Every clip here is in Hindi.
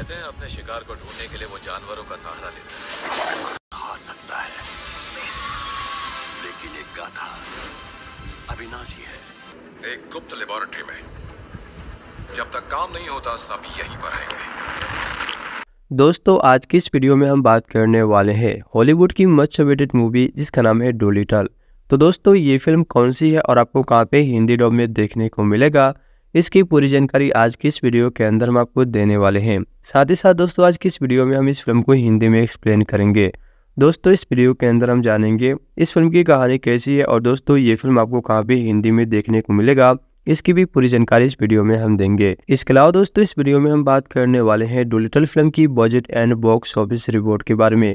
कहते हैं अपने शिकार को ढूंढने के लिए वो जानवरों का सहारा लेते है हार सकता है लेकिन एक गाथा अविनाशी है एक गुप्त लेबोरेटरी में जब तक काम नहीं होता सब यहीं पर रहेंगे दोस्तों आज किस वीडियो में हम बात करने वाले हैं हॉलीवुड की मच अवेटेड मूवी जिसका नाम है डोलिटल तो दोस्तों ये फिल्म कौन सी है और आपको कहाँ पे हिंदी डॉब में देखने को मिलेगा इसकी पूरी जानकारी आज की इस वीडियो के अंदर हम आपको देने वाले हैं साथ ही साथ दोस्तों आज की इस वीडियो में हम इस फिल्म को हिंदी में एक्सप्लेन करेंगे दोस्तों इस वीडियो के अंदर हम जानेंगे इस फिल्म की कहानी कैसी है और दोस्तों ये फिल्म आपको कहाँ पे हिंदी में देखने को मिलेगा इसकी भी पूरी जानकारी इस वीडियो में हम देंगे इसके अलावा दोस्तों इस वीडियो में हम बात करने वाले हैं डोलिटल फिल्म की budget and box office report के बारे में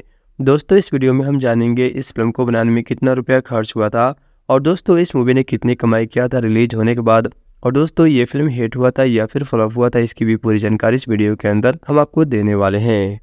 दोस्तों इस वीडियो में हम जानेंगे इस फिल्म को बनाने में कितना रुपया खर्च हुआ था और दोस्तों इस मूवी ने कितनी कमाई किया था रिलीज होने के बाद और दोस्तों ये फिल्म हिट हुआ था या फिर फ्लॉप हुआ था इसकी भी पूरी जानकारी इस वीडियो के अंदर हम आपको देने वाले हैं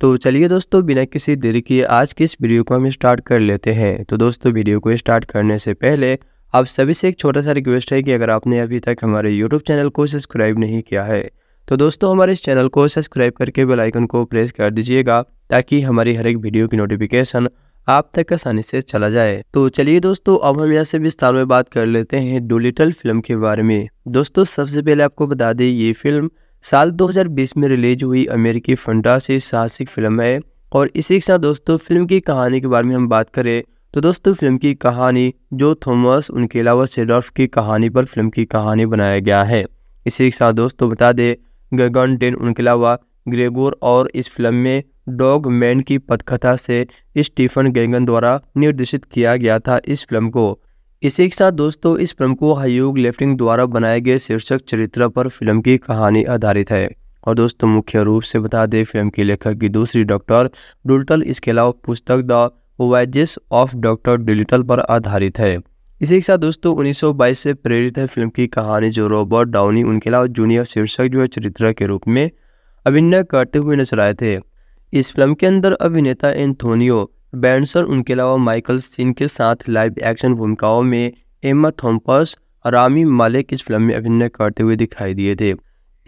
तो चलिए दोस्तों बिना किसी देरी के आज की इस वीडियो को हम स्टार्ट कर लेते हैं तो दोस्तों वीडियो को स्टार्ट करने से पहले आप सभी से एक छोटा सा रिक्वेस्ट है कि अगर आपने अभी तक हमारे यूट्यूब चैनल को सब्सक्राइब नहीं किया है तो दोस्तों हमारे इस चैनल को सब्सक्राइब करके बेल आइकन को प्रेस कर दीजिएगा ताकि हमारी हर एक वीडियो की नोटिफिकेशन आप तक आसानी से चला जाए तो चलिए दोस्तों अब हम यहाँ से विस्तार में बात कर लेते हैं डोलिटल फिल्म के बारे में दोस्तों सबसे पहले आपको बता दें ये फिल्म साल 2020 में रिलीज हुई अमेरिकी से साहसिक फिल्म है और इसी के साथ दोस्तों फिल्म की कहानी के बारे में हम बात करें तो दोस्तों फिल्म की कहानी जो थॉमस उनके अलावा सेडोल्फ की कहानी पर फिल्म की कहानी बनाया गया है इसी के साथ दोस्तों बता दें गगन उनके अलावा ग्रेगोर और इस फिल्म में डॉग मैन की पथकथा से स्टीफन गेंगन द्वारा निर्देशित किया गया था इस फिल्म को इसी के साथ दोस्तों इस फिल्म को हयोग लेफ्टिंग द्वारा बनाए गए शीर्षक चरित्र पर फिल्म की कहानी आधारित है और दोस्तों मुख्य रूप से बता दें फिल्म के लेखक की दूसरी डॉक्टर डुलटल इसके अलावा पुस्तक the voyages of Doctor Dolittle पर आधारित है इसी के साथ दोस्तों 1922 से प्रेरित है फिल्म की कहानी जो रॉबर्ट डाउनी उनके अलावा जूनियर शीर्षक जो है चरित्र के रूप में अभिनय करते हुए नजर आए थे इस फिल्म के अंदर अभिनेता एंथोनियो बैंडसर उनके अलावा माइकल सिन के साथ लाइव एक्शन भूमिकाओं में एम्मा थॉम्पस रामी मालिक इस फिल्म में अभिनय करते हुए दिखाई दिए थे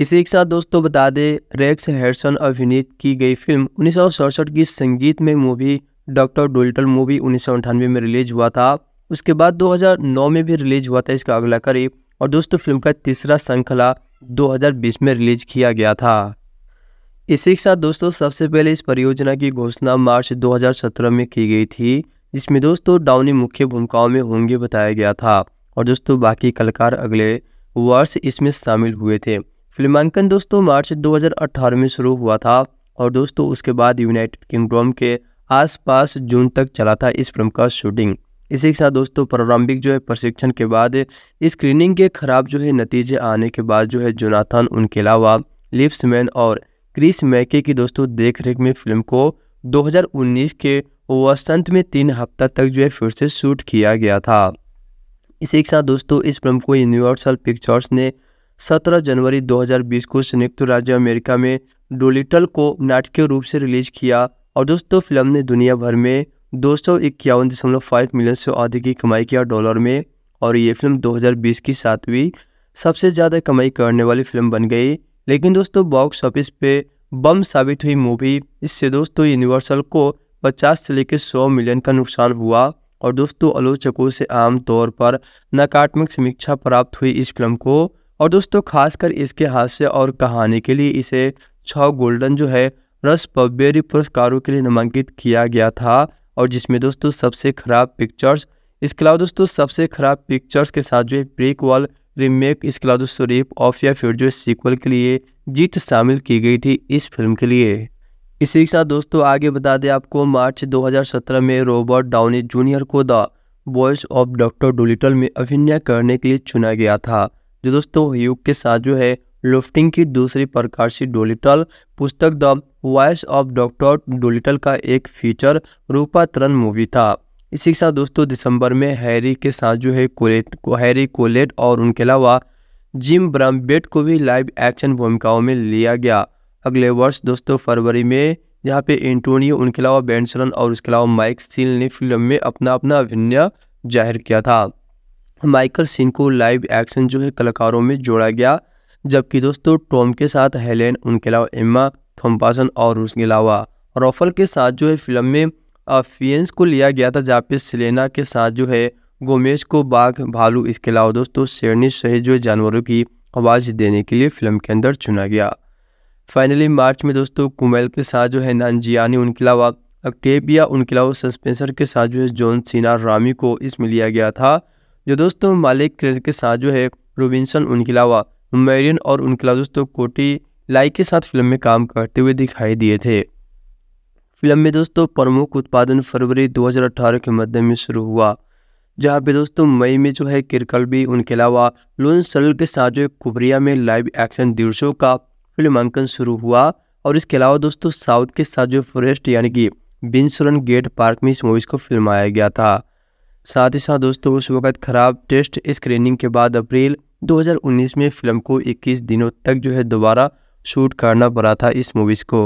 इसी के साथ दोस्तों बता दें रेक्स हेरसन अभिनीत की गई फिल्म उन्नीस की संगीत में मूवी डॉक्टर डोल्टल मूवी उन्नीस में रिलीज हुआ था उसके बाद 2009 में भी रिलीज हुआ था इसका अगला करीब और दोस्तों फिल्म का तीसरा श्रृंखला 2020 में रिलीज किया गया था इसी के साथ दोस्तों सबसे पहले इस परियोजना की घोषणा मार्च 2017 में की गई थी जिसमें दोस्तों डाउनी मुख्य भूमिकाओं में होंगे बताया गया था और दोस्तों बाकी कलाकार अगले वर्ष इसमें शामिल हुए थे फिल्मांकन दोस्तों मार्च 2018 में शुरू हुआ था और दोस्तों उसके बाद यूनाइटेड किंगडम के आसपास जून तक चला था इस फिल्म का शूटिंग इसी के साथ दोस्तों प्रारंभिक जो है प्रशिक्षण के बाद स्क्रीनिंग के खराब जो है नतीजे आने के बाद जो है जोनाथन उनके अलावा लिप्समैन और क्रिस मैके की दोस्तों देख रेख में फिल्म को 2019 के वसंत में तीन हफ्ता तक जो है फिर से शूट किया गया था इसी के साथ दोस्तों इस फिल्म को यूनिवर्सल पिक्चर्स ने 17 जनवरी 2020 को संयुक्त राज्य अमेरिका में डोलिटल को नाटकीय रूप से रिलीज किया और दोस्तों फिल्म ने दुनिया भर में दो मिलियन से अधिक की कमाई किया डॉलर में और ये फिल्म 2020 की सातवीं सबसे ज़्यादा कमाई करने वाली फिल्म बन गई लेकिन दोस्तों बॉक्स ऑफिस पे बम साबित हुई मूवी इससे दोस्तों यूनिवर्सल को 50 से लेकर 100 मिलियन का नुकसान हुआ और दोस्तों आलोचकों से आमतौर पर नकारात्मक समीक्षा प्राप्त हुई इस फिल्म को और दोस्तों खासकर इसके हास्य और कहानी के लिए इसे छः गोल्डन जो है रस पब्बेरी पुरस्कारों के लिए नामांकित किया गया था और जिसमें दोस्तों सबसे खराब पिक्चर्स इसके अलावा दोस्तों सबसे खराब पिक्चर्स के साथ जो है ब्रेक वॉल रीमेक इसके अलावा ऑफ या फिर जो सीक्वल के लिए जीत शामिल की गई थी इस फिल्म के लिए इसी के साथ दोस्तों आगे बता दें आपको मार्च 2017 में रॉबर्ट डाउनी जूनियर को the boys of Doctor Dolittle में अभिनय करने के लिए चुना गया था जो दोस्तों युग के साथ जो है लुफ्टिंग की दूसरी प्रकाशित डोलिटल पुस्तक the voice of Doctor Dolittle का एक फीचर रूपातरण मूवी था इसी के साथ दोस्तों दिसंबर में हैरी के साथ जो है कोलेट को हैरी कोलेट और उनके अलावा जिम ब्रम्बेट को भी लाइव एक्शन भूमिकाओं में लिया गया अगले वर्ष दोस्तों फरवरी में जहाँ पे एंटोनियो उनके अलावा बेंसलन और उसके अलावा माइक सील ने फिल्म में अपना अपना अभिनय जाहिर किया था माइकल सिंह को लाइव एक्शन जो है कलाकारों में जोड़ा गया जबकि दोस्तों टॉम के साथ हेलेन उनके अलावा एम्मा थम्पासन और उसके अलावा रॉफल के साथ जो है फिल्म में फियंस को लिया गया था जहाँ पे सिलेना के साथ जो है गोमेश को बाघ भालू इसके अलावा दोस्तों शेरनी सहित जो जानवरों की आवाज़ देने के लिए फिल्म के अंदर चुना गया फाइनली मार्च में दोस्तों कुमेल के साथ जो है नानजियानी उनके अलावा अक्टेबिया उनके अलावा सस्पेंसर के साथ जो है जॉन सीना रामी को इसमें लिया गया था जो दोस्तों मालिक के साथ जो है रोबिनसन उनके अलावा मेरियन और उनके अलावा दोस्तों कोटी लाई के साथ फिल्म में काम करते हुए दिखाई दिए थे फिल्म में दोस्तों प्रमुख उत्पादन फरवरी 2018 के मध्य में शुरू हुआ जहाँ पे दोस्तों मई में जो है किरकल भी उनके अलावा लोन सरल के साथ जो कुबरिया में लाइव एक्शन दिवसों का फिल्मांकन शुरू हुआ और इसके अलावा दोस्तों साउथ के साथ जो फॉरेस्ट यानी कि बिनसुरन गेट पार्क में इस मूवीज़ को फिल्माया गया था साथ ही साथ दोस्तों उस वक्त खराब टेस्ट स्क्रीनिंग के बाद अप्रैल 2019 में फिल्म को 21 दिनों तक जो है दोबारा शूट करना पड़ा था इस मूवीज़ को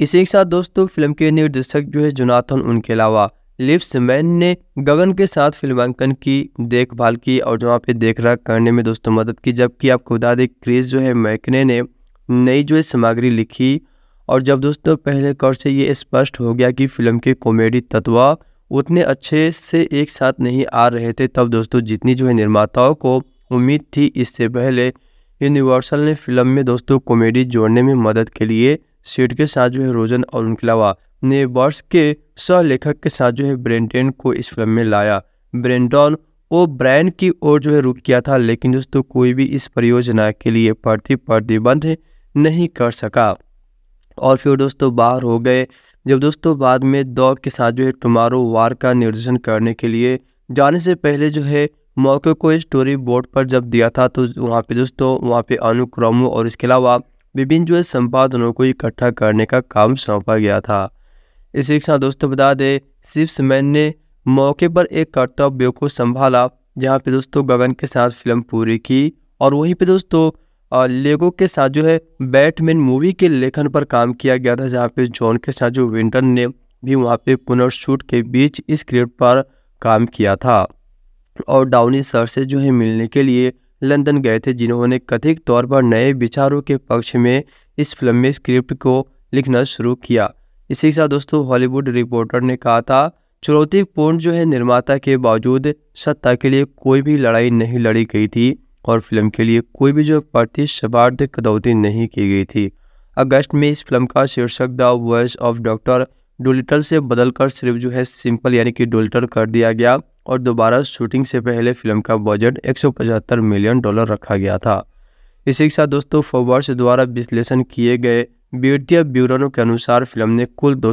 इसी के साथ दोस्तों फिल्म के निर्देशक जो है जोनाथन उनके अलावा लिप्स मैन ने गगन के साथ फिल्मांकन की देखभाल की और जो पे देख रेख करने में दोस्तों मदद की जबकि आप खुदा दें क्रिस जो है मैकने ने नई जो है सामग्री लिखी और जब दोस्तों पहले कौर से ये स्पष्ट हो गया कि फिल्म के कॉमेडी तत्व उतने अच्छे से एक साथ नहीं आ रहे थे तब दोस्तों जितनी जो है निर्माताओं को उम्मीद थी इससे पहले यूनिवर्सल ने फिल्म में दोस्तों कॉमेडी जोड़ने में मदद के लिए सीट के साथ जो है रोजन और उनके अलावा ने बॉर्स के सह लेखक के साथ जो है ब्रेंटेन को इस फिल्म में लाया ब्रेंटॉन वो ब्रायन की ओर जो है रुख किया था लेकिन दोस्तों कोई भी इस परियोजना के लिए प्रति प्रतिबंध नहीं कर सका और फिर दोस्तों बाहर हो गए जब दोस्तों बाद में दौ के साथ जो है टुमारो वार का निर्देशन करने के लिए जाने से पहले जो है मौके को स्टोरी बोर्ड पर जब दिया था तो वहाँ पे दोस्तों वहाँ पे अनुक्रमों और इसके अलावा विभिन्न जो है संपादनों को इकट्ठा करने का काम सौंपा गया था इसी के साथ दोस्तों बता दें शिप्समैन ने मौके पर एक कर्तव्य को संभाला जहाँ पे दोस्तों गगन के साथ फिल्म पूरी की और वहीं पे दोस्तों लेगो के साथ जो है बैटमैन मूवी के लेखन पर काम किया गया था जहाँ पे जॉन के साथ जो विंटन ने भी वहाँ पे पुनर्शूट के बीच स्क्रिप्ट पर काम किया था और डाउनी सर से जो है मिलने के लिए लंदन गए थे जिन्होंने कथित तौर पर नए विचारों के पक्ष में इस फिल्म में स्क्रिप्ट को लिखना शुरू किया इसी के साथ दोस्तों हॉलीवुड रिपोर्टर ने कहा था चुनौतीपूर्ण जो है निर्माता के बावजूद सत्ता के लिए कोई भी लड़ाई नहीं लड़ी गई थी और फिल्म के लिए कोई भी जो प्रतिस्पर्ध कदौती नहीं की गई थी अगस्त में इस फिल्म का शीर्षक the voice of Doctor Dolittle से बदलकर सिर्फ जो है सिंपल यानी कि डोलिटल कर दिया गया और दोबारा शूटिंग से पहले फिल्म का बजट एक मिलियन डॉलर रखा गया था इसी के साथ दोस्तों फोबर्स द्वारा विश्लेषण किए गए वित्तीय ब्यूरो के अनुसार फिल्म ने कुल दो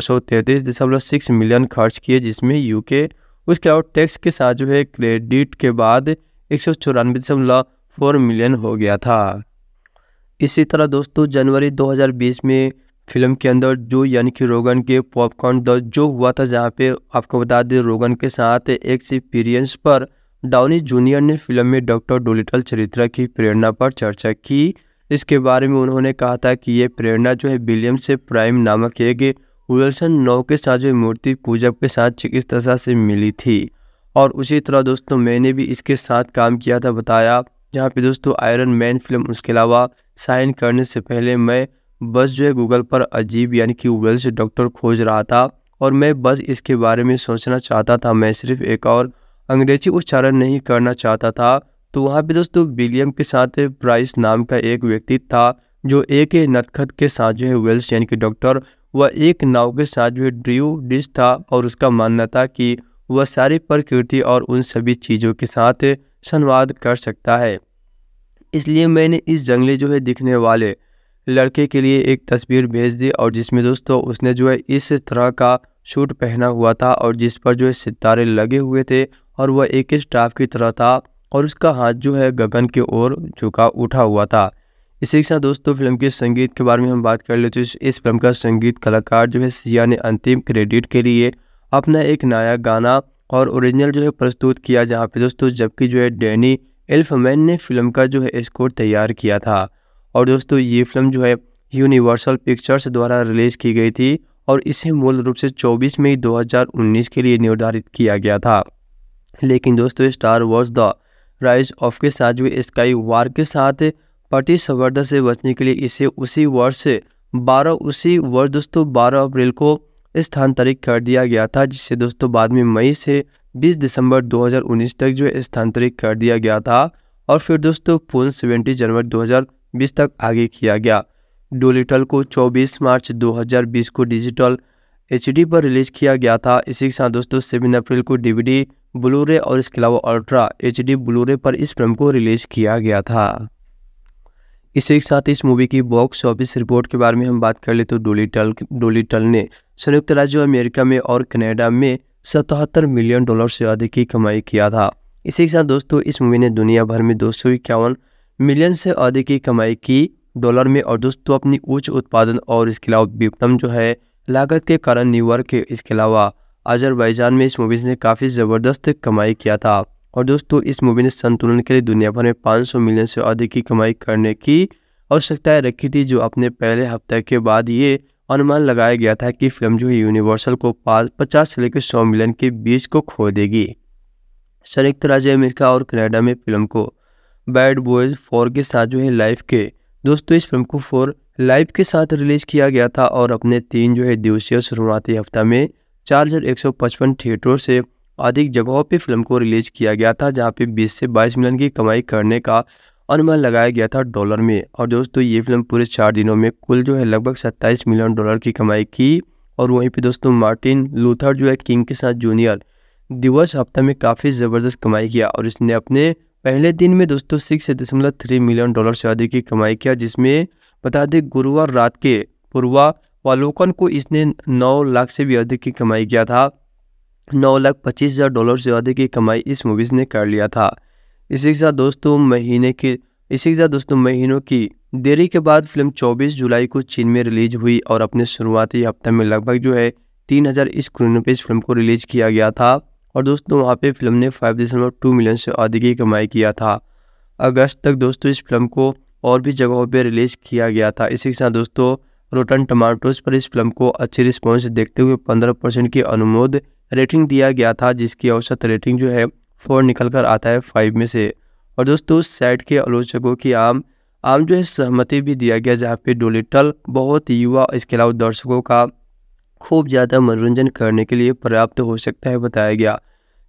मिलियन खर्च किए जिसमें यूके उसके और टैक्स के साथ जो है क्रेडिट के बाद एक मिलियन हो गया था इसी तरह दोस्तों जनवरी 2020 में फिल्म के अंदर जो यानी कि रोगन के पॉपकॉर्न द जो हुआ था जहाँ पे आपको बता दें रोगन के साथ एक्सपीरियंस पर डाउनी जूनियर ने फिल्म में डॉक्टर डोलिटल चरित्र की प्रेरणा पर चर्चा की इसके बारे में उन्होंने कहा था कि ये प्रेरणा जो है विलियम से प्राइम नामक एक विल्सन नौ के साथ जो मूर्ति पूजक के साथ चिकित्सा से मिली थी और उसी तरह दोस्तों मैंने भी इसके साथ काम किया था बताया जहाँ पे दोस्तों आयरन मैन फिल्म उसके अलावा साइन करने से पहले मैं बस जो है गूगल पर अजीब यानी कि वेल्स डॉक्टर खोज रहा था और मैं बस इसके बारे में सोचना चाहता था मैं सिर्फ एक और अंग्रेजी उच्चारण नहीं करना चाहता था तो वहाँ पे दोस्तों विलियम के साथ प्राइस नाम का एक व्यक्ति था जो एक नतखत के साथ जो है वेल्स यानी कि डॉक्टर वह एक नाव के साथ जो है ड्रियो डिश था और उसका मानना था कि वह सारी प्रकृति और उन सभी चीज़ों के साथ संवाद कर सकता है इसलिए मैंने इस जंगले जो है दिखने वाले लड़के के लिए एक तस्वीर भेज दी और जिसमें दोस्तों उसने जो है इस तरह का सूट पहना हुआ था और जिस पर जो है सितारे लगे हुए थे और वह एक स्टाफ की तरह था और उसका हाथ जो है गगन की ओर झुका उठा हुआ था इसी के साथ दोस्तों फिल्म के संगीत के बारे में हम बात कर लेते हैं तो इस फिल्म का संगीत कलाकार जो है सिया ने अंतिम क्रेडिट के लिए अपना एक नया गाना और ओरिजिनल जो है प्रस्तुत किया जहाँ पे दोस्तों जबकि जो है डैनी एल्फमैन ने फिल्म का जो है स्कोर तैयार किया था और दोस्तों ये फिल्म जो है यूनिवर्सल पिक्चर्स द्वारा रिलीज की गई थी और इसे मूल रूप से 24 मई 2019 के लिए निर्धारित किया गया था लेकिन दोस्तों Star Wars the Rise of के साथ जो स्काई वार के साथ प्रतिस्पर्धा से बचने के लिए इसे उसी वर्ष बारह उसी वर्ष दोस्तों बारह अप्रैल को स्थानांतरित कर दिया गया था जिसे दोस्तों बाद में मई से 20 दिसंबर 2019 तक जो स्थानांतरित कर दिया गया था और फिर दोस्तों पूर्ण सेवेंटी जनवरी 2020 तक आगे किया गया डोलिटल को 24 मार्च 2020 को डिजिटल एच पर रिलीज किया गया था इसी के साथ दोस्तों सेवन अप्रैल को डीवीडी ब्लूरे और इसके अलावा अल्ट्रा एच डी ब्लूरे पर इस फिल्म को रिलीज किया गया था इसी के साथ इस मूवी की बॉक्स ऑफिस रिपोर्ट के बारे में हम बात कर ले तो डोलिटल डोलिटल ने संयुक्त राज्य अमेरिका में और कनाडा में सतहत्तर मिलियन डॉलर से अधिक की कमाई किया था इसी के साथ दोस्तों इस मूवी ने दुनिया भर में दो सौ इक्यावन मिलियन से अधिक की कमाई की डॉलर में और दोस्तों अपनी उच्च उत्पादन और इसके अलावा विपणन जो है लागत के कारण न्यूयॉर्क के इसके अलावा अजरबैजान में इस मूवी ने काफ़ी ज़बरदस्त कमाई किया था और दोस्तों इस मूवी ने संतुलन के लिए दुनिया भर में 500 मिलियन से अधिक की कमाई करने की आवश्यकताएं रखी थी जो अपने पहले हफ्ते के बाद ये अनुमान लगाया गया था कि फिल्म जो है यूनिवर्सल को पाँच पचास से लेकर सौ मिलियन के बीच को खो देगी संयुक्त राज्य अमेरिका और कनाडा में फिल्म को बैड बॉयज़ फोर के साथ जो है लाइफ के दोस्तों इस फिल्म को फोर लाइफ के साथ रिलीज किया गया था और अपने तीन जो है दिवसीय शुरुआती हफ्ता में चार हज़ार एक सौ पचपन थिएटरों से अधिक जगहों पे फिल्म को रिलीज किया गया था जहां पे 20 से 22 मिलियन की कमाई करने का अनुमान लगाया गया था डॉलर में और दोस्तों ये फिल्म पूरे चार दिनों में कुल जो है लगभग 27 मिलियन डॉलर की कमाई की और वहीं पे दोस्तों मार्टिन लूथर जो है किंग के साथ जूनियर दिवस हफ्ता में काफ़ी ज़बरदस्त कमाई किया और इसने अपने पहले दिन में दोस्तों सिक्स दशमलव थ्री मिलियन डॉलर से अधिक की कमाई किया जिसमें बता दें गुरुवार रात के पूर्वावलोकन को इसने नौ लाख से भी अधिक की कमाई किया था नौ लाख पच्चीस हज़ार डॉलर से अधिक की कमाई इस मूवीज़ ने कर लिया था इसी के साथ दोस्तों महीने के इसी के साथ दोस्तों महीनों की देरी के बाद फिल्म 24 जुलाई को चीन में रिलीज हुई और अपने शुरुआती हफ्ते में लगभग जो है तीन हज़ार इस करोड़ में इस फिल्म को रिलीज किया गया था और दोस्तों वहाँ पे फिल्म ने फाइव दशमलव टू मिलियन से अधिक की कमाई किया था अगस्त तक दोस्तों इस फिल्म को और भी जगहों पे रिलीज़ किया गया था इसी के साथ दोस्तों रोटन टमाटोज पर इस फिल्म को अच्छी रिस्पॉन्स देखते हुए पंद्रह परसेंट की अनुमोद रेटिंग दिया गया था जिसकी औसत रेटिंग जो है फोर निकल कर आता है फाइव में से और दोस्तों उस साइड के आलोचकों की आम आम जो है सहमति भी दिया गया जहाँ पे डोलिटल बहुत युवा इसके अलावा दर्शकों का खूब ज़्यादा मनोरंजन करने के लिए पर्याप्त हो सकता है बताया गया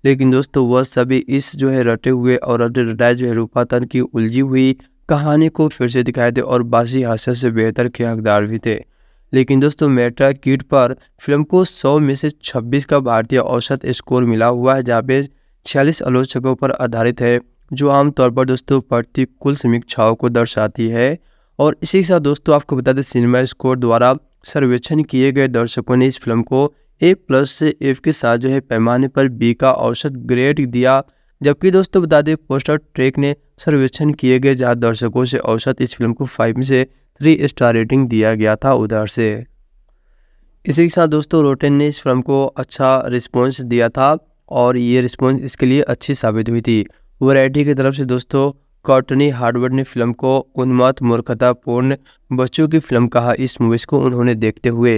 लेकिन दोस्तों वह सभी इस जो है रटे हुए और अटरटाइज जो है रूपातन की उलझी हुई कहानी को फिर से दिखाए थे और बासी हास्य से बेहतर के हकदार भी थे लेकिन दोस्तों मेट्रा किट पर फिल्म को 100 में से 26 का भारतीय औसत स्कोर मिला हुआ है जहाँ पे छियालीस आलोचकों पर आधारित है जो आमतौर पर दोस्तों प्रतिकूल कुल समीक्षाओं को दर्शाती है और इसी के साथ दोस्तों आपको बता दें सिनेमा स्कोर द्वारा सर्वेक्षण किए गए दर्शकों ने इस फिल्म को ए प्लस से एफ के साथ जो है पैमाने पर बी का औसत ग्रेड दिया जबकि दोस्तों बता दें पोस्टर ट्रेक ने सर्वेक्षण किए गए जहां दर्शकों से औसत इस फिल्म को फाइव में से थ्री स्टार रेटिंग दिया गया था उधर से इसी के साथ दोस्तों रोटेन ने इस फिल्म को अच्छा रिस्पॉन्स दिया था और ये रिस्पॉन्स इसके लिए अच्छी साबित हुई थी वैरायटी की तरफ से दोस्तों कॉटनी हार्डवर्ड ने फिल्म को उन्माद मूर्खतापूर्ण बच्चों की फिल्म कहा इस मूवीज़ को उन्होंने देखते हुए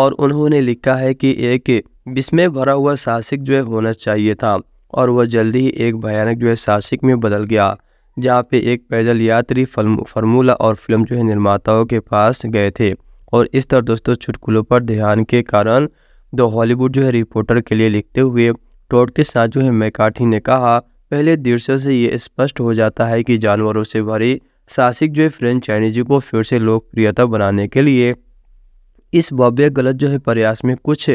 और उन्होंने लिखा है कि एक विस्मय भरा हुआ साहसिक जो है होना चाहिए था और वह जल्दी ही एक भयानक जो है साहसिक में बदल गया जहाँ पे एक पैदल यात्री फार्मूला और फिल्म जो है निर्माताओं के पास गए थे और इस तरह दोस्तों चुटकुलों पर ध्यान के कारण दो हॉलीवुड जो है रिपोर्टर के लिए लिखते हुए टोड के साथ जो है मैकार्थी ने कहा पहले दृश्य से ये स्पष्ट हो जाता है कि जानवरों से भरी साहसिक जो है फ्रेंचाइजी को फिर से लोकप्रियता बनाने के लिए इस भव्य गलत जो है प्रयास में कुछ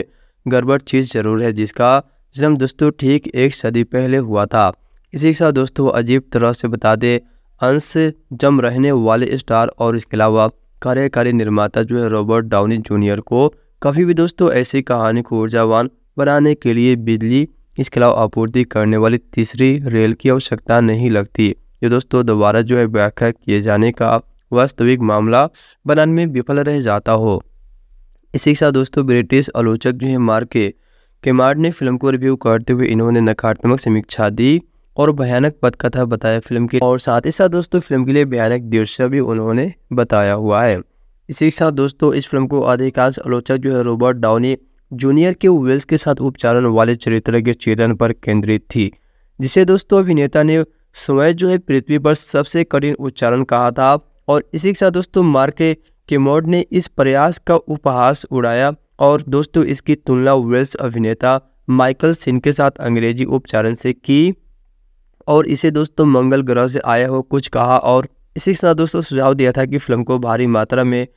गड़बड़ चीज़ जरूर है जिसका जन्म दोस्तों ठीक एक सदी पहले हुआ था इसी के साथ दोस्तों अजीब तरह से बता दें अंश जम रहने वाले स्टार और इसके अलावा कार्यकारी निर्माता जो है रॉबर्ट डाउनी जूनियर को कभी भी दोस्तों ऐसी कहानी को ऊर्जावान बनाने के लिए बिजली इसके अलावा आपूर्ति करने वाली तीसरी रेल की आवश्यकता नहीं लगती ये दोस्तों दोबारा जो है व्याख्या किए जाने का वास्तविक मामला बनाने में विफल रह जाता हो इसी के साथ दोस्तों ब्रिटिश आलोचक जो है मार्के केमार्ड ने फिल्म को रिव्यू करते हुए इन्होंने नकारात्मक समीक्षा दी और भयानक पदकथा बताया फिल्म की और साथ ही साथ दोस्तों फिल्म के लिए भयानक दृश्य भी उन्होंने बताया हुआ है इसी के साथ दोस्तों इस फिल्म को अधिकांश आलोचक जो है रॉबर्ट डाउनी जूनियर के वेल्स के साथ उपचारण वाले चरित्र के चेतन पर केंद्रित थी जिसे दोस्तों अभिनेता ने स्वयं जो है पृथ्वी पर सबसे कठिन उच्चारण कहा था और इसी के साथ दोस्तों मार्के मोड ने इस प्रयास का उपहास उड़ाया और दोस्तों इसकी तुलना वेल्स अभिनेता माइकल सिंह के साथ अंग्रेजी उपचारण से की और इसे दोस्तों मंगल ग्रह से आया हो कुछ कहा और इसी के साथ दोस्तों सुझाव दिया था कि फिल्म को भारी मात्रा में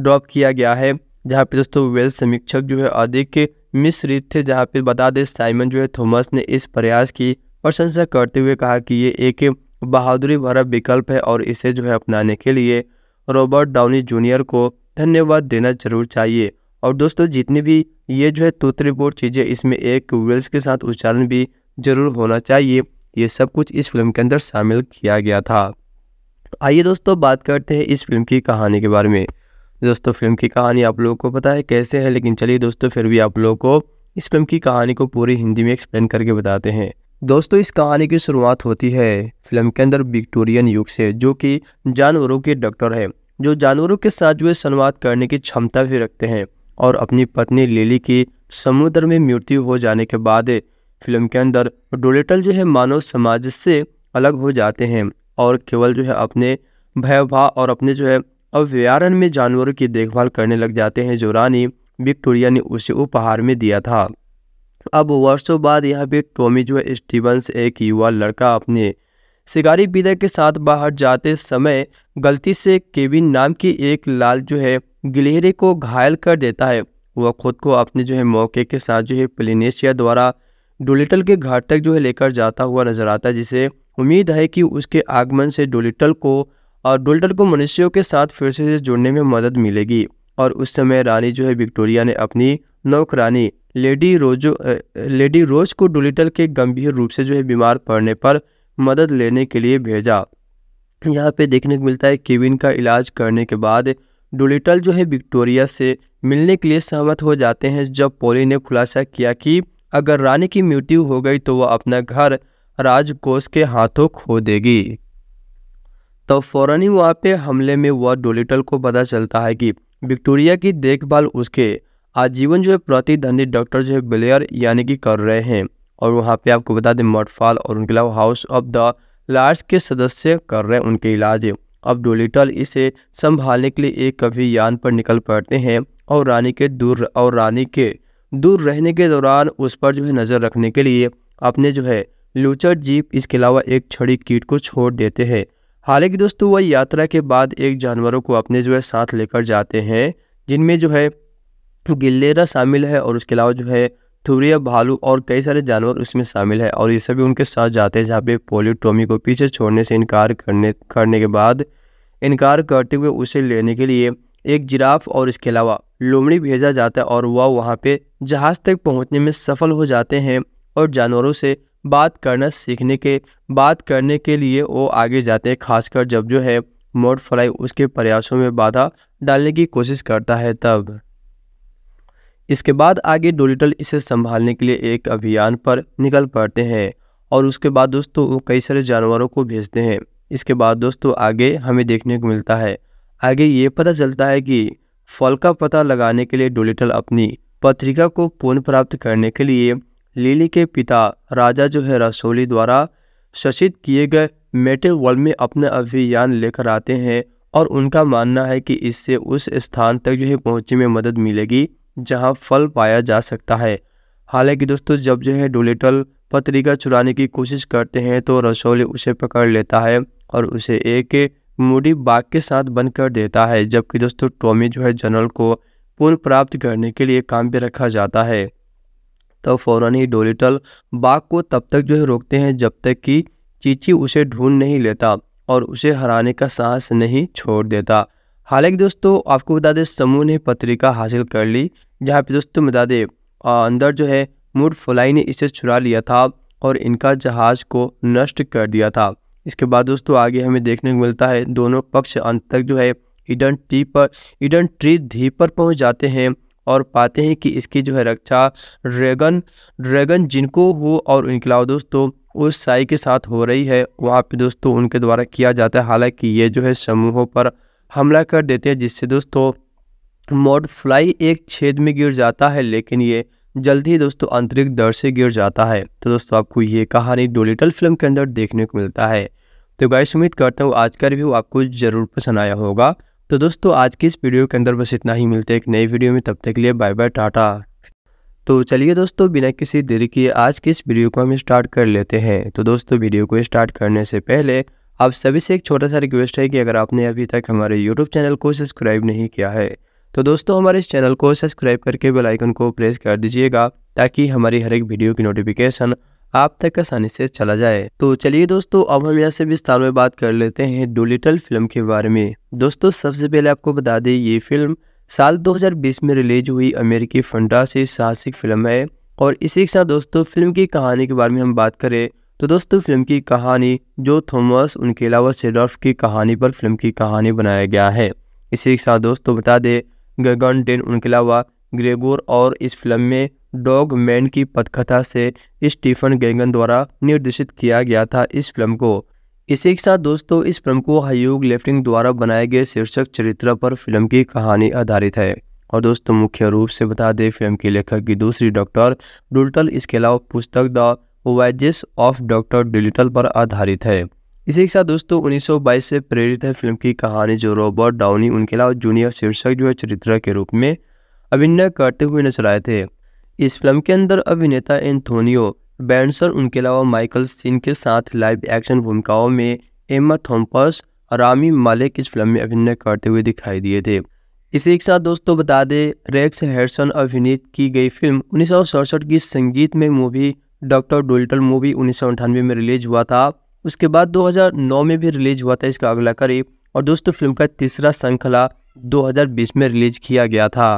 ड्रॉप किया गया है जहाँ पे दोस्तों वेल्स समीक्षक जो है अधिक मिश्रित थे जहाँ पे बता दें साइमन जो है थॉमस ने इस प्रयास की प्रशंसा करते हुए कहा कि ये एक बहादुरी भरा विकल्प है और इसे जो है अपनाने के लिए रॉबर्ट डाउनी जूनियर को धन्यवाद देना जरूर चाहिए और दोस्तों जितनी भी ये जो है तोतरीपोट चीज़ें इसमें एक वेल्स के साथ उच्चारण भी जरूर होना चाहिए ये सब कुछ इस फिल्म के अंदर शामिल किया गया था आइए दोस्तों बात करते हैं इस फिल्म की कहानी के बारे में दोस्तों फिल्म की कहानी आप लोगों को पता है कैसे है लेकिन चलिए दोस्तों फिर भी आप लोगों को इस फिल्म की कहानी को पूरी हिंदी में एक्सप्लेन करके बताते हैं दोस्तों इस कहानी की शुरुआत होती है फिल्म के अंदर विक्टोरियन युग से जो कि जानवरों के डॉक्टर है जो जानवरों के साथ जो संवाद करने की क्षमता भी रखते हैं और अपनी पत्नी लिली की समुद्र में मृत्यु हो जाने के बाद फिल्म के अंदर डोलेटल जो है मानव समाज से अलग हो जाते हैं और केवल जो है अपने भयभा और अपने जो है अभ्यारण में जानवरों की देखभाल करने लग जाते हैं जो रानी विक्टोरिया ने उसे उपहार में दिया था अब वर्षों बाद यहाँ पे टॉमी जो है स्टीवंस एक युवा लड़का अपने शिकारी पिता के साथ बाहर जाते समय गलती से केविन नाम की एक लाल जो है गिलहरे को घायल कर देता है वह खुद को अपने जो है मौके के साथ जो है प्लेनेशिया द्वारा डोलिटल के घाट तक जो है लेकर जाता हुआ नजर आता है जिसे उम्मीद है कि उसके आगमन से डोलिटल को और डोल्टर को मनुष्यों के साथ फिर से जुड़ने में मदद मिलेगी और उस समय रानी जो है विक्टोरिया ने अपनी नौकरानी लेडी रोजो लेडी रोज को डोलिटल के गंभीर रूप से जो है बीमार पड़ने पर मदद लेने के लिए भेजा यहाँ पे देखने को मिलता है केविन का इलाज करने के बाद डोलिटल जो है विक्टोरिया से मिलने के लिए सहमत हो जाते हैं जब पोली ने खुलासा किया कि अगर रानी की मृत्यु हो गई तो वह अपना घर राजकोष के हाथों खो देगी तो फ़ौरन ही वहाँ पे हमले में हुआ डोलिटल को पता चलता है कि विक्टोरिया की देखभाल उसके आजीवन जो है प्रतिद्वंदी डॉक्टर जो है ब्लेयर यानी कि कर रहे हैं और वहाँ पे आपको बता दें मटफाल और उनके अलावा हाउस ऑफ द लार्ज के सदस्य कर रहे हैं उनके इलाज अब डोलिटल इसे संभालने के लिए एक कभी यान पर निकल पड़ते हैं और रानी के दूर और रानी के दूर रहने के दौरान उस पर जो है नज़र रखने के लिए अपने जो है लूचर जीप इसके अलावा एक छड़ी कीट को छोड़ देते हैं हालांकि दोस्तों वह यात्रा के बाद एक जानवरों को अपने जो है साथ लेकर जाते हैं जिनमें जो है गिल्लेरा शामिल है और उसके अलावा जो है थुरिया भालू और कई सारे जानवर उसमें शामिल है और ये सभी उनके साथ जाते हैं जहाँ पे पोलियोटोमी को पीछे छोड़ने से इनकार करने करने के बाद इनकार करते हुए उसे लेने के लिए एक जिराफ और इसके अलावा लोमड़ी भेजा जाता है और वह वहाँ पे जहाज़ तक पहुँचने में सफल हो जाते हैं और जानवरों से बात करना सीखने के बात करने के लिए वो आगे जाते हैं खासकर जब जो है मोड फ्लाई उसके प्रयासों में बाधा डालने की कोशिश करता है तब इसके बाद आगे डोलिटल इसे संभालने के लिए एक अभियान पर निकल पड़ते हैं और उसके बाद दोस्तों वो कई सारे जानवरों को भेजते हैं इसके बाद दोस्तों आगे हमें देखने को मिलता है आगे ये पता चलता है कि फल का पता लगाने के लिए डोलिटल अपनी पत्रिका को पुनः प्राप्त करने के लिए लिली के पिता राजा जो है रसोली द्वारा शसित किए गए वर्ल्ड में अपने अभियान लेकर आते हैं और उनका मानना है कि इससे उस स्थान तक जो है पहुँचने में मदद मिलेगी जहाँ फल पाया जा सकता है हालांकि दोस्तों जब जो है डोलेटल पत्रिका चुराने की कोशिश करते हैं तो रसोली उसे पकड़ लेता है और उसे एक मुडी बाग के साथ बंद कर देता है जबकि दोस्तों टॉमी जो है जनरल को पुनः प्राप्त करने के लिए काम भी रखा जाता है तब फ़ौरन ही डोलिटल बाघ को तब तक जो है रोकते हैं जब तक कि चीची उसे ढूंढ नहीं लेता और उसे हराने का साहस नहीं छोड़ देता हालांकि दोस्तों आपको बता दें समूह ने पत्रिका हासिल कर ली जहाँ पे दोस्तों बता दें अंदर जो है मूड फ्लाई ने इसे छुरा लिया था और इनका जहाज को नष्ट कर दिया था इसके बाद दोस्तों आगे हमें देखने को मिलता है दोनों पक्ष अंत तक जो है ईडन टी पर ईडन ट्री धीप पर पहुंच जाते हैं और पाते हैं कि इसकी जो है रक्षा ड्रैगन ड्रैगन जिनको हो और इनकलाब दोस्तों उस साई के साथ हो रही है वहाँ पे दोस्तों उनके द्वारा किया जाता है हालांकि ये जो है समूहों पर हमला कर देते हैं जिससे दोस्तों मोड फ्लाई एक छेद में गिर जाता है लेकिन ये जल्द ही दोस्तों आंतरिक दर से गिर जाता है तो दोस्तों आपको ये कहानी डोलिटल फिल्म के अंदर देखने को मिलता है तो गाइस उम्मीद करता हूँ आज का रिव्यू आपको ज़रूर पसंद आया होगा तो दोस्तों आज की इस वीडियो के अंदर बस इतना ही मिलते हैं एक नई वीडियो में तब तक के लिए बाय बाय टाटा तो चलिए दोस्तों बिना किसी देरी के आज की इस वीडियो को हम स्टार्ट कर लेते हैं तो दोस्तों वीडियो को स्टार्ट करने से पहले आप सभी से एक छोटा सा रिक्वेस्ट है कि अगर आपने अभी तक हमारे यूट्यूब चैनल को सब्सक्राइब नहीं किया है तो दोस्तों हमारे इस चैनल को सब्सक्राइब करके बेलाइकन को प्रेस कर दीजिएगा ताकि हमारी हर एक वीडियो की नोटिफिकेशन आप तक आसानी से चला जाए तो चलिए दोस्तों अब हम यहाँ से विस्तार में बात कर लेते हैं डोलिटल फिल्म के बारे में दोस्तों सबसे पहले आपको बता दें ये फिल्म साल 2020 में रिलीज हुई अमेरिकी फंटासी साहसिक फिल्म है और इसी के साथ दोस्तों फिल्म की कहानी के बारे में हम बात करें तो दोस्तों फिल्म की कहानी जो थॉमस उनके अलावा सेडॉर्फ की कहानी पर फिल्म की कहानी बनाया गया है इसी के साथ दोस्तों बता दें गगन डेन उनके अलावा ग्रेगोर और इस फिल्म में डॉग मैन की पथकथा से स्टीफन गेंगन द्वारा निर्देशित किया गया था इस फिल्म को इसी के साथ दोस्तों इस फिल्म को हयोग लेफ्टिंग द्वारा बनाए गए शीर्षक चरित्र पर फिल्म की कहानी आधारित है और दोस्तों मुख्य रूप से बता दें फिल्म के लेखक की दूसरी डॉक्टर डुलटल इसके अलावा पुस्तक the voyages of Doctor Dolittle पर आधारित है इसी के साथ दोस्तों 1922 से प्रेरित है फिल्म की कहानी जो रॉबर्ट डाउनी उनके अलावा जूनियर शीर्षक जो है चरित्र के रूप में अभिनय करते हुए नजर आए थे इस फिल्म के अंदर अभिनेता एंथोनियो बैंडसन उनके अलावा माइकल सिन के साथ लाइव एक्शन भूमिकाओं में एम्मा थॉम्पस रामी मालिक इस फिल्म में अभिनय करते हुए दिखाई दिए थे इसी के साथ दोस्तों बता दें रेक्स हेरसन अभिनीत की गई फिल्म उन्नीस की संगीत में मूवी डॉक्टर डोल्टल मूवी उन्नीस में रिलीज हुआ था उसके बाद 2009 में भी रिलीज हुआ था इसका अगला करीब और दोस्तों फिल्म का तीसरा श्रृंखला 2020 में रिलीज किया गया था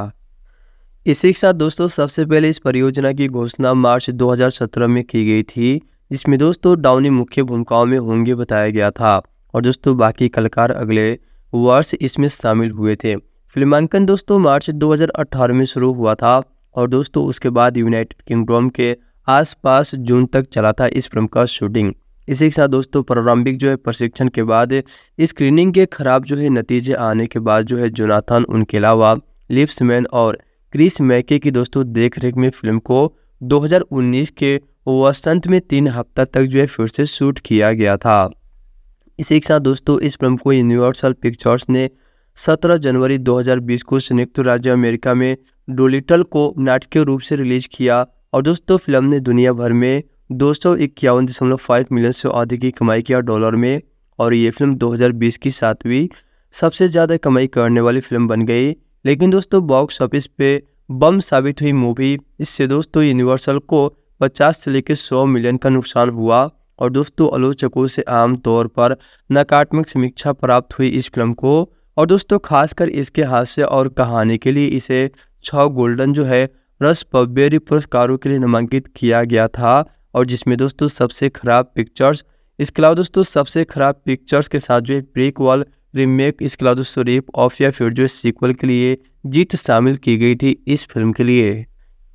इसी के साथ दोस्तों सबसे पहले इस परियोजना की घोषणा मार्च 2017 में की गई थी जिसमें दोस्तों डाउनी मुख्य भूमिकाओं में होंगे बताया गया था और दोस्तों बाकी कलाकार अगले वर्ष इसमें शामिल हुए थे फिल्मांकन दोस्तों मार्च 2018 में शुरू हुआ था और दोस्तों उसके बाद यूनाइटेड किंगडम के आसपास जून तक चला था इस फिल्म का शूटिंग इसी के साथ दोस्तों प्रारंभिक जो है प्रशिक्षण के बाद स्क्रीनिंग के खराब जो है नतीजे आने के बाद जो है जोनाथन उनके अलावा लिप्समैन और क्रिस मैके की दोस्तों देख रेख में फिल्म को 2019 के वसंत में तीन हफ्ता तक जो है फिर से शूट किया गया था इसी के साथ दोस्तों इस फिल्म को यूनिवर्सल पिक्चर्स ने 17 जनवरी 2020 को संयुक्त राज्य अमेरिका में डोलिटल को नाटकीय रूप से रिलीज किया और दोस्तों फिल्म ने दुनिया भर में दो मिलियन से अधिक की कमाई किया डॉलर में और ये फिल्म 2020 की सातवीं सबसे ज़्यादा कमाई करने वाली फिल्म बन गई लेकिन दोस्तों बॉक्स ऑफिस पे बम साबित हुई मूवी इससे दोस्तों यूनिवर्सल को 50 से लेकर 100 मिलियन का नुकसान हुआ और दोस्तों आलोचकों से आमतौर पर नकारात्मक समीक्षा प्राप्त हुई इस फिल्म को और दोस्तों खासकर इसके हास्य और कहानी के लिए इसे छः गोल्डन जो है रस पब्बेरी पुरस्कारों के लिए नामांकित किया गया था और जिसमें दोस्तों सबसे खराब पिक्चर्स इसके अलावा दोस्तों सबसे खराब पिक्चर्स के साथ जो है ब्रेक वॉल रीमेक इसकलाद शरीफ ऑफ या फिर जो सीक्वल के लिए जीत शामिल की गई थी इस फिल्म के लिए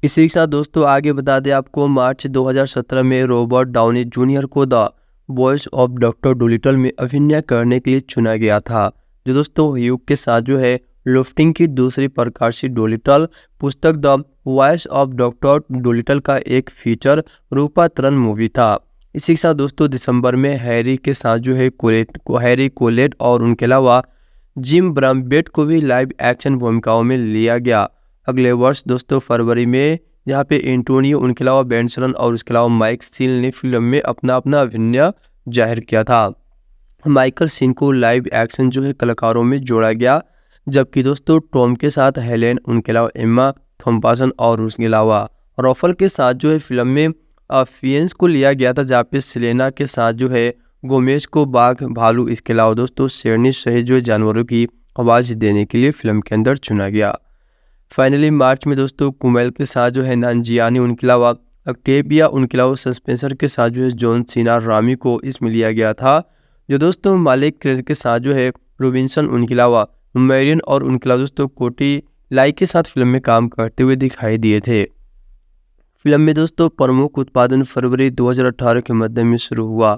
इसी के साथ दोस्तों आगे बता दें आपको मार्च 2017 में रॉबर्ट डाउनी जूनियर को the voice of Doctor Dolittle में अभिनय करने के लिए चुना गया था जो दोस्तों युग के साथ जो है लुफ्टिंग की दूसरी प्रकाशित डोलिटल पुस्तक the voice of Doctor Dolittle का एक फीचर रूपातरण मूवी था इसी के साथ दोस्तों दिसंबर में हैरी के साथ जो है कोलेट को हैरी कोलेट और उनके अलावा जिम ब्रम्बेट को भी लाइव एक्शन भूमिकाओं में लिया गया अगले वर्ष दोस्तों फरवरी में जहाँ पे एंटोनियो उनके अलावा बेंसरन और उसके अलावा माइक सील ने फिल्म में अपना अपना अभिनय जाहिर किया था माइकल सिंह को लाइव एक्शन जो है कलाकारों में जोड़ा गया जबकि दोस्तों टॉम के साथ हेलेन उनके अलावा एम्मा थम्पासन और उसके अलावा रॉफल के साथ जो है फिल्म में फियंस को लिया गया था जहाँ पे सेलेना के साथ जो है गोमेज को बाघ भालू इसके अलावा दोस्तों शेरनी सहित जो जानवरों की आवाज़ देने के लिए फिल्म के अंदर चुना गया फाइनली मार्च में दोस्तों कुमेल के साथ जो है नानजियानी उनके अलावा अक्टेबिया उनके अलावा सस्पेंसर के साथ जो है जॉन सीना रामी को इसमें लिया गया था जो दोस्तों मालिक क्रेज के साथ जो है रोबिनसन उनके अलावा मेरियन और उनके अलावा दोस्तों कोटी लाई के साथ फिल्म में काम करते हुए दिखाई दिए थे फिल्म में दोस्तों प्रमुख उत्पादन फरवरी 2018 के मध्य में शुरू हुआ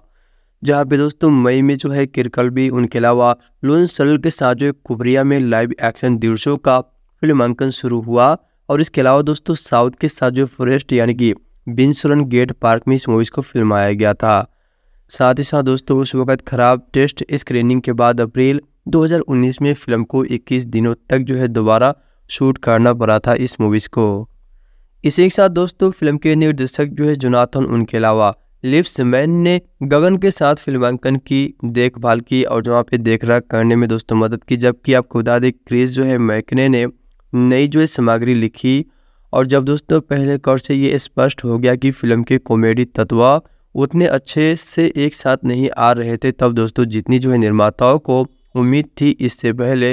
जहाँ पे दोस्तों मई में जो है किरकल भी उनके अलावा लोन सरल के साथ जो कुबरिया में लाइव एक्शन दृश्यों का फिल्मांकन शुरू हुआ और इसके अलावा दोस्तों साउथ के साथ जो फॉरेस्ट यानी कि बिनसुरन गेट पार्क में इस मूवीज़ को फिल्माया गया था साथ ही साथ दोस्तों उस वक्त खराब टेस्ट स्क्रीनिंग के बाद अप्रैल 2019 में फिल्म को 21 दिनों तक जो है दोबारा शूट करना पड़ा था इस मूवीज़ को इसी के साथ दोस्तों फिल्म के निर्देशक जो है जोनाथन उनके अलावा लिप्स मैन ने गगन के साथ फिल्मांकन की देखभाल की और जहाँ पे देख रेख करने में दोस्तों मदद की जबकि आप खुदा दे क्रिस जो है मैकने ने नई जो है सामग्री लिखी और जब दोस्तों पहले कौर से ये स्पष्ट हो गया कि फिल्म के कॉमेडी तत्व उतने अच्छे से एक साथ नहीं आ रहे थे तब दोस्तों जितनी जो है निर्माताओं को उम्मीद थी इससे पहले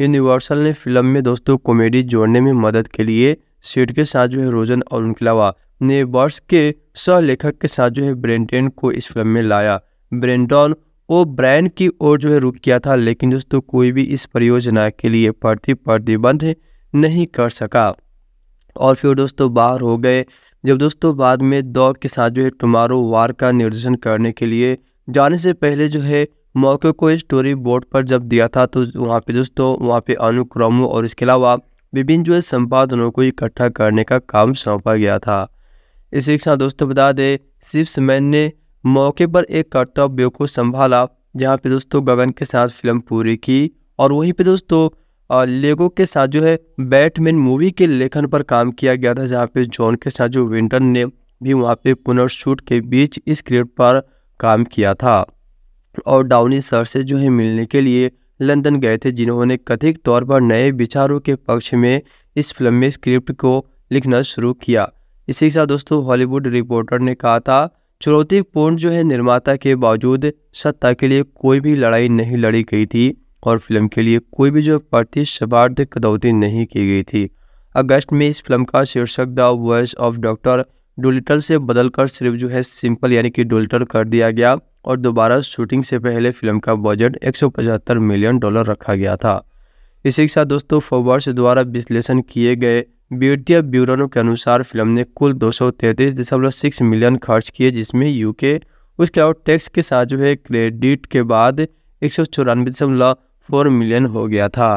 यूनिवर्सल ने फिल्म में दोस्तों कॉमेडी जोड़ने में मदद के लिए सेठ के साथ जो है रोजन और उनके अलावा ने बर्स के सह लेखक के साथ जो है ब्रेंटेन को इस फिल्म में लाया ब्रेंटॉन वो ब्रांड की ओर जो है रुख किया था लेकिन दोस्तों कोई भी इस परियोजना के लिए प्रति प्रतिबंध नहीं कर सका और फिर दोस्तों बाहर हो गए जब दोस्तों बाद में दौ के साथ जो है टुमारो वार का निर्देशन करने के लिए जाने से पहले जो है मौके को स्टोरी बोर्ड पर जब दिया था तो वहाँ पे दोस्तों वहाँ पे अनुक्रमो और इसके अलावा विभिन्न जो है संपादनों को इकट्ठा करने का काम सौंपा गया था इसी के साथ दोस्तों बता दें शिवसमैन ने मौके पर एक कर्तव्य को संभाला जहाँ पे दोस्तों गगन के साथ फिल्म पूरी की और वहीं पे दोस्तों लेगो के साथ जो है बैटमैन मूवी के लेखन पर काम किया गया था जहाँ पे जॉन के साथ जो विंटर ने भी वहाँ पे पुनर्शूट के बीच स्क्रिप्ट पर काम किया था और डाउनी सर से जो है मिलने के लिए लंदन गए थे जिन्होंने कथित तौर पर नए विचारों के पक्ष में इस फिल्म में स्क्रिप्ट को लिखना शुरू किया इसी के साथ दोस्तों हॉलीवुड रिपोर्टर ने कहा था चुनौतीपूर्ण जो है निर्माता के बावजूद सत्ता के लिए कोई भी लड़ाई नहीं लड़ी गई थी और फिल्म के लिए कोई भी जो प्रतिस्पर्ध कदौती नहीं की गई थी अगस्त में इस फिल्म का शीर्षक the voice of Doctor Dolittle से बदलकर सिर्फ जो है सिंपल यानी कि डोलिटल कर दिया गया और दोबारा शूटिंग से पहले फिल्म का बजट एक मिलियन डॉलर रखा गया था इसी के साथ दोस्तों फोबर्स द्वारा विश्लेषण किए गए ब्यूटिया ब्यूरो के अनुसार फिल्म ने कुल दो मिलियन खर्च किए जिसमें यूके उसके और टैक्स के साथ जो है क्रेडिट के बाद एक मिलियन हो गया था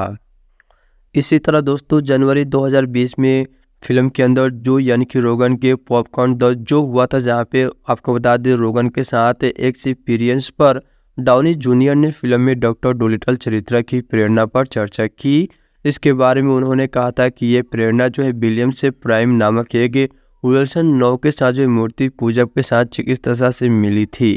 इसी तरह दोस्तों जनवरी 2020 में फिल्म के अंदर जो यानी कि रोगन के पॉपकॉर्न द जो हुआ था जहाँ पे आपको बता दें रोगन के साथ एक्सपीरियंस पर डाउनी जूनियर ने फिल्म में डॉक्टर डोलिटल चरित्र की प्रेरणा पर चर्चा की इसके बारे में उन्होंने कहा था कि ये प्रेरणा जो है विलियम से प्राइम नामक एक विल्सन नौ के साथ जो मूर्ति पूजक के साथ चिकित्सा से मिली थी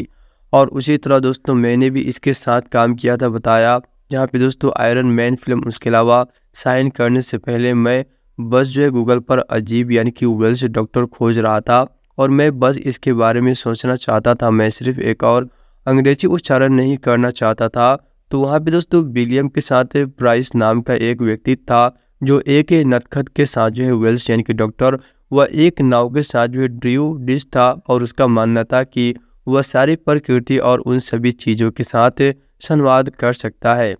और उसी तरह दोस्तों मैंने भी इसके साथ काम किया था बताया जहाँ पे दोस्तों आयरन मैन फिल्म उसके अलावा साइन करने से पहले मैं बस जो है गूगल पर अजीब यानी कि वेल्स डॉक्टर खोज रहा था और मैं बस इसके बारे में सोचना चाहता था मैं सिर्फ एक और अंग्रेजी उच्चारण नहीं करना चाहता था तो वहाँ पे दोस्तों विलियम के साथ प्राइस नाम का एक व्यक्ति था जो एक नतखत के साथ जो है वेल्स यानी कि डॉक्टर वह एक नाव के साथ जो है ड्रियो डिश था और उसका मानना था कि वह सारी प्रकृति और उन सभी चीज़ों के साथ संवाद कर सकता है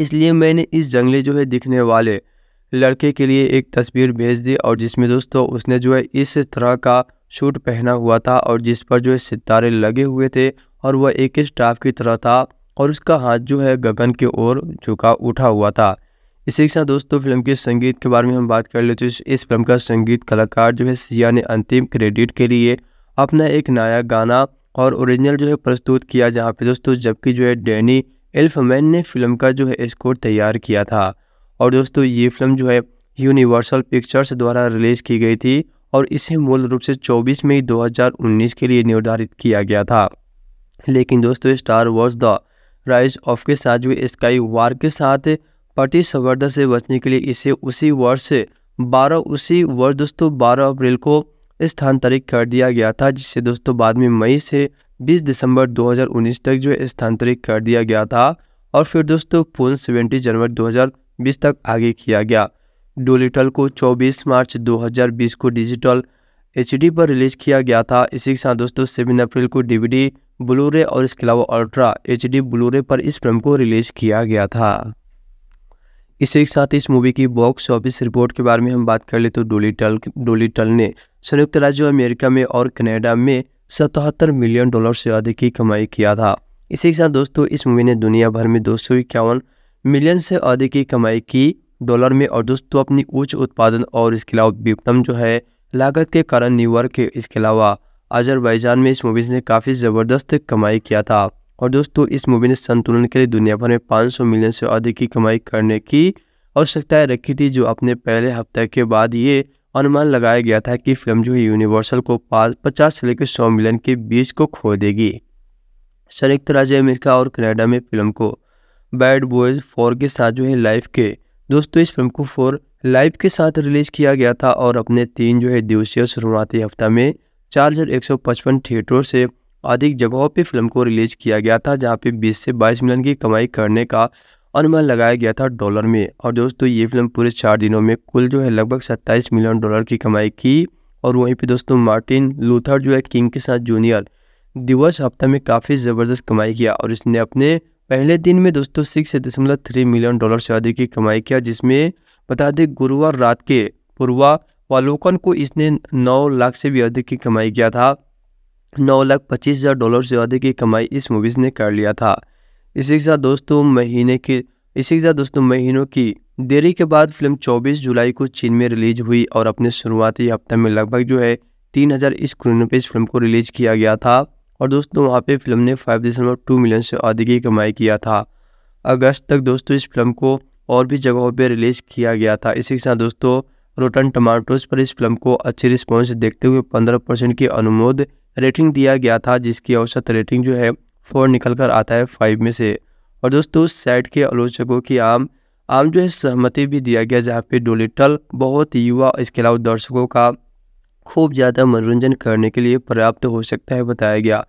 इसलिए मैंने इस जंगले जो है दिखने वाले लड़के के लिए एक तस्वीर भेज दी और जिसमें दोस्तों उसने जो है इस तरह का शूट पहना हुआ था और जिस पर जो है सितारे लगे हुए थे और वह एक स्टाफ की तरह था और उसका हाथ जो है गगन की ओर झुका उठा हुआ था इसी के साथ दोस्तों फिल्म के संगीत के बारे में हम बात कर लेते हैं इस फिल्म का संगीत कलाकार जो है सिया ने अंतिम क्रेडिट के लिए अपना एक नया गाना और ओरिजिनल जो है प्रस्तुत किया जहाँ पे दोस्तों जबकि जो है डैनी एल्फमैन ने फिल्म का जो है स्कोर तैयार किया था और दोस्तों ये फिल्म जो है यूनिवर्सल पिक्चर्स द्वारा रिलीज़ की गई थी और इसे मूल रूप से 24 मई 2019 के लिए निर्धारित किया गया था लेकिन दोस्तों Star Wars the Rise of के साथ जो स्काई वार के साथ प्रतिस्पर्धा से बचने के लिए इसे उसी वर्ष बारह उसी वर्ष दोस्तों बारह अप्रैल को स्थानांतरित कर दिया गया था जिसे दोस्तों बाद में मई से 20 दिसंबर 2019 तक जो स्थानांतरित कर दिया गया था और फिर दोस्तों पुन सेवेंटी जनवरी 2020 तक आगे किया गया डोलिटल को 24 मार्च 2020 को डिजिटल एच पर रिलीज किया गया था इसी के साथ दोस्तों सेवन अप्रैल को डीवीडी ब्लूरे और इसके अलावा अल्ट्रा एच डी ब्लूरे पर इस फिल्म को रिलीज किया गया था इसी के साथ इस मूवी की बॉक्स ऑफिस रिपोर्ट के बारे में हम बात कर ले तो डोलिटल डोलिटल ने संयुक्त राज्य अमेरिका में और कनाडा में सतहत्तर मिलियन डॉलर से अधिक की कमाई किया था इसी के साथ दोस्तों इस मूवी ने दुनिया भर में दो सौ इक्यावन मिलियन से अधिक की कमाई की डॉलर में और दोस्तों अपनी उच्च उत्पादन और इसके अलावा विपणन जो है लागत के कारण न्यूयॉर्क के इसके अलावा अजरबैजान में इस मूवीज़ ने काफ़ी ज़बरदस्त कमाई किया था और दोस्तों इस मूवी ने संतुलन के लिए दुनिया भर में 500 मिलियन से अधिक की कमाई करने की आवश्यकताएं रखी थी जो अपने पहले हफ्ते के बाद ये अनुमान लगाया गया था कि फिल्म जो है यूनिवर्सल को पाँच पचास से लेकर सौ मिलियन के बीच को खो देगी संयुक्त राज्य अमेरिका और कनाडा में फिल्म को बैड बॉयज फोर के साथ जो है लाइफ के दोस्तों इस फिल्म को फोर लाइफ के साथ रिलीज किया गया था और अपने तीन जो है दिवसीय शुरुआती हफ्ता में चार हज़ार एक सौ पचपन थिएटरों से अधिक जगहों पे फिल्म को रिलीज किया गया था जहाँ पे 20 से 22 मिलियन की कमाई करने का अनुमान लगाया गया था डॉलर में और दोस्तों ये फिल्म पूरे चार दिनों में कुल जो है लगभग 27 मिलियन डॉलर की कमाई की और वहीं पे दोस्तों मार्टिन लूथर जो है किंग के साथ जूनियर दिवस हफ्ता में काफ़ी ज़बरदस्त कमाई किया और इसने अपने पहले दिन में दोस्तों सिक्स दशमलव थ्री मिलियन डॉलर से अधिक की कमाई किया जिसमें बता दें गुरुवार रात के पूर्वावलोकन को इसने नौ लाख से भी अधिक की कमाई किया था नौ लाख पच्चीस हज़ार डॉलर से अधिक की कमाई इस मूवीज़ ने कर लिया था इसी के साथ दोस्तों महीने की इसी के साथ दोस्तों महीनों की देरी के बाद फिल्म 24 जुलाई को चीन में रिलीज हुई और अपने शुरुआती हफ्ते में लगभग जो है तीन हज़ार इस क्रोन पे इस फिल्म को रिलीज किया गया था और दोस्तों वहाँ पे फिल्म ने फाइव दिसंबर टू मिलियन से अधिक की कमाई किया था अगस्त तक दोस्तों इस फिल्म को और भी जगहों पर रिलीज़ किया गया था इसी के साथ दोस्तों रोटन टमाटोज पर इस फिल्म को अच्छी रिस्पॉन्स देखते हुए पंद्रह परसेंट की अनुमोद रेटिंग दिया गया था जिसकी औसत रेटिंग जो है फोर निकल कर आता है फाइव में से और दोस्तों साइड के आलोचकों की आम आम जो है सहमति भी दिया गया जहाँ पे डोलिटल बहुत युवा इसके अलावा दर्शकों का खूब ज़्यादा मनोरंजन करने के लिए पर्याप्त हो सकता है बताया गया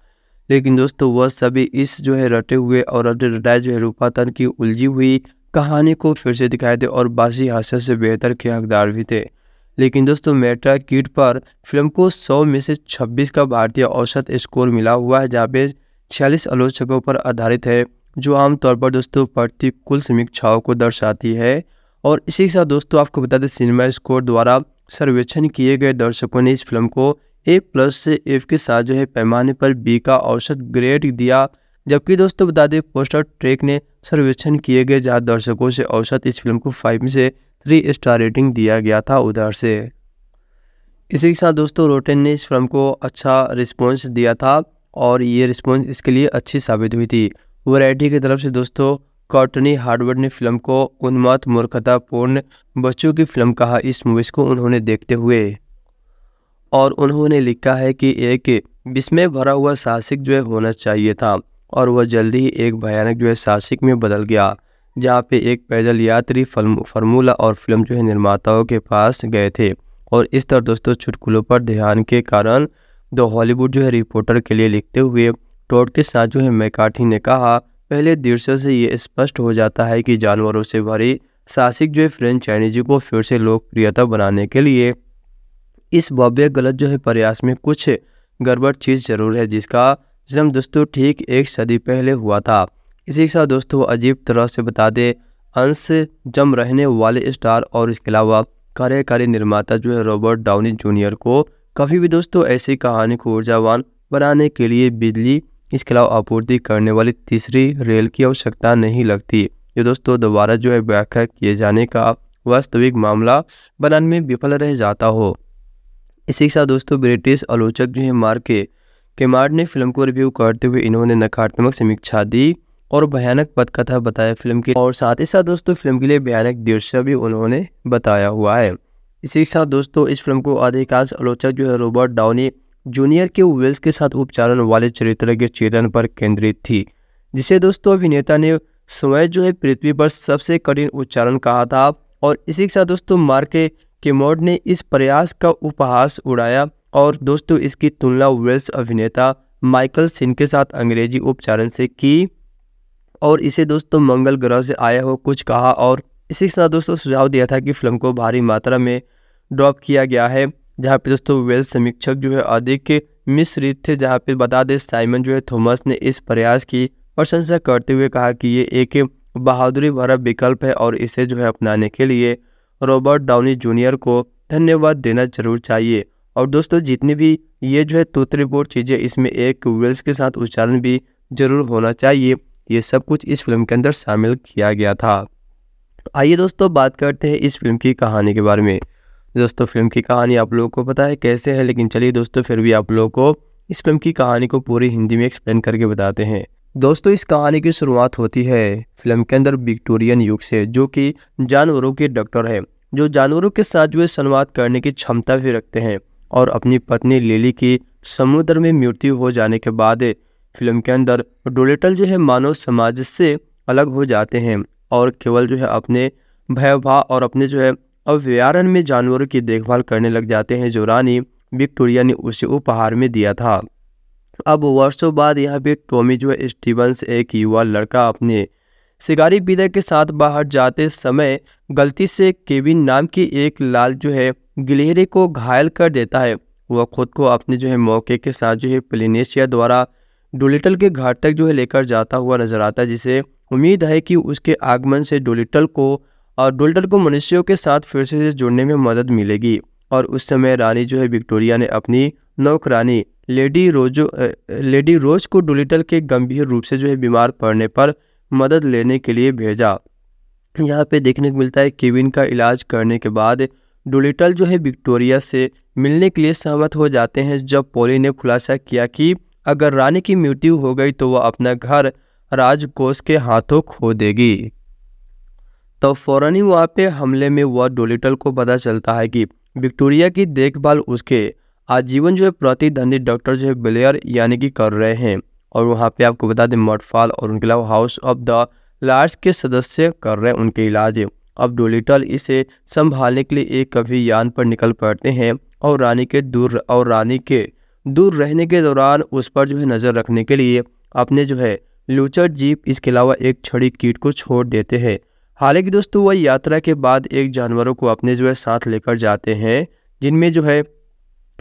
लेकिन दोस्तों वह सभी इस जो है रटे हुए और रटे जो है रूपातन की उलझी हुई कहानी को फिर से दिखाए थे और बासी हास्य से बेहतर के हकदार भी थे लेकिन दोस्तों मेट्रा किट पर फिल्म को 100 में से 26 का भारतीय औसत स्कोर मिला हुआ है जहाँ पे छियालीस आलोचकों पर आधारित है जो आमतौर पर दोस्तों प्रतिकूल समीक्षाओं को दर्शाती है और इसी के साथ दोस्तों आपको बता दें सिनेमा स्कोर द्वारा सर्वेक्षण किए गए दर्शकों ने इस फिल्म को ए प्लस से एफ के साथ जो है पैमाने पर बी का औसत ग्रेड दिया जबकि दोस्तों बता दें पोस्टर ट्रेक ने सर्वेक्षण किए गए जहाँ दर्शकों से औसत इस फिल्म को फाइव में से थ्री स्टार रेटिंग दिया गया था उधर से इसी के साथ दोस्तों रोटेन ने इस फिल्म को अच्छा रिस्पॉन्स दिया था और ये रिस्पॉन्स इसके लिए अच्छी साबित हुई थी वैरायटी की तरफ से दोस्तों कॉटनी हार्डवर्ड ने फिल्म को उन्माद मूर्खतापूर्ण बच्चों की फिल्म कहा इस मूवीज़ को उन्होंने देखते हुए और उन्होंने लिखा है कि एक विस्मय भरा हुआ साहसिक जो है होना चाहिए था और वह जल्दी ही एक भयानक जो है साहसिक में बदल गया जहाँ पे एक पैदल यात्री फिल्म फार्मूला और फिल्म जो है निर्माताओं के पास गए थे और इस तरह दोस्तों चुटकुलों पर ध्यान के कारण द हॉलीवुड जो है रिपोर्टर के लिए लिखते हुए टोट के साथ जो है मैकार्थी ने कहा पहले दृश्य से ये स्पष्ट हो जाता है कि जानवरों से भरी साहसिक जो है फ्रेंचाइजी को फिर से लोकप्रियता बनाने के लिए इस भव्य गलत जो है प्रयास में कुछ गड़बड़ चीज़ जरूर है जिसका जन्म दोस्तों ठीक एक सदी पहले हुआ था इसी के साथ दोस्तों अजीब तरह से बता दें अंश जम रहने वाले स्टार और इसके अलावा कार्यकारी निर्माता जो है रॉबर्ट डाउनी जूनियर को कभी भी दोस्तों ऐसी कहानी को ऊर्जावान बनाने के लिए बिजली इसके अलावा आपूर्ति करने वाली तीसरी रेल की आवश्यकता नहीं लगती ये दोस्तों दोबारा जो है व्याख्या किए जाने का वास्तविक मामला बनाने में विफल रह जाता हो इसी के साथ दोस्तों ब्रिटिश आलोचक जो है मार्के के केमार्ड ने फिल्म को रिव्यू करते हुए इन्होंने नकारात्मक समीक्षा दी और भयानक पथकथा बताया फिल्म की और साथ ही साथ दोस्तों फिल्म के लिए भयानक दृश्य भी उन्होंने बताया हुआ है इसी के साथ दोस्तों इस फिल्म को अधिकांश आलोचक जो है रॉबर्ट डाउनी जूनियर के वेल्स के साथ उपचारण वाले चरित्र के चेतन पर केंद्रित थी जिसे दोस्तों अभिनेता ने स्वयं जो है पृथ्वी पर सबसे कठिन उच्चारण कहा था और इसी के साथ दोस्तों मार्के मोड ने इस प्रयास का उपहास उड़ाया और दोस्तों इसकी तुलना वेल्स अभिनेता माइकल सिन के साथ अंग्रेजी उपचारण से की और इसे दोस्तों मंगल ग्रह से आया हो कुछ कहा और इसी के साथ दोस्तों सुझाव दिया था कि फिल्म को भारी मात्रा में ड्रॉप किया गया है जहाँ पे दोस्तों वेल्स समीक्षक जो है अधिक मिश्रित थे जहाँ पे बता दें साइमन जो है थॉमस ने इस प्रयास की प्रशंसा करते हुए कहा कि ये एक बहादुरी भरा विकल्प है और इसे जो है अपनाने के लिए रॉबर्ट डाउनी जूनियर को धन्यवाद देना जरूर चाहिए और दोस्तों जितनी भी ये जो है तोतरेपोर चीज़ें इसमें एक वेल्स के साथ उच्चारण भी जरूर होना चाहिए ये सब कुछ इस फिल्म के अंदर शामिल किया गया था आइए दोस्तों बात करते हैं इस फिल्म की कहानी के बारे में दोस्तों फिल्म की कहानी आप लोगों को पता है कैसे है लेकिन चलिए दोस्तों फिर भी आप लोगों को इस फिल्म की कहानी को पूरी हिंदी में एक्सप्लेन करके बताते हैं दोस्तों इस कहानी की शुरुआत होती है फिल्म के अंदर विक्टोरियन युग से जो कि जानवरों के डॉक्टर है जो जानवरों के साथ जो संवाद करने की क्षमता भी रखते हैं और अपनी पत्नी लिली की समुद्र में मृत्यु हो जाने के बाद फिल्म के अंदर डोलेटल जो है मानव समाज से अलग हो जाते हैं और केवल जो है अपने भयभा और अपने जो है अब व्यारण में जानवरों की देखभाल करने लग जाते हैं जो रानी विक्टोरिया ने उसे उपहार में दिया था अब वर्षों बाद यहाँ पे टॉमी जो है स्टीवंस एक युवा लड़का अपने शिकारी पिता के साथ बाहर जाते समय गलती से केविन नाम की एक लाल जो है गिलहरी को घायल कर देता है वह खुद को अपने जो है मौके के साथ जो है प्लेनेशिया द्वारा डोलिटल के घाट तक जो है लेकर जाता हुआ नजर आता है जिसे उम्मीद है कि उसके आगमन से डोलिटल को और डोल्टर को मनुष्यों के साथ फिर से जुड़ने में मदद मिलेगी और उस समय रानी जो है विक्टोरिया ने अपनी नौकरानी लेडी रोजो लेडी रोज को डोलिटल के गंभीर रूप से जो है बीमार पड़ने पर मदद लेने के लिए भेजा यहाँ पे देखने को मिलता है केविन का इलाज करने के बाद डोलिटल जो है विक्टोरिया से मिलने के लिए सहमत हो जाते हैं जब पोली ने खुलासा किया कि अगर रानी की मृत्यु हो गई तो वह अपना घर राजकोष के हाथों खो देगी तो फ़ौरन ही वहाँ पे हमले में हुआ डोलिटल को पता चलता है कि विक्टोरिया की देखभाल उसके आजीवन जो है प्रतिद्वंदी डॉक्टर जो है ब्लेयर यानी कि कर रहे हैं और वहाँ पे आपको बता दें मटफाल और उनके अलावा हाउस ऑफ द लार्ड्स के सदस्य कर रहे हैं उनके इलाज अब डोलिटल इसे संभालने के लिए एक कभी यान पर निकल पड़ते हैं और रानी के दूर और रानी के दूर रहने के दौरान उस पर जो है नज़र रखने के लिए अपने जो है लूचर जीप इसके अलावा एक छड़ी कीट को छोड़ देते हैं हालांकि दोस्तों वह यात्रा के बाद एक जानवरों को अपने जो है साथ लेकर जाते हैं जिनमें जो है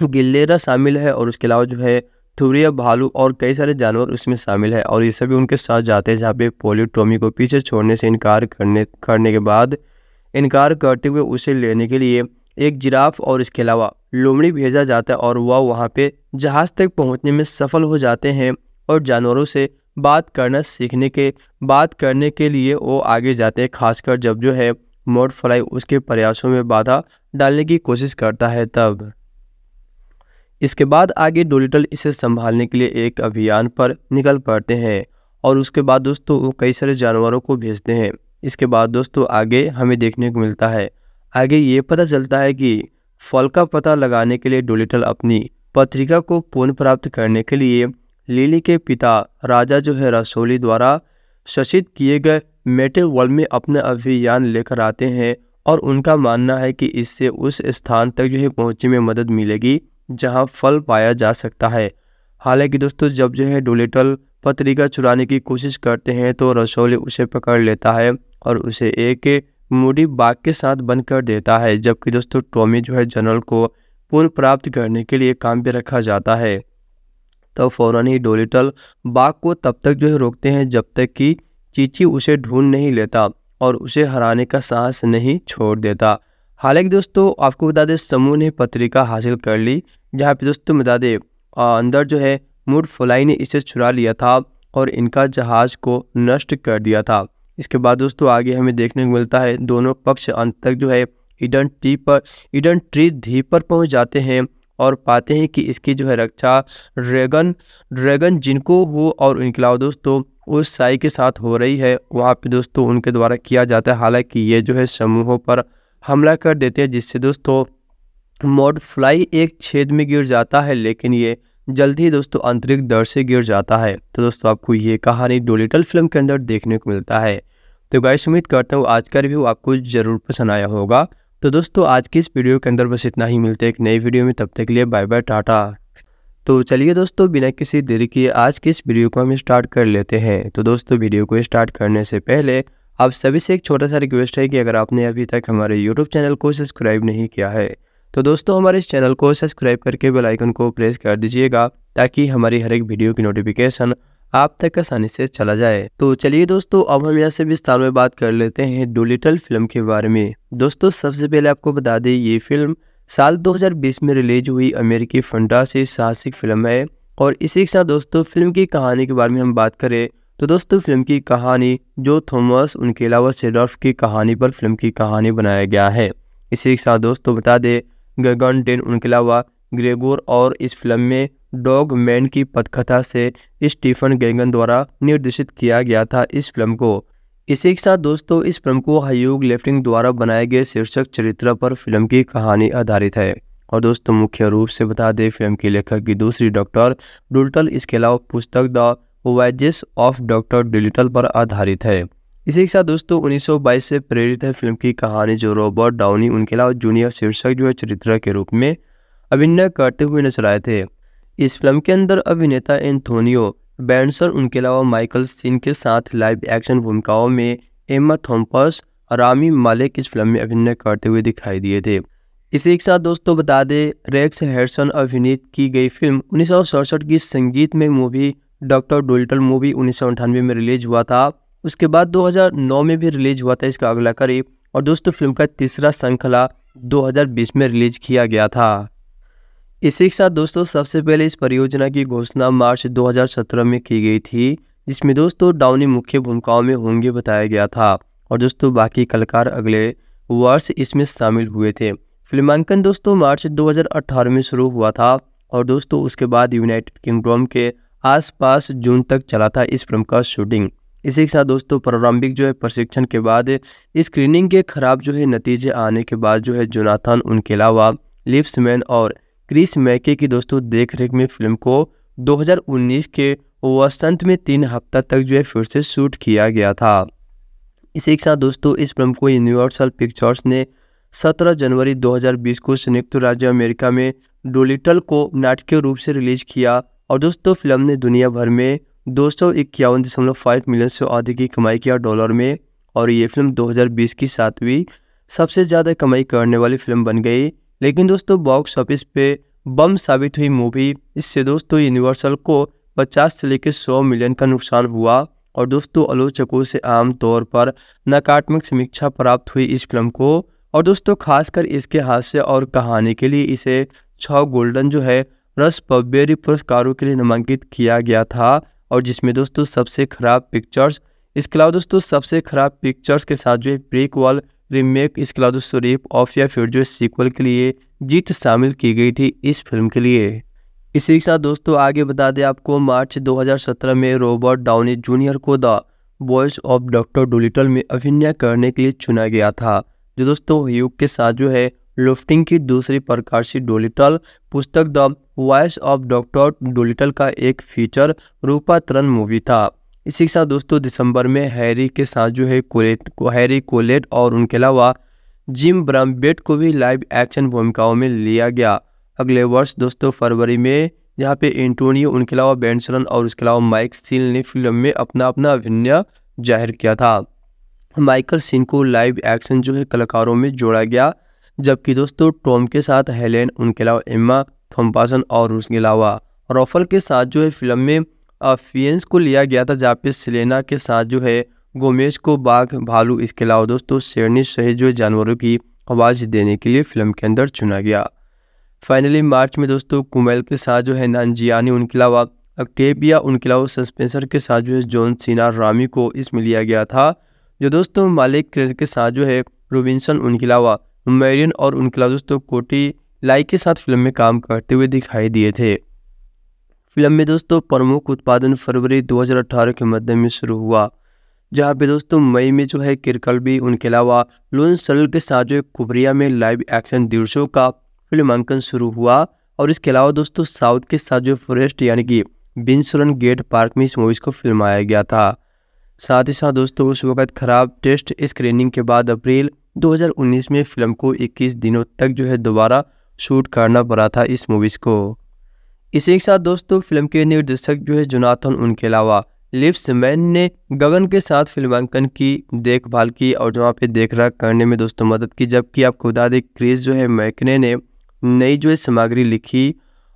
गिल्लेरा शामिल है और उसके अलावा जो है थुरिया भालू और कई सारे जानवर उसमें शामिल है और ये सभी उनके साथ जाते हैं जहाँ पे पोलियोटोमी को पीछे छोड़ने से इनकार करने करने के बाद इनकार करते हुए उसे लेने के लिए एक जिराफ और इसके अलावा लोमड़ी भेजा जाता है और वह वहाँ पे जहाज़ तक पहुँचने में सफल हो जाते हैं और जानवरों से बात करना सीखने के बात करने के लिए वो आगे जाते हैं खासकर जब जो है मोड फ्लाई उसके प्रयासों में बाधा डालने की कोशिश करता है तब इसके बाद आगे डोलिटल इसे संभालने के लिए एक अभियान पर निकल पड़ते हैं और उसके बाद दोस्तों वो कई सारे जानवरों को भेजते हैं इसके बाद दोस्तों आगे हमें देखने को मिलता है आगे ये पता चलता है कि फल का पता लगाने के लिए डोलिटल अपनी पत्रिका को पुनः प्राप्त करने के लिए लिली के पिता राजा जो है रसोली द्वारा शशित किए गए मेटे वर्ल्ड में अपने अभियान लेकर आते हैं और उनका मानना है कि इससे उस स्थान तक जो है पहुँचने में मदद मिलेगी जहाँ फल पाया जा सकता है हालांकि दोस्तों जब जो है डोलेटल पत्रिका चुराने की कोशिश करते हैं तो रसोली उसे पकड़ लेता है और उसे एक मूडी बाग के साथ बंद कर देता है जबकि दोस्तों टॉमी जो है जनरल को पुनः प्राप्त करने के लिए काम भी रखा जाता है तब फ़ौरन ही डोलिटल बाघ को तब तक जो है रोकते हैं जब तक कि चीची उसे ढूंढ नहीं लेता और उसे हराने का साहस नहीं छोड़ देता हालांकि दोस्तों आपको बता दें समूह ने पत्रिका हासिल कर ली जहाँ पे दोस्तों बता दें अंदर जो है मूड फ्लाई ने इसे छुड़ा लिया था और इनका जहाज को नष्ट कर दिया था इसके बाद दोस्तों आगे हमें देखने को मिलता है दोनों पक्ष अंत तक जो है इडन टी पर इडन ट्री धीप पर पहुंच जाते हैं और पाते हैं कि इसकी जो है रक्षा ड्रैगन ड्रैगन जिनको वो और इनकलाब दोस्तों उस साई के साथ हो रही है वहाँ पे दोस्तों उनके द्वारा किया जाता है हालांकि ये जो है समूहों पर हमला कर देते हैं जिससे दोस्तों मोड फ्लाई एक छेद में गिर जाता है लेकिन ये जल्द ही दोस्तों आंतरिक दर से गिर जाता है तो दोस्तों आपको ये कहानी डोलिटल फिल्म के अंदर देखने को मिलता है तो गाइस उम्मीद करता हूँ आज का रिव्यू आपको ज़रूर पसंद आया होगा तो दोस्तों आज की इस वीडियो के अंदर बस इतना ही मिलते हैं एक नई वीडियो में तब तक के लिए बाय बाय टाटा तो चलिए दोस्तों बिना किसी देरी के आज की इस वीडियो को हम स्टार्ट कर लेते हैं तो दोस्तों वीडियो को स्टार्ट करने से पहले आप सभी से एक छोटा सा रिक्वेस्ट है कि अगर आपने अभी तक हमारे यूट्यूब चैनल को सब्सक्राइब नहीं किया है तो दोस्तों हमारे इस चैनल को सब्सक्राइब करके बेलाइकन को प्रेस कर दीजिएगा ताकि हमारी हर एक वीडियो की नोटिफिकेशन आप तक आसानी से चला जाए तो चलिए दोस्तों अब हम यहाँ से विस्तार में बात कर लेते हैं डोलिटल फिल्म के बारे में दोस्तों सबसे पहले आपको बता दें ये फिल्म साल 2020 में रिलीज हुई अमेरिकी फंडा से साहसिक फिल्म है और इसी के साथ दोस्तों फिल्म की कहानी के बारे में हम बात करें तो दोस्तों फिल्म की कहानी जो थॉमस उनके अलावा सेडॉर्फ की कहानी पर फिल्म की कहानी बनाया गया है इसी के साथ दोस्तों बता दें गगन डेन उनके अलावा ग्रेगोर और इस फिल्म में डॉग मैन की पथकथा से स्टीफन गेंगन द्वारा निर्देशित किया गया था इस फिल्म को इसी के साथ दोस्तों इस फिल्म को हयोग लेफ्टिंग द्वारा बनाए गए शीर्षक चरित्र पर फिल्म की कहानी आधारित है और दोस्तों मुख्य रूप से बता दें फिल्म के लेखक की दूसरी डॉक्टर डुलटल इसके अलावा पुस्तक the voyages of Doctor Dolittle पर आधारित है इसी के साथ दोस्तों 1922 से प्रेरित है फिल्म की कहानी जो रॉबर्ट डाउनी उनके अलावा जूनियर शीर्षक जो है चरित्र के रूप में अभिनय करते हुए नजर आए थे इस फिल्म के अंदर अभिनेता एंथोनियो बैंडसन उनके अलावा माइकल सिंह के साथ लाइव एक्शन भूमिकाओं में एमा थॉम्पस रामी मालिक इस फिल्म में अभिनय करते हुए दिखाई दिए थे इसी के साथ दोस्तों बता दें रेक्स हेरसन अभिनीत की गई फिल्म उन्नीस की संगीत में मूवी डॉक्टर डोल्टल मूवी उन्नीस में रिलीज हुआ था उसके बाद 2009 में भी रिलीज हुआ था इसका अगला करीब और दोस्तों फिल्म का तीसरा श्रृंखला 2020 में रिलीज किया गया था इसी के साथ दोस्तों सबसे पहले इस परियोजना की घोषणा मार्च 2017 में की गई थी जिसमें दोस्तों डाउनी मुख्य भूमिकाओं में होंगे बताया गया था और दोस्तों बाकी कलाकार अगले वर्ष इसमें शामिल हुए थे फिल्मांकन दोस्तों मार्च 2018 में शुरू हुआ था और दोस्तों उसके बाद यूनाइटेड किंगडम के आसपास जून तक चला था इस फिल्म का शूटिंग इसी के साथ दोस्तों प्रारंभिक जो है प्रशिक्षण के बाद स्क्रीनिंग के खराब जो है नतीजे आने के बाद जो है जोनाथन उनके अलावा लिप्समैन और क्रिस मैके की दोस्तों देख रेख में फिल्म को 2019 के वसंत में तीन हफ्ता तक जो है फिर से शूट किया गया था इसी के साथ दोस्तों इस फिल्म को यूनिवर्सल पिक्चर्स ने 17 जनवरी 2020 को संयुक्त राज्य अमेरिका में डोलिटल को नाटकीय रूप से रिलीज किया और दोस्तों फिल्म ने दुनिया भर में दो मिलियन से अधिक की कमाई किया डॉलर में और ये फिल्म 2020 की सातवीं सबसे ज़्यादा कमाई करने वाली फिल्म बन गई लेकिन दोस्तों बॉक्स ऑफिस पे बम साबित हुई मूवी इससे दोस्तों यूनिवर्सल को 50 से लेकर 100 मिलियन का नुकसान हुआ और दोस्तों आलोचकों से आम तौर पर नकारात्मक समीक्षा प्राप्त हुई इस फिल्म को और दोस्तों खासकर इसके हास्य और कहानी के लिए इसे छः गोल्डन जो है रस पबेरी पुरस्कारों के लिए नामांकित किया गया था और जिसमें दोस्तों सबसे खराब पिक्चर्स इसके अलावा दोस्तों सबसे खराब पिक्चर्स के साथ जो है ब्रेक वॉल रीमेक इस क्लाद शरीफ ऑफ या फिर जो सीक्वल के लिए जीत शामिल की गई थी इस फिल्म के लिए इसी के साथ दोस्तों आगे बता दें आपको मार्च 2017 में रॉबर्ट डाउनी जूनियर को the voice of Doctor Dolittle में अभिनय करने के लिए चुना गया था जो दोस्तों युग के साथ जो है लिफ्टिंग की दूसरी प्रकाशित डोलिटल पुस्तक the voice of Doctor Dolittle का एक फीचर रूपांतरण मूवी था इसी के साथ दोस्तों दिसंबर में हैरी के साथ जो है कोलेट को हैरी कोलेट और उनके अलावा जिम ब्रम्बेट को भी लाइव एक्शन भूमिकाओं में लिया गया अगले वर्ष दोस्तों फरवरी में जहाँ पे एंटोनियो उनके अलावा बेंसरन और उसके अलावा माइक सील ने फिल्म में अपना अपना अभिनय जाहिर किया था माइकल सिंह को लाइव एक्शन जो है कलाकारों में जोड़ा गया जबकि दोस्तों टॉम के साथ हेलेन उनके अलावा एम्मा थम्पासन और उसके अलावा रॉफल के साथ जो है फिल्म में फियंस को लिया गया था जहाँ पे सेलेना के साथ जो है गोमेज को बाघ भालू इसके अलावा दोस्तों शेरनी सहित जो जानवरों की आवाज़ देने के लिए फिल्म के अंदर चुना गया फाइनली मार्च में दोस्तों कुमेल के साथ जो है नानजियानी उनके अलावा अक्टेबिया उनके अलावा सस्पेंसर के साथ जो है जॉन सीना रामी को इसमें लिया गया था जो दोस्तों मालिक क्रेज के साथ जो है रोबिनसन उनके अलावा मेरियन और उनके अलावा दोस्तों कोटी लाई के साथ फिल्म में काम करते हुए दिखाई दिए थे फिल्म में दोस्तों प्रमुख उत्पादन फरवरी 2018 के मध्य में शुरू हुआ जहाँ पे दोस्तों मई में जो है भी उनके अलावा लोन सरल के साथ जो कुबरिया में लाइव एक्शन दृश्यों का फिल्मांकन शुरू हुआ और इसके अलावा दोस्तों साउथ के साथ जो फॉरेस्ट यानी कि बिनसुरन गेट पार्क में इस मूवीज़ को फिल्माया गया था साथ ही साथ दोस्तों उस वक्त खराब टेस्ट स्क्रीनिंग के बाद अप्रैल 2019 में फिल्म को 21 दिनों तक जो है दोबारा शूट करना पड़ा था इस मूवीज़ को इसी के साथ दोस्तों फिल्म के निर्देशक जो है जोनाथन उनके अलावा लिप्स मैन ने गगन के साथ फिल्मांकन की देखभाल की और जहाँ पे देख रेख करने में दोस्तों मदद की जबकि आपको बता दें क्रिस जो है मैकने ने नई जो है सामग्री लिखी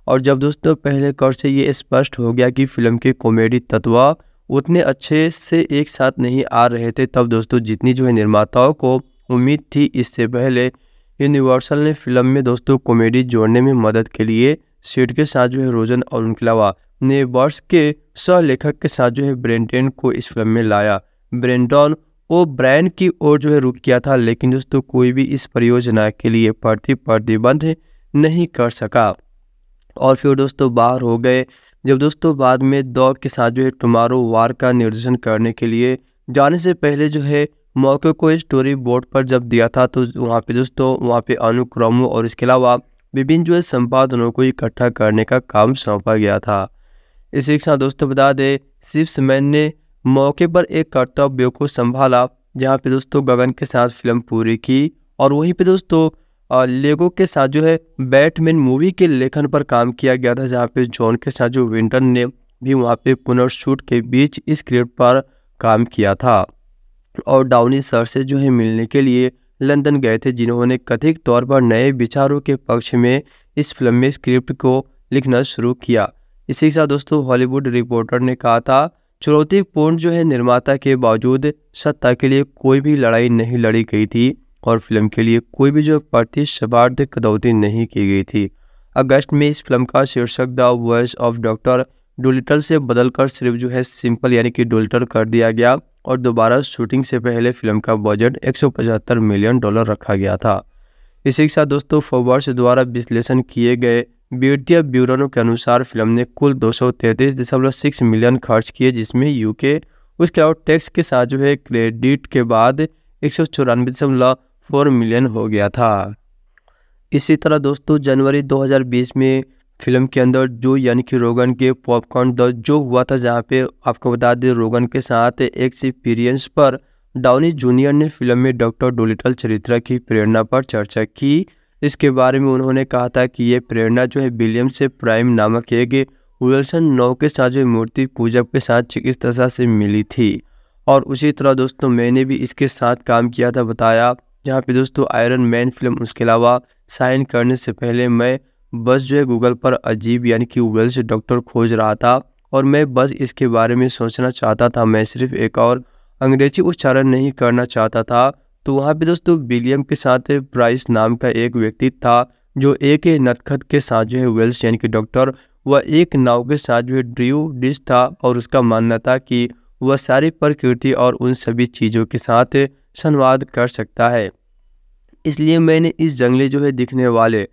और जब दोस्तों पहले कौर से ये स्पष्ट हो गया कि फिल्म के कॉमेडी तत्व उतने अच्छे से एक साथ नहीं आ रहे थे तब दोस्तों जितनी जो है निर्माताओं को उम्मीद थी इससे पहले यूनिवर्सल ने फिल्म में दोस्तों कॉमेडी जोड़ने में मदद के लिए सीट के साथ जो है रोजन और उनके अलावा ने बर्स के सह लेखक के साथ जो है ब्रेंटेन को इस फिल्म में लाया ब्रेंटन वो ब्रायन की ओर जो है रुक किया था लेकिन दोस्तों कोई भी इस परियोजना के लिए पढ़ती प्रतिबंध नहीं कर सका और फिर दोस्तों बाहर हो गए जब दोस्तों बाद में दौ के साथ जो है टुमारो वार का निर्देशन करने के लिए जाने से पहले जो है मौके को स्टोरी बोर्ड पर जब दिया था तो वहाँ पे दोस्तों वहाँ पे अनुक्रमों और इसके अलावा विभिन्न जो है संपादनों को इकट्ठा करने का काम सौंपा गया था इसी के साथ दोस्तों बता दें शिवसमैन ने मौके पर एक कर्तव्य को संभाला जहाँ पे दोस्तों गगन के साथ फिल्म पूरी की और वहीं पे दोस्तों लेगो के साथ जो है बैटमैन मूवी के लेखन पर काम किया गया था जहाँ पे जॉन के साथ जो विंटन ने भी वहाँ पे पुनर्शूट के बीच स्क्रिप्ट पर काम किया था और डाउनी सर से जो है मिलने के लिए लंदन गए थे जिन्होंने कथित तौर पर नए विचारों के पक्ष में इस फिल्म में स्क्रिप्ट को लिखना शुरू किया इसी के साथ दोस्तों हॉलीवुड रिपोर्टर ने कहा था चुनौतीपूर्ण जो है निर्माता के बावजूद सत्ता के लिए कोई भी लड़ाई नहीं लड़ी गई थी और फिल्म के लिए कोई भी जो प्रतिस्पर्ध कदौती नहीं की गई थी अगस्त में इस फिल्म का शीर्षक the voice of Doctor Dolittle से बदलकर सिर्फ जो है सिंपल यानी कि डोलिटल कर दिया गया और दोबारा शूटिंग से पहले फिल्म का बजट एक मिलियन डॉलर रखा गया था इसी के साथ दोस्तों फोवर्स द्वारा विश्लेषण किए गए ब्यूटिया ब्यूरो के अनुसार फिल्म ने कुल दो मिलियन खर्च किए जिसमें यूके उसके अलावा टैक्स के साथ जो है क्रेडिट के बाद एक मिलियन हो गया था इसी तरह दोस्तों जनवरी 2020 में फिल्म के अंदर जो यानी कि रोगन के पॉपकॉर्न द जो हुआ था जहाँ पे आपको बता दें रोगन के साथ एक्सपीरियंस पर डाउनी जूनियर ने फिल्म में डॉक्टर डोलिटल चरित्र की प्रेरणा पर चर्चा की इसके बारे में उन्होंने कहा था कि ये प्रेरणा जो है विलियम से प्राइम नामक एक विल्सन नौ के साथ जो मूर्ति पूजक के साथ चिकित्सा से मिली थी और उसी तरह दोस्तों मैंने भी इसके साथ काम किया था बताया जहाँ पे दोस्तों आयरन मैन फिल्म उसके अलावा साइन करने से पहले मैं बस जो है गूगल पर अजीब यानी कि वेल्स डॉक्टर खोज रहा था और मैं बस इसके बारे में सोचना चाहता था मैं सिर्फ एक और अंग्रेजी उच्चारण नहीं करना चाहता था तो वहाँ पे दोस्तों विलियम के साथ प्राइस नाम का एक व्यक्ति था जो एक नतखत के साथ जो है वेल्स यानी कि डॉक्टर वह एक नाव के साथ जो है ड्रियो डिश था और उसका मानना था कि वह सारी प्रकृति और उन सभी चीज़ों के साथ संवाद कर सकता है इसलिए मैंने इस जंगले जो है दिखने वाले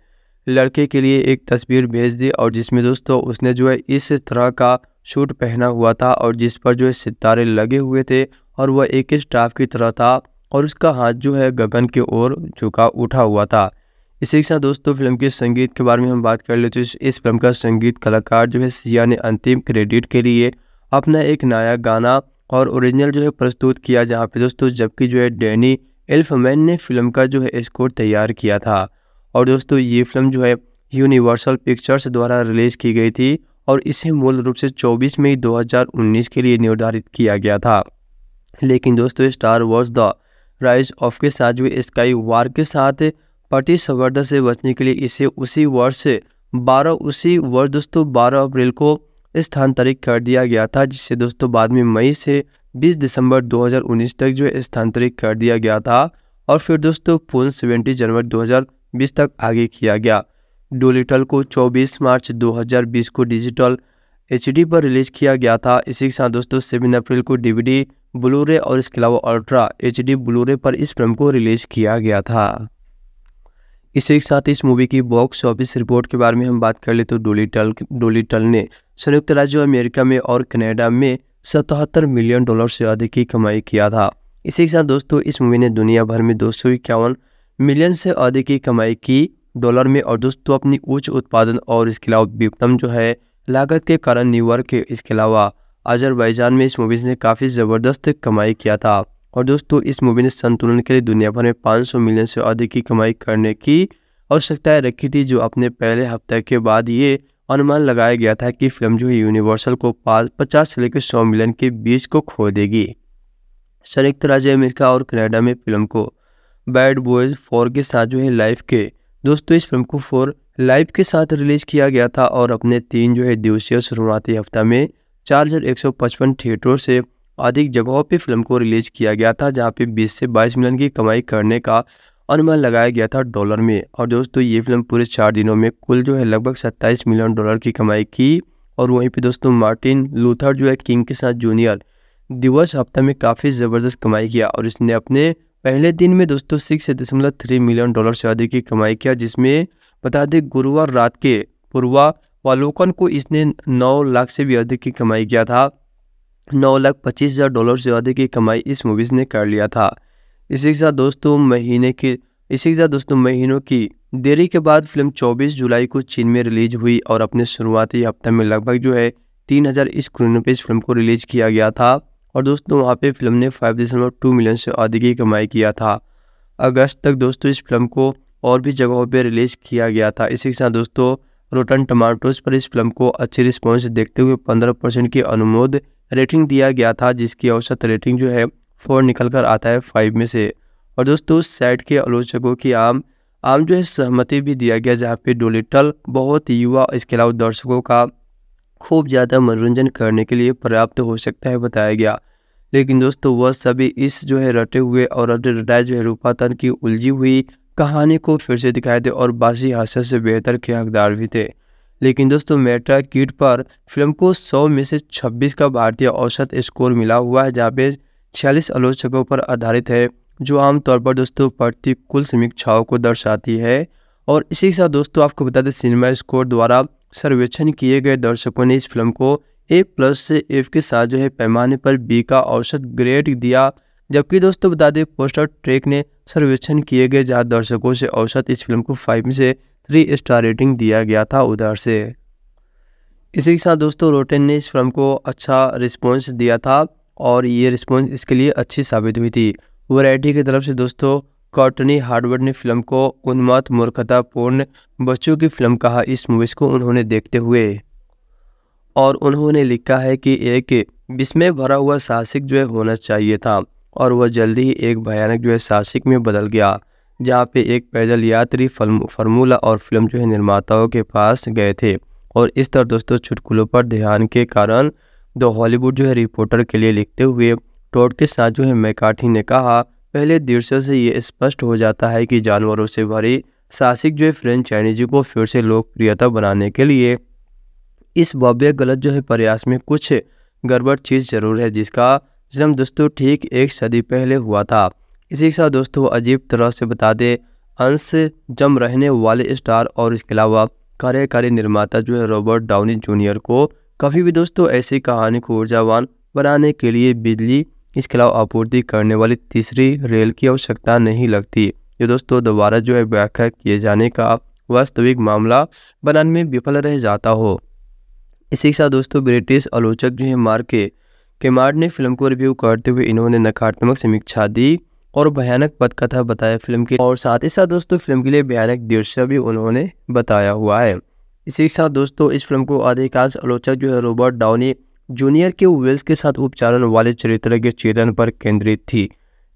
लड़के के लिए एक तस्वीर भेज दी और जिसमें दोस्तों उसने जो है इस तरह का शूट पहना हुआ था और जिस पर जो है सितारे लगे हुए थे और वह एक स्टाफ की तरह था और उसका हाथ जो है गगन की ओर झुका उठा हुआ था इसी के साथ दोस्तों फिल्म के संगीत के बारे में हम बात कर लेते हैं इस फिल्म का संगीत कलाकार जो है सिया ने अंतिम क्रेडिट के लिए अपना एक नया गाना और ओरिजिनल जो है प्रस्तुत किया जहाँ पे दोस्तों जबकि जो है डैनी एल्फमैन ने फिल्म का जो है स्कोर तैयार किया था और दोस्तों ये फिल्म जो है यूनिवर्सल पिक्चर्स द्वारा रिलीज़ की गई थी और इसे मूल रूप से 24 मई 2019 के लिए निर्धारित किया गया था लेकिन दोस्तों Star Wars the Rise of के साथ जो स्काई वार के साथ प्रतिस्पर्धा से बचने के लिए इसे उसी वर्ष बारह उसी वर्ष दोस्तों बारह अप्रैल को स्थानांतरित कर दिया गया था जिससे दोस्तों बाद में मई से 20 दिसंबर 2019 तक जो स्थानांतरित कर दिया गया था और फिर दोस्तों पुन सेवेंटी जनवरी 2020 तक आगे किया गया डोलिटल को 24 मार्च 2020 को डिजिटल एच पर रिलीज किया गया था इसी के साथ दोस्तों सेवन अप्रैल को डीवीडी ब्लूरे और इसके अलावा अल्ट्रा एच डी ब्लूरे पर इस फिल्म को रिलीज किया गया था इसी के साथ इस मूवी की बॉक्स ऑफिस रिपोर्ट के बारे में हम बात कर ले तो डोलीटल डोलीटल ने संयुक्त राज्य अमेरिका में और कनाडा में सतहत्तर मिलियन डॉलर से अधिक की कमाई किया था इसी के साथ दोस्तों इस मूवी ने दुनिया भर में दो सौ इक्यावन मिलियन से अधिक की कमाई की डॉलर में और दोस्तों अपनी उच्च उत्पादन और इसके अलावा विपणन जो है लागत के कारण न्यूयॉर्क के इसके अलावा अजरबैजान में इस मूवीज़ ने काफ़ी ज़बरदस्त कमाई किया था और दोस्तों इस मूवी ने संतुलन के लिए दुनिया भर में 500 मिलियन से अधिक की कमाई करने की आवश्यकताएं रखी थी जो अपने पहले हफ्ते के बाद ये अनुमान लगाया गया था कि फिल्म जो है यूनिवर्सल को पाँच पचास से लेकर सौ मिलियन के बीच को खो देगी संयुक्त राज्य अमेरिका और कनाडा में फिल्म को बैड बॉयज़ फोर के साथ जो है लाइफ के दोस्तों इस फिल्म को फोर लाइफ के साथ रिलीज़ किया गया था और अपने तीन जो है दिवसीय शुरुआती हफ्ता में चार हज़ार एक सौ पचपन थिएटरों से अधिक जगहों पे फिल्म को रिलीज किया गया था जहाँ पे 20 से 22 मिलियन की कमाई करने का अनुमान लगाया गया था डॉलर में और दोस्तों ये फिल्म पूरे चार दिनों में कुल जो है लगभग 27 मिलियन डॉलर की कमाई की और वहीं पे दोस्तों मार्टिन लूथर जो है किंग के साथ जूनियर दिवस हफ्ता में काफ़ी ज़बरदस्त कमाई किया और इसने अपने पहले दिन में दोस्तों सिक्स दशमलव थ्री मिलियन डॉलर से अधिक की कमाई किया जिसमें बता दें गुरुवार रात के पूर्वा वालोकन को इसने नौ लाख से भी अधिक की कमाई किया था नौ लाख पच्चीस हज़ार डॉलर से अधिक की कमाई इस मूवीज़ ने कर लिया था इसी के साथ दोस्तों महीने की इसी के साथ दोस्तों महीनों की देरी के बाद फिल्म 24 जुलाई को चीन में रिलीज हुई और अपने शुरुआती हफ्ते में लगभग जो है तीन हज़ार स्क्रीनों पर इस फिल्म को रिलीज किया गया था और दोस्तों वहाँ पे फिल्म ने फाइव दशमलव टू मिलियन से अधिक की कमाई किया था अगस्त तक दोस्तों इस फिल्म को और भी जगहों पे रिलीज़ किया गया था इसी के साथ दोस्तों रोटन टमाटोज पर इस फिल्म को अच्छे रिस्पॉन्स देखते हुए पंद्रह परसेंट की अनुमोद रेटिंग दिया गया था जिसकी औसत रेटिंग जो है फोर निकल कर आता है फाइव में से और दोस्तों साइट के आलोचकों की आम आम जो है सहमति भी दिया गया जहाँ पे डोलिटल बहुत युवा इसके अलावा दर्शकों का खूब ज़्यादा मनोरंजन करने के लिए पर्याप्त हो सकता है बताया गया लेकिन दोस्तों वह सभी इस जो है रटे हुए और अटटाए जो है रूपातन की उलझी हुई कहानी को फिर से दिखाए थे और बासी हास्य से बेहतर के हकदार भी थे लेकिन दोस्तों मेट्रा किट पर फिल्म को 100 में से 26 का भारतीय औसत स्कोर मिला हुआ है जहाँ पे छियालीस आलोचकों पर आधारित है जो आमतौर पर दोस्तों प्रतिकूल समीक्षाओं को दर्शाती है और इसी के साथ दोस्तों आपको बता दें सिनेमा स्कोर द्वारा सर्वेक्षण किए गए दर्शकों ने इस फिल्म को ए प्लस से एफ के साथ जो है पैमाने पर बी का औसत ग्रेड दिया जबकि दोस्तों बता दें पोस्टर ट्रेक ने सर्वेक्षण किए गए जहां दर्शकों से औसत इस फिल्म को फाइव में से थ्री स्टार रेटिंग दिया गया था उधर से इसी के साथ दोस्तों रोटेन ने इस फिल्म को अच्छा रिस्पॉन्स दिया था और ये रिस्पॉन्स इसके लिए अच्छी साबित हुई थी वराइटी की तरफ से दोस्तों कॉटनी हार्डवर्ड ने फिल्म को उन्मात मूर्खतापूर्ण बच्चों की फिल्म कहा इस मूवीज़ को उन्होंने देखते हुए और उन्होंने लिखा है कि एक विस्मय भरा हुआ साहसिक जो है होना चाहिए था और वह जल्दी ही एक भयानक जो है साहसिक में बदल गया जहाँ पे एक पैदल यात्री फिल्म फार्मूला और फिल्म जो है निर्माताओं के पास गए थे और इस तरह दोस्तों चुटकुलों पर ध्यान के कारण दो हॉलीवुड जो है रिपोर्टर के लिए लिखते हुए टोट के साथ जो है मैकार्थी ने कहा पहले दृश्य से ये स्पष्ट हो जाता है कि जानवरों से भरी साहसिक जो है फ्रेंचाइजी को फिर से लोकप्रियता बनाने के लिए इस भव्य गलत जो है प्रयास में कुछ गड़बड़ चीज़ जरूर है जिसका जन्म दोस्तों ठीक एक सदी पहले हुआ था इसी के साथ दोस्तों अजीब तरह से बता दें अंश जम रहने वाले स्टार और इसके अलावा कार्यकारी निर्माता जो है रॉबर्ट डाउनी जूनियर को कभी भी दोस्तों ऐसी कहानी को ऊर्जावान बनाने के लिए बिजली इसके अलावा आपूर्ति करने वाली तीसरी रेल की आवश्यकता नहीं लगती ये दोस्तों दोबारा जो है व्याख्या किए जाने का वास्तविक मामला बनाने में विफल रह जाता हो इसी के साथ दोस्तों ब्रिटिश आलोचक जो है मार्के के केमार्ड ने फिल्म को रिव्यू करते हुए इन्होंने नकारात्मक समीक्षा दी और भयानक पथकथा बताया फिल्म की और साथ ही साथ दोस्तों फिल्म के लिए भयानक दृश्य भी उन्होंने बताया हुआ है इसी के साथ दोस्तों इस फिल्म को अधिकांश आलोचक जो है रॉबर्ट डाउनी जूनियर के वेल्स के साथ उपचारण वाले चरित्र के चेतन पर केंद्रित थी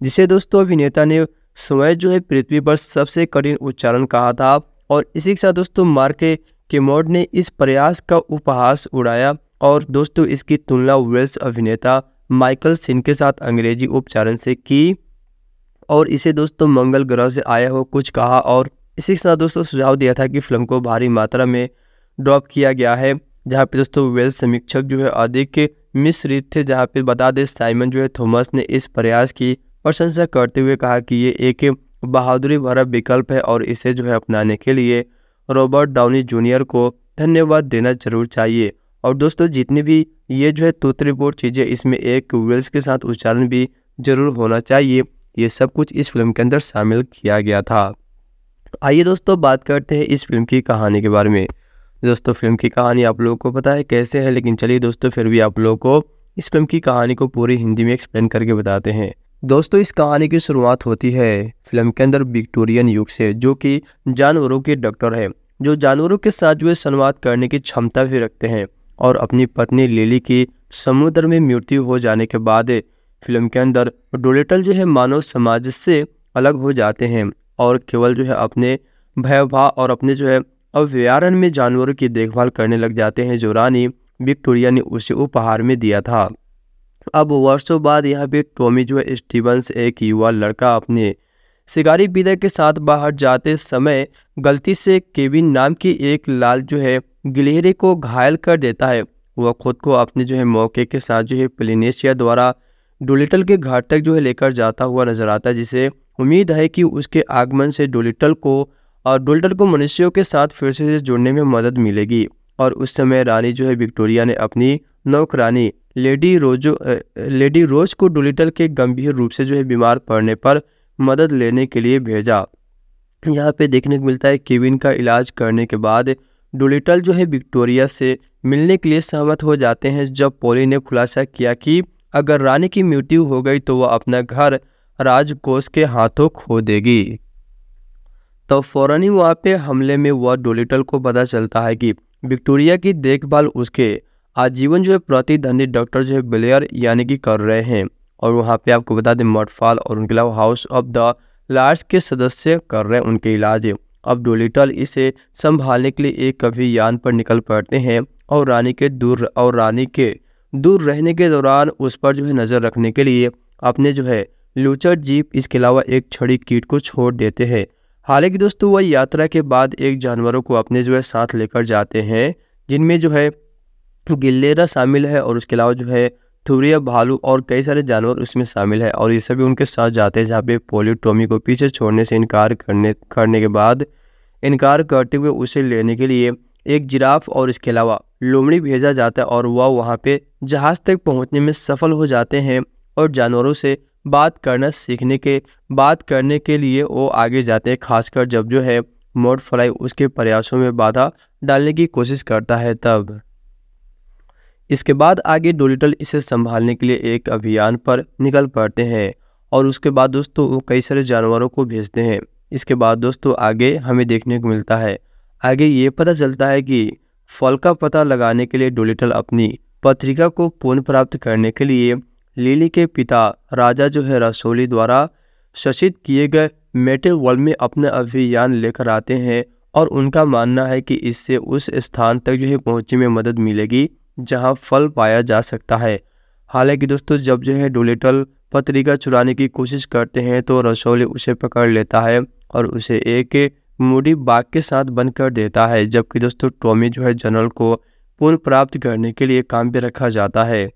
जिसे दोस्तों अभिनेता ने स्वयं जो है पृथ्वी पर सबसे कठिन उच्चारण कहा था और इसी के साथ दोस्तों मार्के के मोड ने इस प्रयास का उपहास उड़ाया और दोस्तों इसकी तुलना वेल्स अभिनेता माइकल सिंह के साथ अंग्रेजी उपचारण से की और इसे दोस्तों मंगल ग्रह से आया हो कुछ कहा और इसी के साथ दोस्तों सुझाव दिया था कि फिल्म को भारी मात्रा में ड्रॉप किया गया है जहाँ पे दोस्तों वेल्स समीक्षक जो है अधिक मिश्रित थे जहाँ पे बता दें साइमन जो है थॉमस ने इस प्रयास की प्रशंसा करते हुए कहा कि ये एक बहादुरी भरा विकल्प है और इसे जो है अपनाने के लिए रॉबर्ट डाउनी जूनियर को धन्यवाद देना जरूर चाहिए और दोस्तों जितनी भी ये जो है तोतरेपोर चीज़ें इसमें एक वेल्स के साथ उच्चारण भी जरूर होना चाहिए ये सब कुछ इस फिल्म के अंदर शामिल किया गया था आइए दोस्तों बात करते हैं इस फिल्म की कहानी के बारे में दोस्तों फिल्म की कहानी आप लोगों को पता है कैसे है लेकिन चलिए दोस्तों फिर भी आप लोगों को इस फिल्म की कहानी को पूरी हिंदी में एक्सप्लेन करके बताते हैं दोस्तों इस कहानी की शुरुआत होती है फिल्म के अंदर विक्टोरियन युग से जो कि जानवरों के डॉक्टर है जो जानवरों के साथ जो संवाद करने की क्षमता भी रखते हैं और अपनी पत्नी लिली की समुद्र में मृत्यु हो जाने के बाद फिल्म के अंदर डोलेटल जो है मानव समाज से अलग हो जाते हैं और केवल जो है अपने भयभा और अपने जो है अब व्यारण में जानवरों की देखभाल करने लग जाते हैं जो रानी विक्टोरिया ने उसे उपहार में दिया था अब वर्षों बाद यहाँ पे टोमीजो स्टीवंस एक युवा लड़का अपने शिकारी पिता के साथ बाहर जाते समय गलती से केविन नाम की एक लाल जो है गिलहरी को घायल कर देता है वह खुद को अपने जो है मौके के साथ जो है प्लेनेशिया द्वारा डोलिटल के घर तक जो है लेकर जाता हुआ नजर आता है जिसे उम्मीद है कि उसके आगमन से डोलिटल को और डुल्टन को मनुष्यों के साथ फिर से जुड़ने में मदद मिलेगी और उस समय रानी जो है विक्टोरिया ने अपनी नौकरानी लेडी रोजो लेडी रोज को डोलिटल के गंभीर रूप से जो है बीमार पड़ने पर मदद लेने के लिए भेजा यहाँ पे देखने को मिलता है केविन का इलाज करने के बाद डोलिटल जो है विक्टोरिया से मिलने के लिए सहमत हो जाते हैं जब पोली ने खुलासा किया कि अगर रानी की मृत्यु हो गई तो वह अपना घर राजकोष के हाथों खो देगी तब तो फ़ौर ही वहाँ पे हमले में हुआ डोलिटल को पता चलता है कि विक्टोरिया की देखभाल उसके आजीवन जो है प्रतिद्वंदी डॉक्टर जो है ब्लेयर यानी कि कर रहे हैं और वहाँ पे आपको बता दें मटफाल और उनके अलावा हाउस ऑफ द लार्ड्स के सदस्य कर रहे हैं उनके इलाज अब डोलिटल इसे संभालने के लिए एक कभी यान पर निकल पड़ते हैं और रानी के दूर और रानी के दूर रहने के दौरान उस पर जो है नज़र रखने के लिए अपने जो है लूचर जीप इसके अलावा एक छड़ी कीट को छोड़ देते हैं हालांकि दोस्तों वह यात्रा के बाद एक जानवरों को अपने जो है साथ लेकर जाते हैं जिनमें जो है गिल्लेरा शामिल है और उसके अलावा जो है थुरिया भालू और कई सारे जानवर उसमें शामिल है और ये सभी उनके साथ जाते हैं जहाँ पे पोलियोटोमी को पीछे छोड़ने से इनकार करने करने के बाद इनकार करते हुए उसे लेने के लिए एक जिराफ और इसके अलावा लोमड़ी भेजा जाता है और वह वहाँ पे जहाज़ तक पहुँचने में सफल हो जाते हैं और जानवरों से बात करना सीखने के बात करने के लिए वो आगे जाते हैं खासकर जब जो है मोड फ्लाई उसके प्रयासों में बाधा डालने की कोशिश करता है तब इसके बाद आगे डोलिटल इसे संभालने के लिए एक अभियान पर निकल पड़ते हैं और उसके बाद दोस्तों वो कई सारे जानवरों को भेजते हैं इसके बाद दोस्तों आगे हमें देखने को मिलता है आगे ये पता चलता है कि फल का पता लगाने के लिए डोलिटल अपनी पत्रिका को पुनः प्राप्त करने के लिए लिली के पिता राजा जो है रसोली द्वारा शशित किए गए मेटे वर्ल्ड में अपने अभियान लेकर आते हैं और उनका मानना है कि इससे उस स्थान तक जो है पहुँचने में मदद मिलेगी जहाँ फल पाया जा सकता है हालांकि दोस्तों जब जो है डोलेटल पत्रिका चुराने की कोशिश करते हैं तो रसोली उसे पकड़ लेता है और उसे एक मूडी बाग के साथ बंद कर देता है जबकि दोस्तों टॉमी जो है जनरल को पुनः प्राप्त करने के लिए काम भी रखा जाता है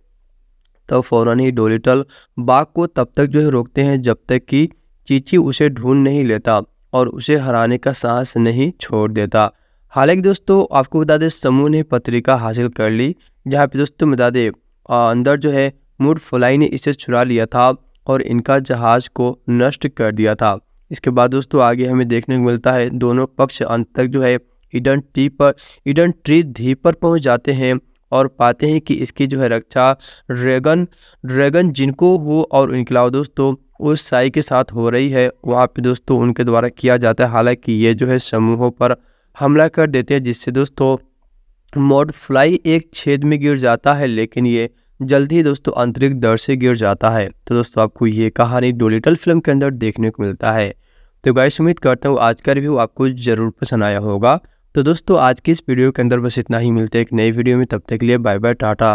तब फ़ौरन ही डोलिटल बाघ को तब तक जो है रोकते हैं जब तक कि चीची उसे ढूंढ नहीं लेता और उसे हराने का साहस नहीं छोड़ देता हालांकि दोस्तों आपको बता दें समूह ने पत्रिका हासिल कर ली जहाँ पे दोस्तों बता दें अंदर जो है मूड फ्लाई ने इसे छुरा लिया था और इनका जहाज को नष्ट कर दिया था इसके बाद दोस्तों आगे हमें देखने को मिलता है दोनों पक्ष अंत तक जो है इडन टी पर इडन ट्री धीप पर पहुंच जाते हैं और पाते हैं कि इसकी जो है रक्षा ड्रैगन ड्रैगन जिनको वो और इनकलाब दोस्तों उस साई के साथ हो रही है वहाँ पे दोस्तों उनके द्वारा किया जाता है हालांकि ये जो है समूहों पर हमला कर देते हैं जिससे दोस्तों मोड फ्लाई एक छेद में गिर जाता है लेकिन ये जल्द ही दोस्तों आंतरिक दर से गिर जाता है तो दोस्तों आपको ये कहानी डोलिटल फिल्म के अंदर देखने को मिलता है तो गाइस उम्मीद करता हूँ आज का रिव्यू आपको ज़रूर पसंद आया होगा तो दोस्तों आज की इस वीडियो के अंदर बस इतना ही मिलते हैं एक नई वीडियो में तब तक के लिए बाय बाय टाटा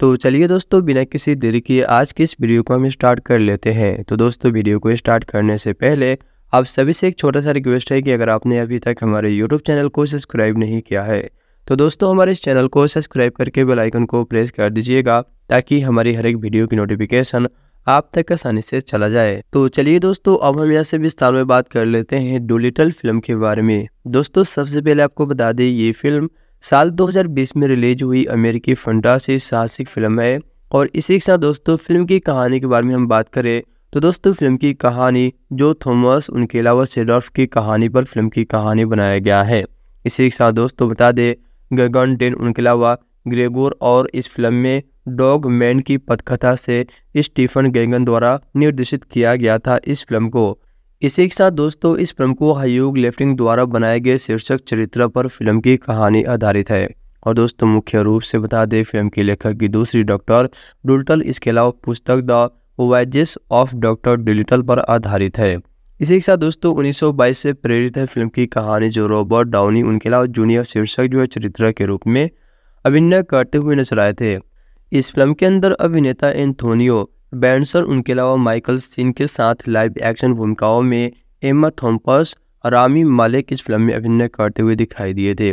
तो चलिए दोस्तों बिना किसी देरी के आज की इस वीडियो को हम स्टार्ट कर लेते हैं तो दोस्तों वीडियो को स्टार्ट करने से पहले आप सभी से एक छोटा सा रिक्वेस्ट है कि अगर आपने अभी तक हमारे यूट्यूब चैनल को सब्सक्राइब नहीं किया है तो दोस्तों हमारे इस चैनल को सब्सक्राइब करके बेलाइकन को प्रेस कर दीजिएगा ताकि हमारी हर एक वीडियो की नोटिफिकेशन आप तक आसानी से चला जाए तो चलिए दोस्तों अब हम यहाँ से विस्तार में बात कर लेते हैं डोलिटल फिल्म के बारे में दोस्तों सबसे पहले आपको बता दें ये फिल्म साल 2020 में रिलीज हुई अमेरिकी फंडा से साहसिक फिल्म है और इसी के साथ दोस्तों फिल्म की कहानी के बारे में हम बात करें तो दोस्तों फिल्म की कहानी जो थॉमस उनके अलावा सेडोल्फ की कहानी पर फिल्म की कहानी बनाया गया है इसी के साथ दोस्तों बता दें गगन डेन उनके अलावा ग्रेगोर और इस फिल्म में डॉग मैन की पथकथा से स्टीफन गेंगन द्वारा निर्देशित किया गया था इस फिल्म को इसी के साथ दोस्तों इस फिल्म को हयोग लेफ्टिंग द्वारा बनाए गए शीर्षक चरित्र पर फिल्म की कहानी आधारित है और दोस्तों मुख्य रूप से बता दें फिल्म के लेखक की दूसरी डॉक्टर डुलटल इसके अलावा पुस्तक the voyages of Doctor Dolittle पर आधारित है इसी के साथ दोस्तों 1922 से प्रेरित है फिल्म की कहानी जो रॉबर्ट डाउनी उनके अलावा जूनियर शीर्षक जो है चरित्र के रूप में अभिनय करते हुए नजर आए थे इस फिल्म के अंदर अभिनेता एंथोनियो बैंडसर उनके अलावा माइकल सिन के साथ लाइव एक्शन भूमिकाओं में एमा थॉम्पस रामी मालिक इस फिल्म में अभिनय करते हुए दिखाई दिए थे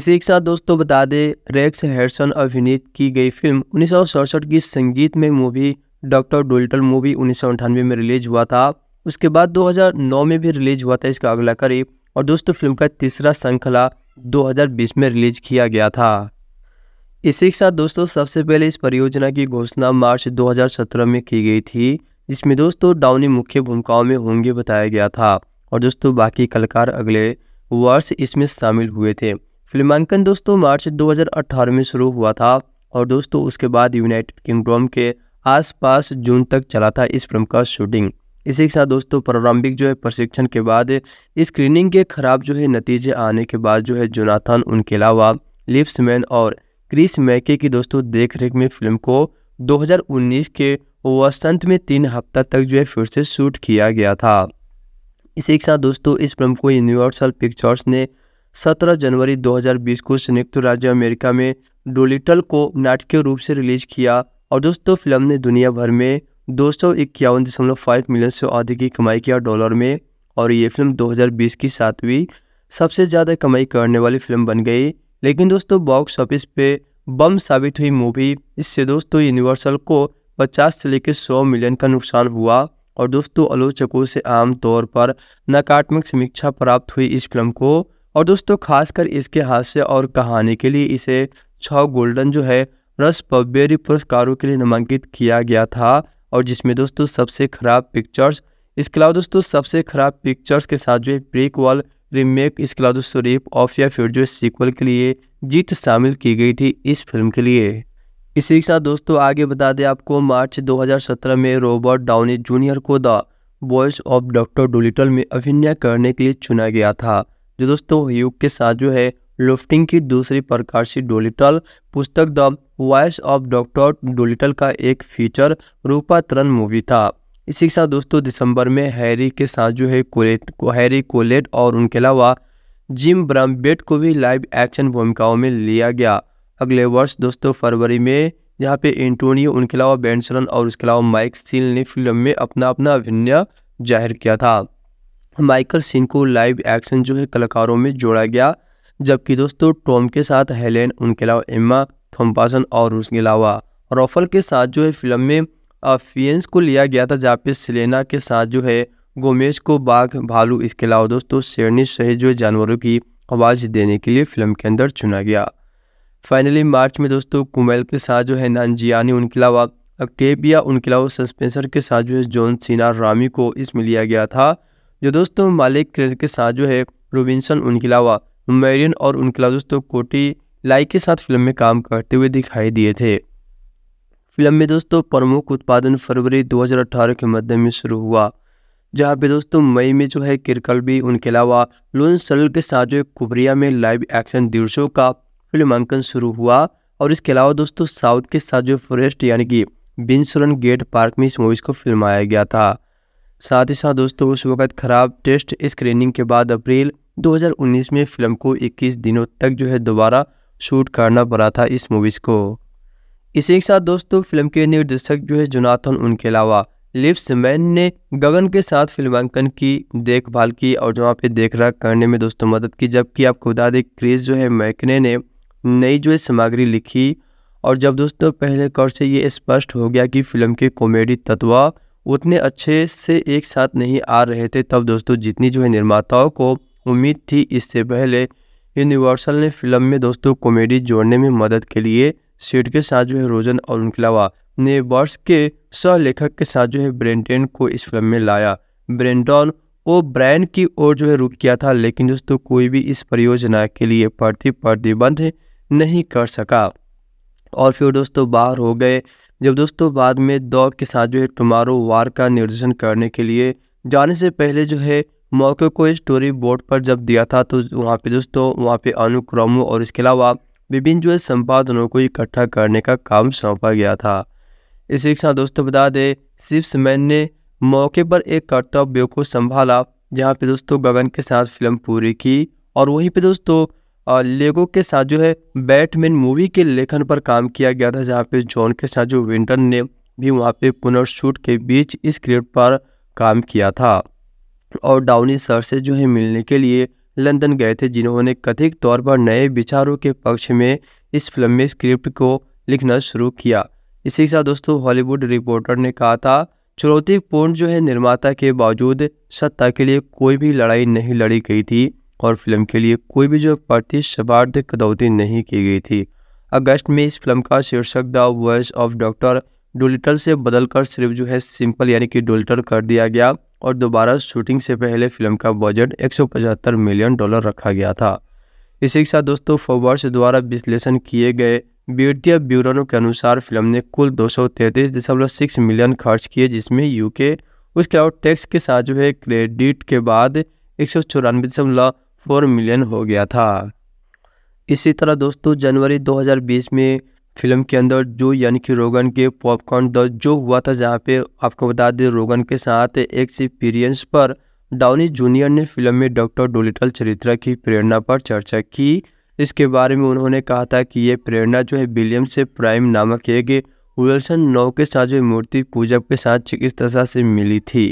इसी के साथ दोस्तों बता दें रेक्स हेरसन अभिनीत की गई फिल्म उन्नीस की संगीत में मूवी डॉक्टर डोल्टल मूवी उन्नीस में रिलीज हुआ था उसके बाद 2009 में भी रिलीज हुआ था इसका अगला करीब और दोस्तों फिल्म का तीसरा श्रृंखला 2020 में रिलीज किया गया था इसी के साथ दोस्तों सबसे पहले इस परियोजना की घोषणा मार्च 2017 में की गई थी जिसमें दोस्तों डाउनी मुख्य भूमिकाओं में होंगे बताया गया था और दोस्तों बाकी कलाकार अगले वर्ष इसमें शामिल हुए थे फिल्मांकन दोस्तों मार्च 2018 में शुरू हुआ था और दोस्तों उसके बाद यूनाइटेड किंगडम के आसपास जून तक चला था इस फिल्म का शूटिंग इसी के साथ दोस्तों प्रारंभिक जो है प्रशिक्षण के बाद स्क्रीनिंग के खराब जो है नतीजे आने के बाद जो है जोनाथन उनके अलावा लिप्समैन और क्रिस मैके की दोस्तों देखरेख में फिल्म को 2019 के वसंत में तीन हफ्ता तक जो है फिर से शूट किया गया था इसी के साथ दोस्तों इस फिल्म को यूनिवर्सल पिक्चर्स ने 17 जनवरी 2020 को संयुक्त राज्य अमेरिका में डोलिटल को नाटकीय रूप से रिलीज किया और दोस्तों फिल्म ने दुनिया भर में दो मिलियन से अधिक की कमाई किया डॉलर में और ये फिल्म 2020 की सातवीं सबसे ज़्यादा कमाई करने वाली फिल्म बन गई लेकिन दोस्तों बॉक्स ऑफिस पे बम साबित हुई मूवी इससे दोस्तों यूनिवर्सल को 50 से लेकर 100 मिलियन का नुकसान हुआ और दोस्तों आलोचकों से आम तौर पर नकारात्मक समीक्षा प्राप्त हुई इस फिल्म को और दोस्तों खासकर इसके हास्य और कहानी के लिए इसे छः गोल्डन जो है रस पब्बेरी पुरस्कारों के लिए नामांकित किया गया था और जिसमें दोस्तों सबसे खराब पिक्चर्स इसके अलावा दोस्तों सबसे खराब पिक्चर्स के साथ जो है ब्रेक वॉल रीमेक इसकलाद शरीफ ऑफ या फिर जो सीक्वल के लिए जीत शामिल की गई थी इस फिल्म के लिए इसी के साथ दोस्तों आगे बता दें आपको मार्च 2017 में रॉबर्ट डाउनी जूनियर को the boys of Doctor Dolittle में अभिनय करने के लिए चुना गया था जो दोस्तों युग के साथ जो है लुफ्टिंग की दूसरी प्रकाशित डोलिटल पुस्तक the voice of Doctor Dolittle का एक फीचर रूपातरण मूवी था इसी के साथ दोस्तों दिसंबर में हैरी के साथ जो है कोलेट को हैरी कोलेट और उनके अलावा जिम ब्रम्बेट को भी लाइव एक्शन भूमिकाओं में लिया गया अगले वर्ष दोस्तों फरवरी में जहाँ पे एंटोनियो उनके अलावा बेंसरन और उसके अलावा माइक सील ने फिल्म में अपना अपना अभिनय जाहिर किया था माइकल सिंह को लाइव एक्शन जो है कलाकारों में जोड़ा गया जबकि दोस्तों टॉम के साथ हेलेन उनके अलावा एम्मा थम्पासन और उसके अलावा रॉफल के साथ जो है फिल्म में फियंस को लिया गया था जहाँ पे सेलेना के साथ जो है गोमेश को बाघ भालू इसके अलावा दोस्तों शेरनी सहित जो जानवरों की आवाज़ देने के लिए फिल्म के अंदर चुना गया फाइनली मार्च में दोस्तों कुमेल के साथ जो है नानजियानी उनके अलावा अक्टेबिया उनके अलावा सस्पेंसर के साथ जो है जॉन सीना रामी को इसमें लिया गया था जो दोस्तों मालिक क्रेज के साथ जो है रोबिनसन उनके अलावा मेरियन और उनके अलावा दोस्तों कोटी लाई के साथ फिल्म में काम करते हुए दिखाई दिए थे फिल्म में दोस्तों प्रमुख उत्पादन फरवरी 2018 के मध्य में शुरू हुआ जहाँ पे दोस्तों मई में जो है भी उनके अलावा लोन सरल के साथ जो कुबरिया में लाइव एक्शन दृश्यों का फिल्मांकन शुरू हुआ और इसके अलावा दोस्तों साउथ के साथ जो फॉरेस्ट यानी कि बिनसुरन गेट पार्क में इस मूवीज को फिल्माया गया था साथ ही साथ दोस्तों उस वक्त खराब टेस्ट स्क्रीनिंग के बाद अप्रैल 2019 में फिल्म को 21 दिनों तक जो है दोबारा शूट करना पड़ा था इस मूवीज़ को इसी के साथ दोस्तों फिल्म के निर्देशक जो है जोनाथन उनके अलावा लिप्स मैन ने गगन के साथ फिल्मांकन की देखभाल की और जहाँ पे देख रेख करने में दोस्तों मदद की जबकि आपको बता दें क्रिस जो है मैकने ने नई जो है सामग्री लिखी और जब दोस्तों पहले कौर से ये स्पष्ट हो गया कि फिल्म के कॉमेडी तत्व उतने अच्छे से एक साथ नहीं आ रहे थे तब दोस्तों जितनी जो है निर्माताओं को उम्मीद थी इससे पहले यूनिवर्सल ने फिल्म में दोस्तों कॉमेडी जोड़ने में मदद के लिए सेठ के साथ जो है रोजन और उनके अलावा नेबर्स के सह लेखक के साथ जो है ब्रेंटेन को इस फिल्म में लाया ब्रेंटन वो ब्रैन की ओर जो है रुक किया था लेकिन दोस्तों कोई भी इस परियोजना के लिए प्रति प्रतिबंध नहीं कर सका और फिर दोस्तों बाहर हो गए जब दोस्तों बाद में दौ के साथ जो है टुमारो वार का निर्देशन करने के लिए जाने से पहले जो है मौके को स्टोरी बोर्ड पर जब दिया था तो वहाँ पे दोस्तों वहाँ पे अनुक्रमों और इसके अलावा विभिन्न जो है संपादनों को इकट्ठा करने का काम सौंपा गया था इसी के साथ दोस्तों बता दें शिप्समैन ने मौके पर एक कर्तव्य को संभाला जहाँ पे दोस्तों गगन के साथ फिल्म पूरी की और वहीं पे दोस्तों लेगो के साथ जो है बैटमैन मूवी के लेखन पर काम किया गया था जहाँ पे जॉन के साथ जो विंटर ने भी वहाँ पे पुनर्शूट के बीच इस स्क्रिप्ट पर काम किया था और डाउनी सर से जो है मिलने के लिए लंदन गए थे जिन्होंने कथित तौर पर नए विचारों के पक्ष में इस फिल्म में स्क्रिप्ट को लिखना शुरू किया इसी के साथ दोस्तों हॉलीवुड रिपोर्टर ने कहा था चुनौतीपूर्ण जो है निर्माता के बावजूद सत्ता के लिए कोई भी लड़ाई नहीं लड़ी गई थी और फिल्म के लिए कोई भी जो प्रतिस्पर्ध कदौती नहीं की गई थी अगस्त में इस फिल्म का शीर्षक the voice of Doctor Dolittle से बदलकर सिर्फ जो है सिंपल यानी कि डोलिटल कर दिया गया और दोबारा शूटिंग से पहले फिल्म का बजट एक मिलियन डॉलर रखा गया था इसी के साथ दोस्तों फोवर्स द्वारा विश्लेषण किए गए ब्यूटिया ब्यूरो के अनुसार फिल्म ने कुल दो मिलियन खर्च किए जिसमें यूके उसके अलावा टैक्स के साथ जो है क्रेडिट के बाद एक मिलियन हो गया था इसी तरह दोस्तों जनवरी 2020 में फिल्म के अंदर जो यानी कि रोगन के पॉपकॉर्न द जो हुआ था जहाँ पे आपको बता दें रोगन के साथ एक्सपीरियंस पर डाउनी जूनियर ने फिल्म में डॉक्टर डोलिटल चरित्र की प्रेरणा पर चर्चा की इसके बारे में उन्होंने कहा था कि ये प्रेरणा जो है विलियम से प्राइम नामक एक विल्सन नौ के साथ जो मूर्ति पूजा के साथ चिकित्सा से मिली थी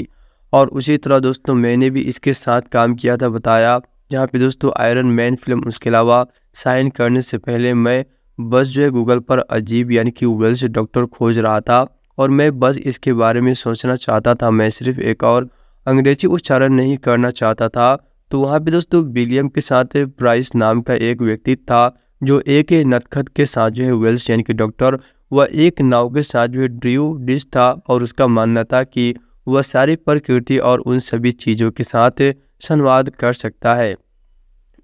और उसी तरह दोस्तों मैंने भी इसके साथ काम किया था बताया जहाँ पे दोस्तों आयरन मैन फिल्म उसके अलावा साइन करने से पहले मैं बस जो है गूगल पर अजीब यानी कि वेल्स डॉक्टर खोज रहा था और मैं बस इसके बारे में सोचना चाहता था मैं सिर्फ एक और अंग्रेजी उच्चारण नहीं करना चाहता था तो वहाँ पे दोस्तों विलियम के साथ प्राइस नाम का एक व्यक्ति था जो एक नतखत के साथ जो है वेल्स यानी कि डॉक्टर वह एक नाव के साथ जो है ड्रियो डिश था और उसका मानना था कि वह सारी प्रकृति और उन सभी चीज़ों के साथ संवाद कर सकता है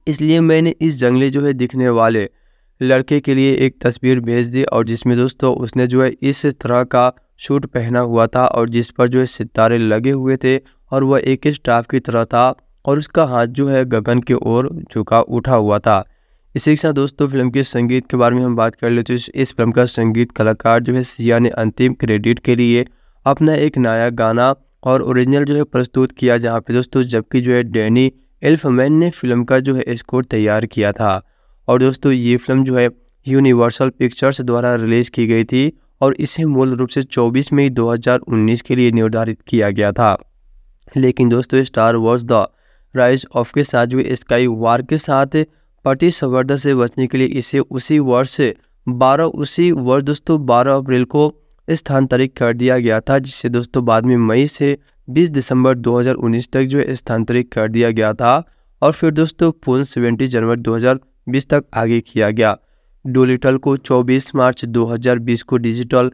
इसलिए मैंने इस जंगले जो है दिखने वाले लड़के के लिए एक तस्वीर भेज दी और जिसमें दोस्तों उसने जो है इस तरह का सूट पहना हुआ था और जिस पर जो है सितारे लगे हुए थे और वह एक स्टाफ की तरह था और उसका हाथ जो है गगन की ओर झुका उठा हुआ था इसी के साथ दोस्तों फिल्म के संगीत के बारे में हम बात कर लेते हैं तो इस फिल्म का संगीत कलाकार जो है सिया ने अंतिम क्रेडिट के लिए अपना एक नया गाना और ओरिजिनल जो है प्रस्तुत किया जहाँ पे दोस्तों जबकि जो है डैनी एल्फमैन ने फिल्म का जो है स्कोर तैयार किया था और दोस्तों ये फिल्म जो है यूनिवर्सल पिक्चर्स द्वारा रिलीज़ की गई थी और इसे मूल रूप से 24 मई 2019 के लिए निर्धारित किया गया था लेकिन दोस्तों Star Wars the Rise of के साथ जो स्काई वार के साथ प्रतिस्पर्धा से बचने के लिए इसे उसी वर्ष बारह उसी वर्ष दोस्तों बारह अप्रैल को स्थानांतरित कर दिया गया था जिसे दोस्तों बाद में मई से 20 दिसंबर 2019 तक जो स्थानांतरित कर दिया गया था और फिर दोस्तों पुन सेवेंटी जनवरी 2020 तक आगे किया गया डोलिटल को 24 मार्च 2020 को डिजिटल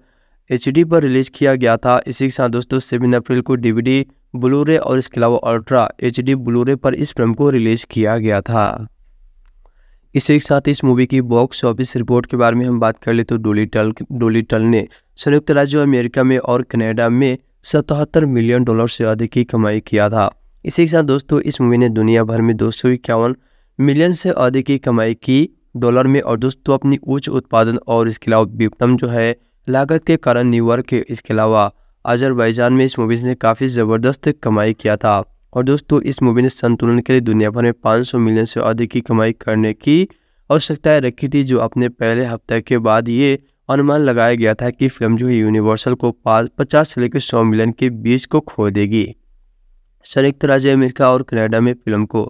एच पर रिलीज किया गया था इसी के साथ दोस्तों सेवन अप्रैल को डीवीडी ब्लूरे और इसके अलावा अल्ट्रा एच ब्लूरे पर इस फिल्म को रिलीज किया गया था इसी के साथ इस मूवी की बॉक्स ऑफिस रिपोर्ट के बारे में हम बात कर ले तो डोलीटल डोलीटल ने संयुक्त राज्य अमेरिका में और कनाडा में सतहत्तर मिलियन डॉलर से अधिक की कमाई किया था इसी के साथ दोस्तों इस मूवी ने दुनिया भर में दो सौ इक्यावन मिलियन से अधिक की कमाई की डॉलर में और दोस्तों अपनी उच्च उत्पादन और इसके अलावा विपणन जो है लागत के कारण न्यूयॉर्क के इसके अलावा अजरबैजान में इस मूवीज़ ने काफ़ी ज़बरदस्त कमाई किया था और दोस्तों इस मूवी ने संतुलन के लिए दुनिया भर में 500 मिलियन से अधिक की कमाई करने की आवश्यकता रखी थी जो अपने पहले हफ्ते के बाद ये अनुमान लगाया गया था कि फिल्म जो है यूनिवर्सल को पाँच पचास से लेकर सौ मिलियन के बीच को खो देगी संयुक्त राज्य अमेरिका और कनाडा में फिल्म को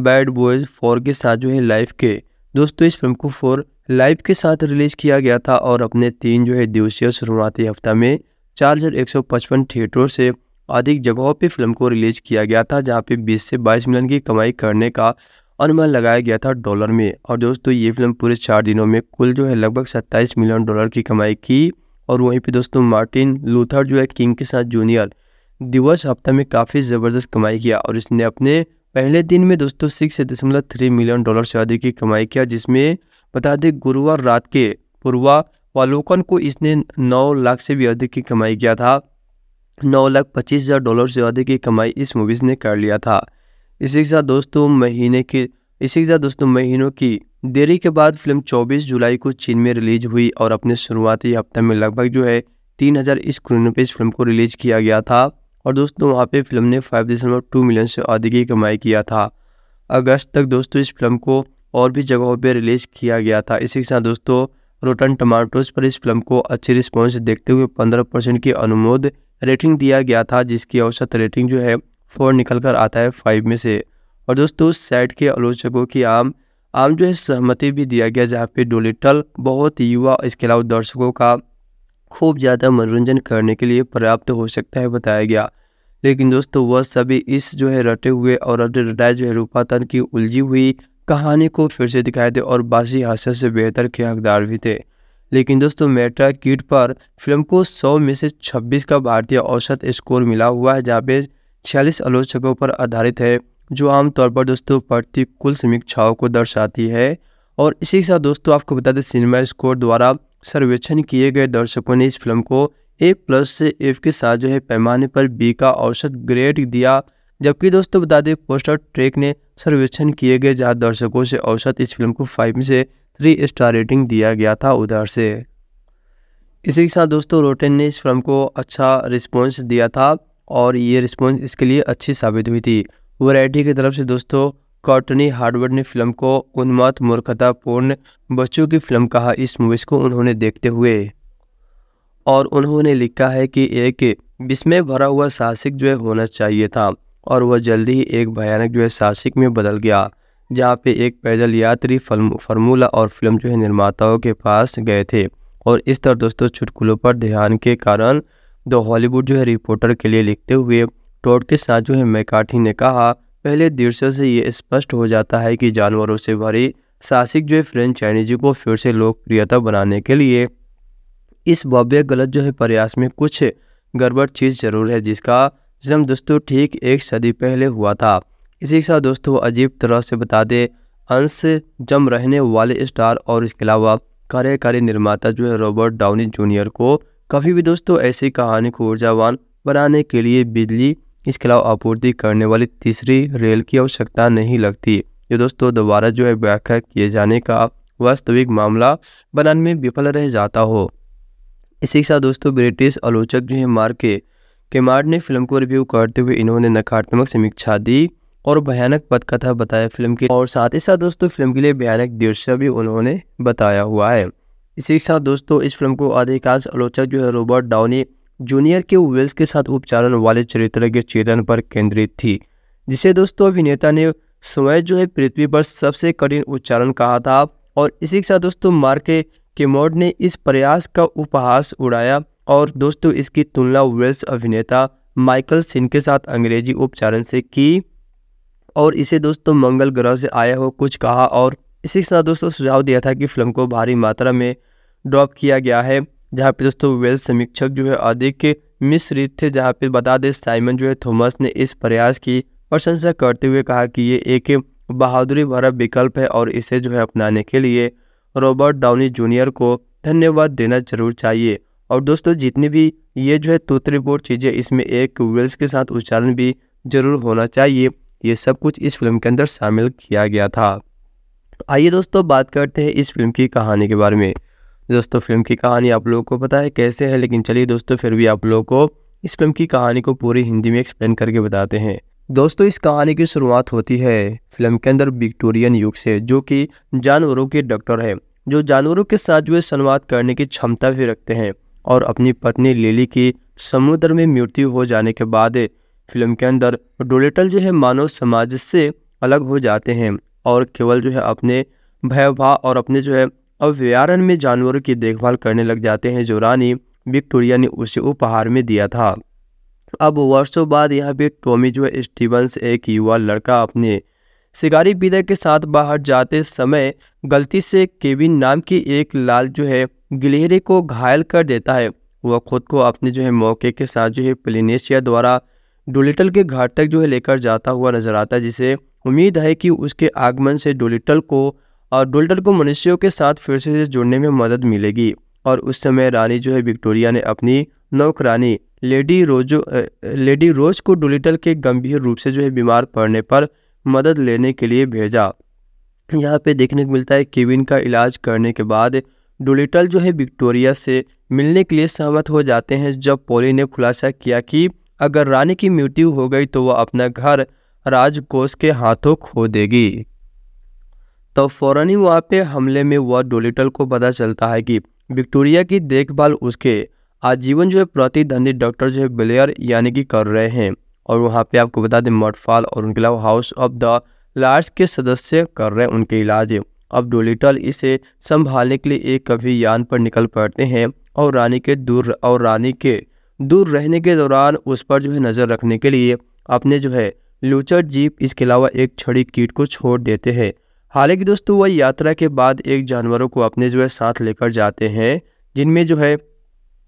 बैड बॉयज़ फोर के साथ जो है लाइफ के दोस्तों इस फिल्म को फोर लाइफ के साथ रिलीज किया गया था और अपने तीन जो है दिवसीय शुरुआती हफ्ता में चार हज़ार एक सौ पचपन थिएटरों से अधिक जगहों पे फिल्म को रिलीज किया गया था जहाँ पे 20 से 22 मिलियन की कमाई करने का अनुमान लगाया गया था डॉलर में और दोस्तों ये फिल्म पूरे चार दिनों में कुल जो है लगभग 27 मिलियन डॉलर की कमाई की और वहीं पे दोस्तों मार्टिन लूथर जो है किंग के साथ जूनियर दिवस हफ्ता में काफ़ी ज़बरदस्त कमाई किया और इसने अपने पहले दिन में दोस्तों सिक्स दशमलव थ्री मिलियन डॉलर से अधिक की कमाई किया जिसमें बता दें गुरुवार रात के पूर्वावलोकन को इसने नौ लाख से भी अधिक की कमाई किया था नौ लाख पच्चीस हज़ार डॉलर से अधिक की कमाई इस मूवीज़ ने कर लिया था इसी के साथ दोस्तों महीने के इसी के साथ दोस्तों महीनों की देरी के बाद फिल्म 24 जुलाई को चीन में रिलीज हुई और अपने शुरुआती हफ्ते में लगभग जो है तीन हज़ार क्रोन पर इस फिल्म को रिलीज किया गया था और दोस्तों वहाँ पे फिल्म ने फाइव दशमलव टू मिलियन से अधिक की कमाई किया था अगस्त तक दोस्तों इस फिल्म को और भी जगहों पर रिलीज़ किया गया था इसी के साथ दोस्तों रोटन टमाटोज पर इस फिल्म को अच्छी रिस्पॉन्स देखते हुए पंद्रह परसेंट की अनुमोद रेटिंग दिया गया था जिसकी औसत रेटिंग जो है फोर निकल कर आता है फाइव में से और दोस्तों साइट के आलोचकों की आम आम जो है सहमति भी दिया गया जहाँ पे डोलिटल बहुत युवा इसके अलावा दर्शकों का खूब ज़्यादा मनोरंजन करने के लिए पर्याप्त हो सकता है बताया गया लेकिन दोस्तों वह सभी इस जो है रटे हुए और अटटाई जो है रूपातन की उलझी हुई कहानी को फिर से दिखाए थे और बासी हास्य से बेहतर के हकदार भी थे लेकिन दोस्तों मेट्रा किट पर फिल्म को 100 में से 26 का भारतीय औसत स्कोर मिला हुआ है जहाँ पे छियालीस आलोचकों पर आधारित है जो आमतौर पर दोस्तों प्रतिकूल समीक्षाओं को दर्शाती है और इसी के साथ दोस्तों आपको बता दें सिनेमा स्कोर द्वारा सर्वेक्षण किए गए दर्शकों ने इस फिल्म को ए प्लस से एफ के साथ जो है पैमाने पर बी का औसत ग्रेड दिया जबकि दोस्तों बता दें पोस्टर ट्रेक ने सर्वेक्षण किए गए जहां दर्शकों से औसत इस फिल्म को फाइव में से थ्री स्टार रेटिंग दिया गया था उधर से इसी के साथ दोस्तों रोटेन ने इस फिल्म को अच्छा रिस्पॉन्स दिया था और ये रिस्पॉन्स इसके लिए अच्छी साबित हुई थी वराइटी की तरफ से दोस्तों कॉटनी हार्डवर्ड ने फिल्म को उन्माद मूर्खतापूर्ण बच्चों की फिल्म कहा इस मूवीज़ को उन्होंने देखते हुए और उन्होंने लिखा है कि एक विस्मय भरा हुआ साहसिक जो है होना चाहिए था और वह जल्दी ही एक भयानक जो है साहसिक में बदल गया जहाँ पे एक पैदल यात्री फार्मूला और फिल्म जो है निर्माताओं के पास गए थे और इस तरह दोस्तों चुटकुलों पर ध्यान के कारण दो हॉलीवुड जो है रिपोर्टर के लिए लिखते हुए टोड के साथ जो है मैकार्थी ने कहा पहले दृश्य से ये स्पष्ट हो जाता है कि जानवरों से भरी साहसिक जो है फ्रेंच चाइनीजी को फिर से लोकप्रियता बनाने के लिए इस भव्य गलत जो है प्रयास में कुछ गड़बड़ चीज़ जरूर है जिसका जन्म दोस्तों ठीक एक सदी पहले हुआ था इसी के साथ दोस्तों अजीब तरह से बता दे अंश जम रहने वाले स्टार और इसके अलावा कार्यकारी निर्माता जो है रॉबर्ट डाउनी जूनियर को कभी भी दोस्तों ऐसी कहानी को ऊर्जावान बनाने के लिए बिजली इसके अलावा आपूर्ति करने वाली तीसरी रेल की आवश्यकता नहीं लगती ये दोस्तों दोबारा जो है व्याख्या किए जाने का वास्तविक मामला बनाने में विफल रह जाता हो इसी के साथ दोस्तों ब्रिटिश आलोचक जो है मार्के केमार्ड ने फिल्म को रिव्यू करते हुए इन्होंने नकारात्मक समीक्षा दी और भयानक पथकथा बताया फिल्म की और साथ ही साथ दोस्तों फिल्म के लिए भयानक दृश्य भी उन्होंने बताया हुआ है इसी के साथ दोस्तों इस फिल्म को अधिकांश आलोचक जो है रॉबर्ट डाउनी जूनियर के वेल्स के साथ उपचारण वाले चरित्र के चेतन पर केंद्रित थी जिसे दोस्तों अभिनेता ने स्वयं जो है पृथ्वी पर सबसे कठिन उच्चारण कहा था और इसी के साथ दोस्तों मार्के के मोड ने इस प्रयास का उपहास उड़ाया और दोस्तों इसकी तुलना वेल्स अभिनेता माइकल सिंह के साथ अंग्रेजी उपचारण से की और इसे दोस्तों मंगल ग्रह से आया हो कुछ कहा और इसी के साथ दोस्तों सुझाव दिया था कि फिल्म को भारी मात्रा में ड्रॉप किया गया है जहाँ पे दोस्तों वेल्स समीक्षक जो है अधिक मिश्रित थे जहाँ पे बता दें साइमन जो है थॉमस ने इस प्रयास की प्रशंसा करते हुए कहा कि ये एक बहादुरी भरा विकल्प है और इसे जो है अपनाने के लिए रॉबर्ट डाउनी जूनियर को धन्यवाद देना जरूर चाहिए और दोस्तों जितनी भी ये जो है तूत चीज़ें इसमें एक वेल्स के साथ उच्चारण भी जरूर होना चाहिए ये सब कुछ इस फिल्म के अंदर शामिल किया गया था आइए दोस्तों बात करते हैं इस फिल्म की कहानी के बारे में दोस्तों फिल्म की कहानी आप लोगों को पता है कैसे है लेकिन चलिए दोस्तों फिर भी आप लोगों को इस फिल्म की कहानी को पूरी हिंदी में एक्सप्लेन करके बताते हैं दोस्तों इस कहानी की शुरुआत होती है फिल्म के अंदर विक्टोरियन युग से जो कि जानवरों के डॉक्टर है जो जानवरों के साथ जो संवाद करने की क्षमता भी रखते हैं और अपनी पत्नी लिली की समुद्र में मृत्यु हो जाने के बाद फिल्म के अंदर डोलेटल जो है मानव समाज से अलग हो जाते हैं और केवल जो है अपने भयभा और अपने जो है अभ्यारण में जानवरों की देखभाल करने लग जाते हैं जो रानी विक्टोरिया ने उसे उपहार में दिया था अब वर्षों बाद यहाँ यह भी टोमिजो स्टीवंस एक युवा लड़का अपने शिकारी पिता के साथ बाहर जाते समय गलती से केविन नाम की एक लाल जो है गिलहरी को घायल कर देता है वह खुद को अपने जो है मौके के साथ जो है प्लिनेशिया द्वारा डोलिटल के घाट तक जो है लेकर जाता हुआ नजर आता है जिसे उम्मीद है कि उसके आगमन से डोलिटल को और डुल्टन को मनुष्यों के साथ फिर से जुड़ने में मदद मिलेगी और उस समय रानी जो है विक्टोरिया ने अपनी नौकरानी लेडी रोजो लेडी रोज को डुलिटल के गंभीर रूप से जो है बीमार पड़ने पर मदद लेने के लिए भेजा यहाँ पे देखने को मिलता है केविन का इलाज करने के बाद डुलिटल जो है विक्टोरिया से मिलने के लिए सहमत हो जाते हैं जब पोली ने खुलासा किया कि अगर रानी की मृत्यु हो गई तो वह अपना घर राजकोष के हाथों खो देगी तो फ़ौर ही वहाँ पे हमले में हुआ डोलिटल को पता चलता है कि विक्टोरिया की देखभाल उसके आजीवन जो है प्रतिद्वंदित डॉक्टर जो है ब्लेयर यानी कि कर रहे हैं और वहाँ पे आपको बता दें मटफाल और उनके अलावा हाउस ऑफ द लार्ज के सदस्य कर रहे हैं उनके इलाज अब डोलिटल इसे संभालने के लिए एक कभी यान पर निकल पड़ते हैं और रानी के दूर और रानी के दूर रहने के दौरान उस पर जो है नज़र रखने के लिए अपने जो है लूचर जीप इसके अलावा एक छड़ी कीट को छोड़ देते हैं हालांकि दोस्तों वह यात्रा के बाद एक जानवरों को अपने जो है साथ लेकर जाते हैं जिनमें जो है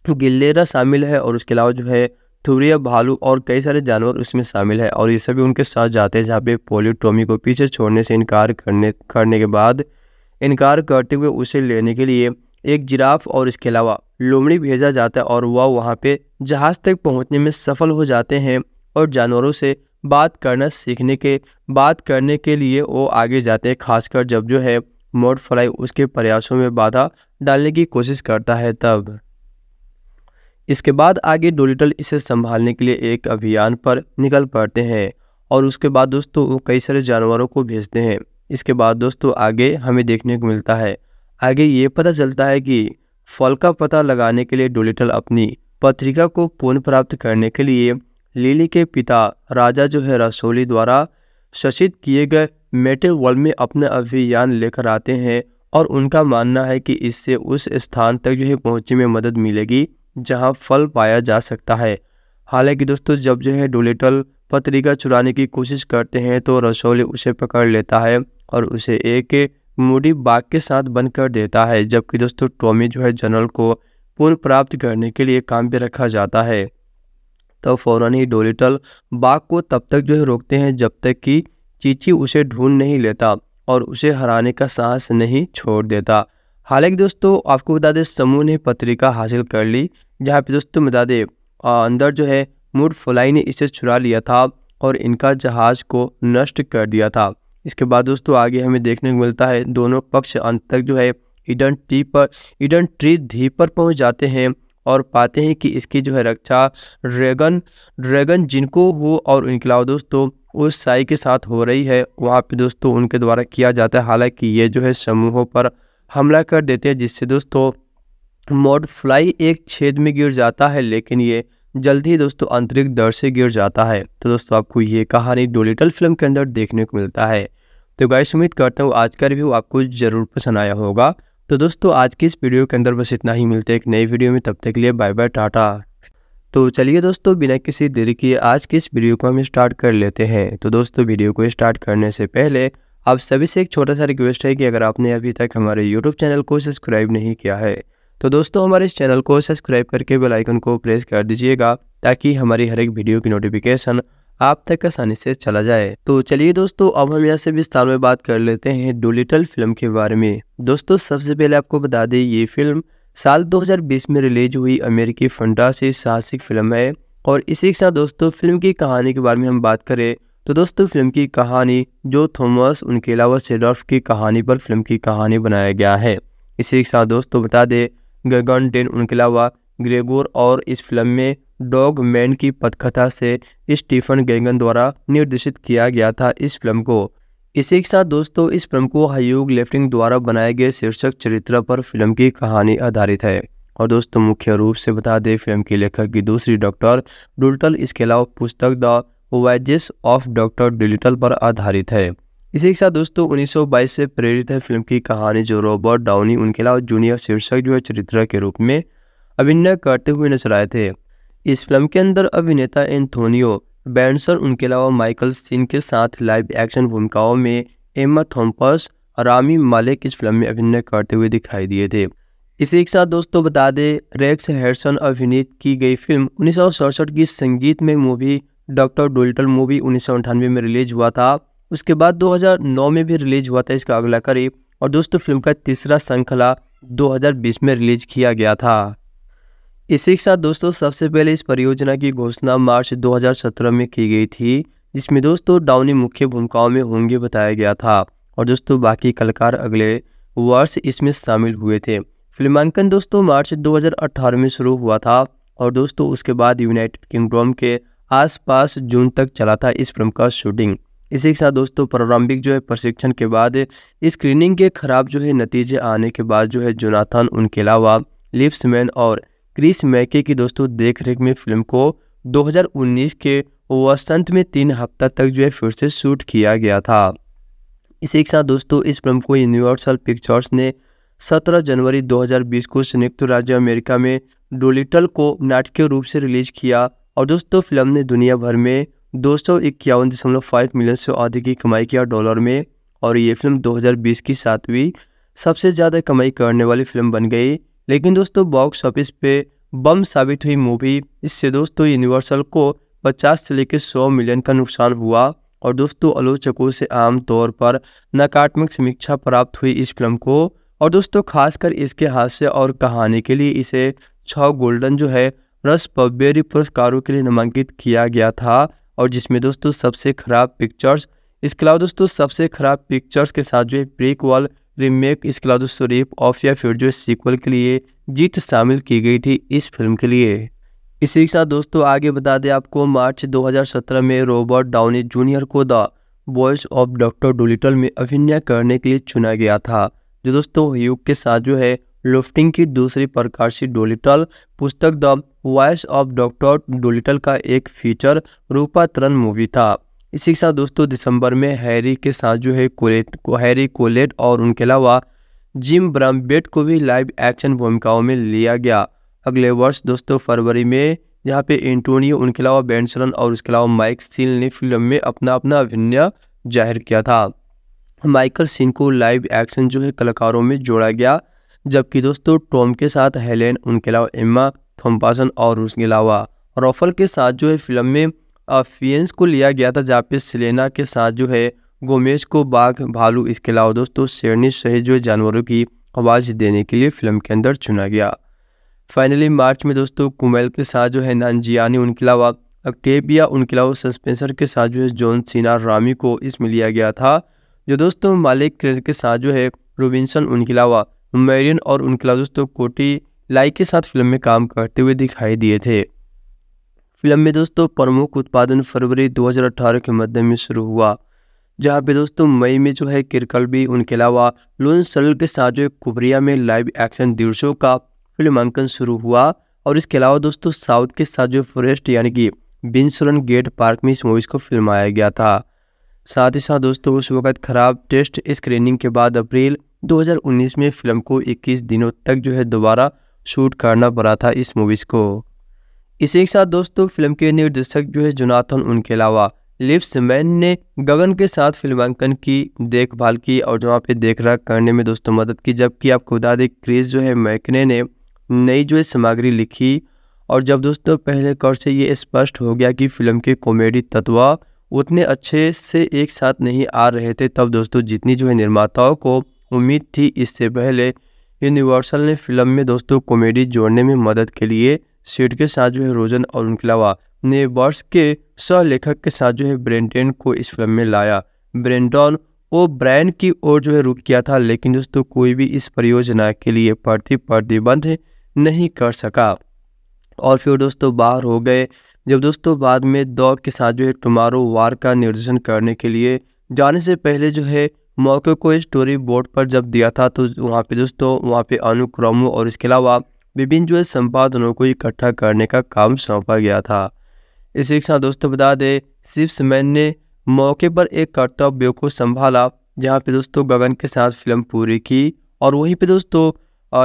गिल्लेरा शामिल है और उसके अलावा जो है थुरिया भालू और कई सारे जानवर उसमें शामिल है और ये सभी उनके साथ जाते हैं जहाँ पे पोलियोटोमी को पीछे छोड़ने से इनकार करने करने के बाद इनकार करते हुए उसे लेने के लिए एक जिराफ और इसके अलावा लोमड़ी भेजा जाता है और वह वहाँ पर जहाज़ तक पहुँचने में सफल हो जाते हैं और जानवरों से बात करना सीखने के बात करने के लिए वो आगे जाते हैं खासकर जब जो है मोड फ्लाई उसके प्रयासों में बाधा डालने की कोशिश करता है तब इसके बाद आगे डोलिटल इसे संभालने के लिए एक अभियान पर निकल पड़ते हैं और उसके बाद दोस्तों वो कई सारे जानवरों को भेजते हैं इसके बाद दोस्तों आगे हमें देखने को मिलता है आगे ये पता चलता है कि फल का पता लगाने के लिए डोलिटल अपनी पत्रिका को पुनः प्राप्त करने के लिए लिली के पिता राजा जो है रसोली द्वारा शशित किए गए मेटे वर्ल्ड में अपने अभियान लेकर आते हैं और उनका मानना है कि इससे उस स्थान तक जो है पहुँचने में मदद मिलेगी जहाँ फल पाया जा सकता है हालांकि दोस्तों जब जो है डोलेटल पत्रिका चुराने की कोशिश करते हैं तो रसोली उसे पकड़ लेता है और उसे एक मूडी बाग के साथ बंद कर देता है जबकि दोस्तों टॉमी जो है जनरल को पुनः प्राप्त करने के लिए काम भी रखा जाता है तो फ़ौरन ही डोलिटल बाघ को तब तक जो है रोकते हैं जब तक कि चीची उसे ढूंढ नहीं लेता और उसे हराने का साहस नहीं छोड़ देता हालांकि दोस्तों आपको बता दें समूह ने पत्रिका हासिल कर ली जहाँ पे दोस्तों बता दें अंदर जो है मूड फ्लाई ने इसे छुड़ा लिया था और इनका जहाज को नष्ट कर दिया था इसके बाद दोस्तों आगे हमें देखने को मिलता है दोनों पक्ष अंत तक जो है ईडन ट्री पर ईडन ट्री धीप पर पहुंच जाते हैं और पाते हैं कि इसकी जो है रक्षा ड्रैगन ड्रैगन जिनको वो और इनकलाब दोस्तों उस साई के साथ हो रही है वहाँ पे दोस्तों उनके द्वारा किया जाता है हालांकि ये जो है समूहों पर हमला कर देते हैं जिससे दोस्तों मोड फ्लाई एक छेद में गिर जाता है लेकिन ये जल्द ही दोस्तों आंतरिक दर से गिर जाता है तो दोस्तों आपको ये कहानी डोलिटल फिल्म के अंदर देखने को मिलता है तो गाइस उम्मीद करता हूँ आज का रिव्यू आपको ज़रूर पसंद आया होगा तो दोस्तों आज की इस वीडियो के अंदर बस इतना ही मिलते हैं एक नई वीडियो में तब तक के लिए बाय बाय टाटा तो चलिए दोस्तों बिना किसी देरी के आज की इस वीडियो को हम स्टार्ट कर लेते हैं तो दोस्तों वीडियो को स्टार्ट करने से पहले आप सभी से एक छोटा सा रिक्वेस्ट है कि अगर आपने अभी तक हमारे यूट्यूब चैनल को सब्सक्राइब नहीं किया है तो दोस्तों हमारे इस चैनल को सब्सक्राइब करके बेलाइकन को प्रेस कर दीजिएगा ताकि हमारी हर एक वीडियो की नोटिफिकेशन आप तक आसानी से चला जाए तो चलिए दोस्तों अब हम यहाँ से विस्तार में बात कर लेते हैं डोलिटल फिल्म के बारे में दोस्तों सबसे पहले आपको बता दें ये फिल्म साल 2020 में रिलीज हुई अमेरिकी फंटासी साहसिक फिल्म है और इसी के साथ दोस्तों फिल्म की कहानी के बारे में हम बात करें तो दोस्तों फिल्म की कहानी जो थॉमस उनके अलावा सेडोल्फ की कहानी पर फिल्म की कहानी बनाया गया है इसी के साथ दोस्तों बता दें गगन डेन उनके अलावा ग्रेगोर और इस फिल्म में डॉग मैन की पथकथा से स्टीफन गेंगन द्वारा निर्देशित किया गया था इस फिल्म को इसी के साथ दोस्तों इस फिल्म को हयूग लेफ्टिंग द्वारा बनाए गए शीर्षक चरित्र पर फिल्म की कहानी आधारित है और दोस्तों मुख्य रूप से बता दें फिल्म के लेखक की दूसरी डॉक्टर डुलटल इसके अलावा पुस्तक the voyages of Doctor Dolittle पर आधारित है इसी के साथ दोस्तों 1922 से प्रेरित है फिल्म की कहानी जो रॉबर्ट डाउनी उनके अलावा जूनियर शीर्षक जो है चरित्र के रूप में अभिनय करते हुए नजर आए थे इस फिल्म के अंदर अभिनेता एंथोनियो बैंडसर उनके अलावा माइकल सिन के साथ लाइव एक्शन भूमिकाओं में एम्मा थॉम्पस रामी मालिक इस फिल्म में अभिनय करते हुए दिखाई दिए थे इसी के साथ दोस्तों बता दें रेक्स हेरसन अभिनीत की गई फिल्म उन्नीस की संगीत में मूवी डॉक्टर डोल्टल मूवी उन्नीस में रिलीज हुआ था उसके बाद 2009 में भी रिलीज हुआ था इसका अगला करीब और दोस्तों फिल्म का तीसरा श्रृंखला 2020 में रिलीज किया गया था इसी के साथ दोस्तों सबसे पहले इस परियोजना की घोषणा मार्च 2017 में की गई थी जिसमें दोस्तों डाउनी मुख्य भूमिकाओं में होंगे बताया गया था और दोस्तों बाकी कलाकार अगले वर्ष इसमें शामिल हुए थे फिल्मांकन दोस्तों मार्च 2018 में शुरू हुआ था और दोस्तों उसके बाद यूनाइटेड किंगडम के आसपास जून तक चला था इस फिल्म का शूटिंग इसी के साथ दोस्तों प्रारंभिक जो है प्रशिक्षण के बाद स्क्रीनिंग के खराब जो है नतीजे आने के बाद जो है जोनाथन उनके अलावा लिप्समैन और क्रिस मैके की दोस्तों देख रेख में फिल्म को 2019 के वसंत में तीन हफ्ता तक जो है फिर से शूट किया गया था इसी के साथ दोस्तों इस फिल्म को यूनिवर्सल पिक्चर्स ने 17 जनवरी 2020 को संयुक्त राज्य अमेरिका में डोलिटल को नाटकीय रूप से रिलीज किया और दोस्तों फिल्म ने दुनिया भर में दो मिलियन से अधिक की कमाई किया डॉलर में और ये फिल्म 2020 की सातवीं सबसे ज़्यादा कमाई करने वाली फिल्म बन गई लेकिन दोस्तों बॉक्स ऑफिस पे बम साबित हुई मूवी इससे दोस्तों यूनिवर्सल को 50 से लेकर 100 मिलियन का नुकसान हुआ और दोस्तों आलोचकों से आमतौर पर नकारात्मक समीक्षा प्राप्त हुई इस फिल्म को और दोस्तों खासकर इसके हास्य और कहानी के लिए इसे छः गोल्डन जो है रस पब्बेरी पुरस्कारों के लिए नामांकित किया गया था और जिसमें दोस्तों सबसे खराब पिक्चर्स इसके अलावा दोस्तों सबसे खराब पिक्चर्स के साथ जो है ब्रेक वॉल रीमेक इसके अलावा ऑफ या फिर जो सीक्वल के लिए जीत शामिल की गई थी इस फिल्म के लिए इसी के साथ दोस्तों आगे बता दें आपको मार्च 2017 में रॉबर्ट डाउनी जूनियर को the voice of Doctor Dolittle में अभिनय करने के लिए चुना गया था जो दोस्तों युग के साथ जो है लुफ्टिंग की दूसरी प्रकाशित डोलिटल पुस्तक the voice of Doctor Dolittle का एक फीचर रूपातरण मूवी था इसी के साथ दोस्तों दिसंबर में हैरी के साथ जो है कोलेट को हैरी कोलेट और उनके अलावा जिम ब्रम्बेट को भी लाइव एक्शन भूमिकाओं में लिया गया अगले वर्ष दोस्तों फरवरी में जहाँ पे एंटोनियो उनके अलावा बेंसलन और उसके अलावा माइक सील ने फिल्म में अपना अपना अभिनय जाहिर किया था माइकल सिंह को लाइव एक्शन जो है कलाकारों में जोड़ा गया जबकि दोस्तों टॉम के साथ हेलेन उनके अलावा एम्मा थम्पासन और उसके अलावा रॉफल के साथ जो है फिल्म में फियंस को लिया गया था जहाँ पे सेलेना के साथ जो है गोमेज को बाघ भालू इसके अलावा दोस्तों शेरनी सहित जो जानवरों की आवाज़ देने के लिए फिल्म के अंदर चुना गया फाइनली मार्च में दोस्तों कुमेल के साथ जो है नानजियानी उनके अलावा अक्टेबिया उनके अलावा सस्पेंसर के साथ जो है जॉन सीना रामी को इसमें लिया गया था जो दोस्तों मालिक के साथ जो है रोबिनसन उनके अलावा मेरियन और उनके अलावा दोस्तों कोटी लाई के साथ फिल्म में काम करते हुए दिखाई दिए थे फिल्म में दोस्तों प्रमुख उत्पादन फरवरी 2018 के मध्य में शुरू हुआ जहाँ पे दोस्तों मई में जो है भी उनके अलावा लोन सरल के साथ जो कुबरिया में लाइव एक्शन दृश्यों का फिल्मांकन शुरू हुआ और इसके अलावा दोस्तों साउथ के साथ जो फॉरेस्ट यानी कि बिनसुरन गेट पार्क में इस मूवीज़ को फिल्माया गया था साथ ही साथ दोस्तों उस वक्त खराब टेस्ट स्क्रीनिंग के बाद अप्रैल 2019 में फिल्म को 21 दिनों तक जो है दोबारा शूट करना पड़ा था इस मूवीज़ को इसी के साथ दोस्तों फिल्म के निर्देशक जो है जोनाथन उनके अलावा लिप्स मैन ने गगन के साथ फिल्मांकन की देखभाल की और जहाँ पे देख रेख करने में दोस्तों मदद की जबकि आपको बता दें क्रिस जो है मैकने ने नई जो है सामग्री लिखी और जब दोस्तों पहले कौर से ये स्पष्ट हो गया कि फिल्म के कॉमेडी तत्व उतने अच्छे से एक साथ नहीं आ रहे थे तब दोस्तों जितनी जो है निर्माताओं को उम्मीद थी इससे पहले यूनिवर्सल ने फिल्म में दोस्तों कॉमेडी जोड़ने में मदद के लिए सीट के साथ जो है रोजन और उनके अलावा ने बर्स के सह लेखक के साथ जो है ब्रेंटन को इस फिल्म में लाया ब्रेंटन वो ब्रायन की ओर जो है रुख किया था लेकिन दोस्तों कोई भी इस परियोजना के लिए प्रति प्रतिबंध नहीं कर सका और फिर दोस्तों बाहर हो गए जब दोस्तों बाद में दौ के साथ जो है टुमारो वार का निर्देशन करने के लिए जाने से पहले जो है मौके को स्टोरी बोर्ड पर जब दिया था तो वहाँ पे दोस्तों वहाँ पे अनुक्रमों और इसके अलावा विभिन्न जो है संपादनों को इकट्ठा करने का काम सौंपा गया था इसी के साथ दोस्तों बता दें शिवसमैन ने मौके पर एक कर्तव्य को संभाला जहाँ पे दोस्तों गगन के साथ फिल्म पूरी की और वहीं पे दोस्तों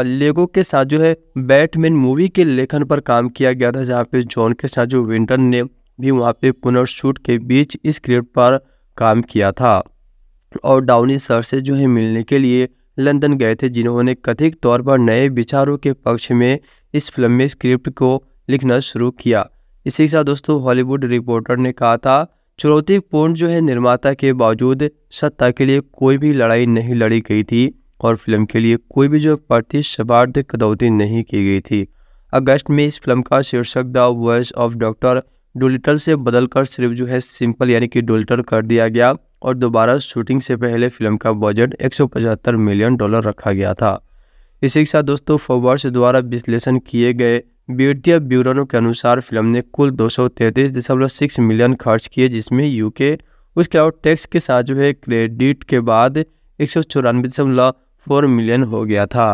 लेगो के साथ जो है बैटमैन मूवी के लेखन पर काम किया गया था जहाँ पे जॉन के साथ जो विंटन ने भी वहाँ पे पुनर्शूट के बीच स्क्रिप्ट पर काम किया था और डाउनी सर से जो है मिलने के लिए लंदन गए थे जिन्होंने कथित तौर पर नए विचारों के पक्ष में इस फिल्म में स्क्रिप्ट को लिखना शुरू किया इसी के साथ दोस्तों हॉलीवुड रिपोर्टर ने कहा था चुनौतीपूर्ण जो है निर्माता के बावजूद सत्ता के लिए कोई भी लड़ाई नहीं लड़ी गई थी और फिल्म के लिए कोई भी जो प्रतिस्पर्ध कदौती नहीं की गई थी अगस्त में इस फिल्म का शीर्षक the voice of Doctor Dolittle से बदलकर सिर्फ जो है सिंपल यानी कि डोलिटल कर दिया गया और दोबारा शूटिंग से पहले फिल्म का बजट एक मिलियन डॉलर रखा गया था इसी के साथ दोस्तों फोवर्स द्वारा विश्लेषण किए गए वित्तीय ब्यूरो के अनुसार फिल्म ने कुल दो मिलियन खर्च किए जिसमें यूके उसके अलावा टैक्स के साथ जो है क्रेडिट के बाद एक मिलियन हो गया था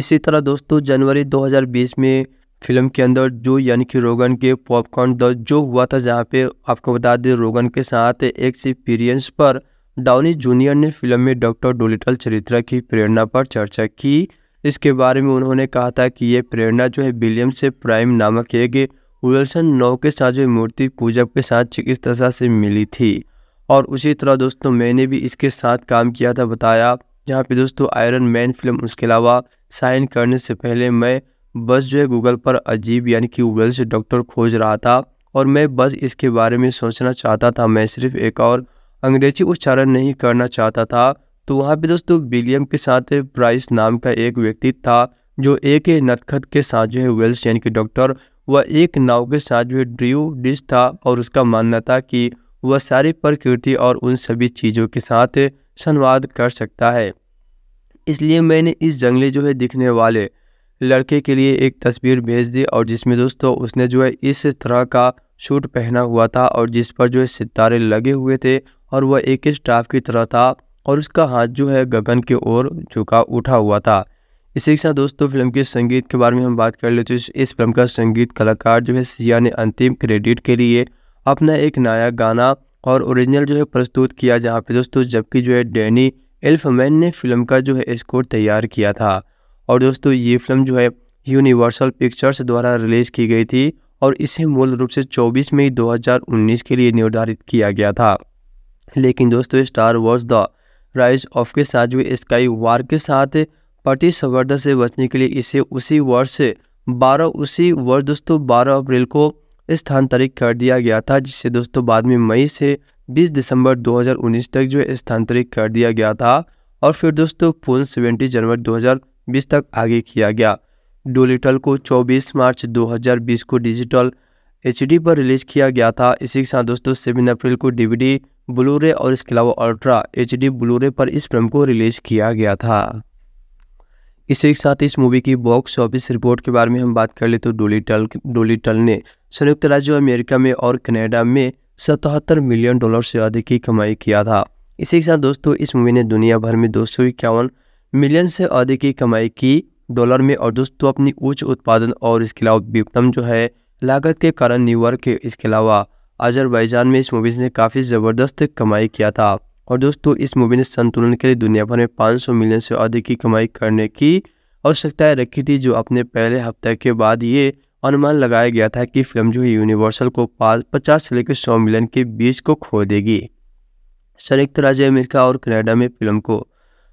इसी तरह दोस्तों जनवरी 2020 में फिल्म के अंदर जो यानी कि रोगन के पॉपकॉर्न द जो हुआ था जहाँ पे आपको बता दें रोगन के साथ एक्सपीरियंस पर डाउनी जूनियर ने फिल्म में डॉक्टर डोलिटल चरित्र की प्रेरणा पर चर्चा की इसके बारे में उन्होंने कहा था कि ये प्रेरणा जो है विलियम से प्राइम नामक एक विल्सन नौ के साथ जो मूर्ति पूजक के साथ चिकित्सा से मिली थी और उसी तरह दोस्तों मैंने भी इसके साथ काम किया था बताया जहाँ पे दोस्तों आयरन मैन फिल्म उसके अलावा साइन करने से पहले मैं बस जो है गूगल पर अजीब यानी कि वेल्स डॉक्टर खोज रहा था और मैं बस इसके बारे में सोचना चाहता था मैं सिर्फ एक और अंग्रेजी उच्चारण नहीं करना चाहता था तो वहाँ पे दोस्तों विलियम के साथ प्राइस नाम का एक व्यक्ति था जो एक नतखत के साथ जो है वेल्स यानी कि डॉक्टर वह एक नाव के साथ जो है ड्रियो डिश था और उसका मानना था कि वह सारी प्रकृति और उन सभी चीज़ों के साथ संवाद कर सकता है इसलिए मैंने इस जंगली जो है दिखने वाले लड़के के लिए एक तस्वीर भेज दी और जिसमें दोस्तों उसने जो है इस तरह का सूट पहना हुआ था और जिस पर जो है सितारे लगे हुए थे और वह एक स्टाफ की तरह था और उसका हाथ जो है गगन की ओर झुका उठा हुआ था इसी के साथ दोस्तों फिल्म के संगीत के बारे में हम बात कर लेते हैं इस फिल्म का संगीत कलाकार जो है सिया ने अंतिम क्रेडिट के लिए अपना एक नया गाना और ओरिजिनल जो है प्रस्तुत किया जहाँ पे दोस्तों जबकि जो है डैनी एल्फमैन ने फिल्म का जो है स्कोर तैयार किया था और दोस्तों ये फिल्म जो है यूनिवर्सल पिक्चर्स द्वारा रिलीज़ की गई थी और इसे मूल रूप से 24 मई 2019 के लिए निर्धारित किया गया था लेकिन दोस्तों Star Wars the Rise of के साथ जो स्काई वार के साथ प्रतिस्पर्धा से बचने के लिए इसे उसी वर्ष बारह उसी वर्ष दोस्तों बारह अप्रैल को स्थानांतरित कर दिया गया था जिसे दोस्तों बाद में मई से 20 दिसंबर 2019 तक जो स्थानांतरित कर दिया गया था और फिर दोस्तों पुन सेवेंटी जनवरी 2020 तक आगे किया गया डोलिटल को 24 मार्च 2020 को डिजिटल एच पर रिलीज किया गया था इसी के साथ दोस्तों सेवन अप्रैल को डीवीडी ब्लूरे और इसके अलावा अल्ट्रा एच डी ब्लूरे पर इस फिल्म को रिलीज किया गया था इसी के साथ इस मूवी की बॉक्स ऑफिस रिपोर्ट के बारे में हम बात कर ले तो डोलीटल डोलीटल ने संयुक्त राज्य अमेरिका में और कनाडा में सतहत्तर मिलियन डॉलर से अधिक की कमाई किया था इसी के साथ दोस्तों इस मूवी ने दुनिया भर में दो सौ इक्यावन मिलियन से अधिक की कमाई की डॉलर में और दोस्तों अपनी उच्च उत्पादन और इसके अलावा विपणन जो है लागत के कारण न्यूयॉर्क के इसके अलावा अजरबैजान में इस मूवीज़ ने काफ़ी ज़बरदस्त कमाई किया था और दोस्तों इस मूवी ने संतुलन के लिए दुनिया भर में 500 मिलियन से अधिक की कमाई करने की आवश्यकता रखी थी जो अपने पहले हफ्ते के बाद ये अनुमान लगाया गया था कि फिल्म जो है यूनिवर्सल को पचास से लेकर सौ मिलियन के बीच को खो देगी संयुक्त राज्य अमेरिका और कनाडा में फिल्म को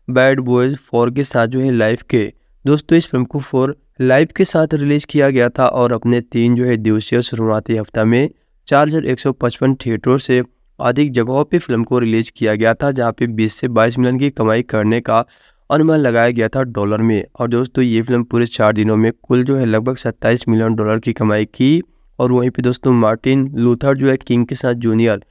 बैड बॉयज़ फोर के साथ जो है लाइफ के दोस्तों इस फिल्म को फोर लाइफ के साथ रिलीज किया गया था और अपने तीन जो है दिवसीय शुरुआती हफ्ता में चार हज़ार एक सौ पचपन थिएटरों से अधिक जगहों पे फिल्म को रिलीज किया गया था जहाँ पे 20 से 22 मिलियन की कमाई करने का अनुमान लगाया गया था डॉलर में और दोस्तों ये फिल्म पूरे चार दिनों में कुल जो है लगभग 27 मिलियन डॉलर की कमाई की और वहीं पे दोस्तों मार्टिन लूथर जो है किंग के साथ जूनियर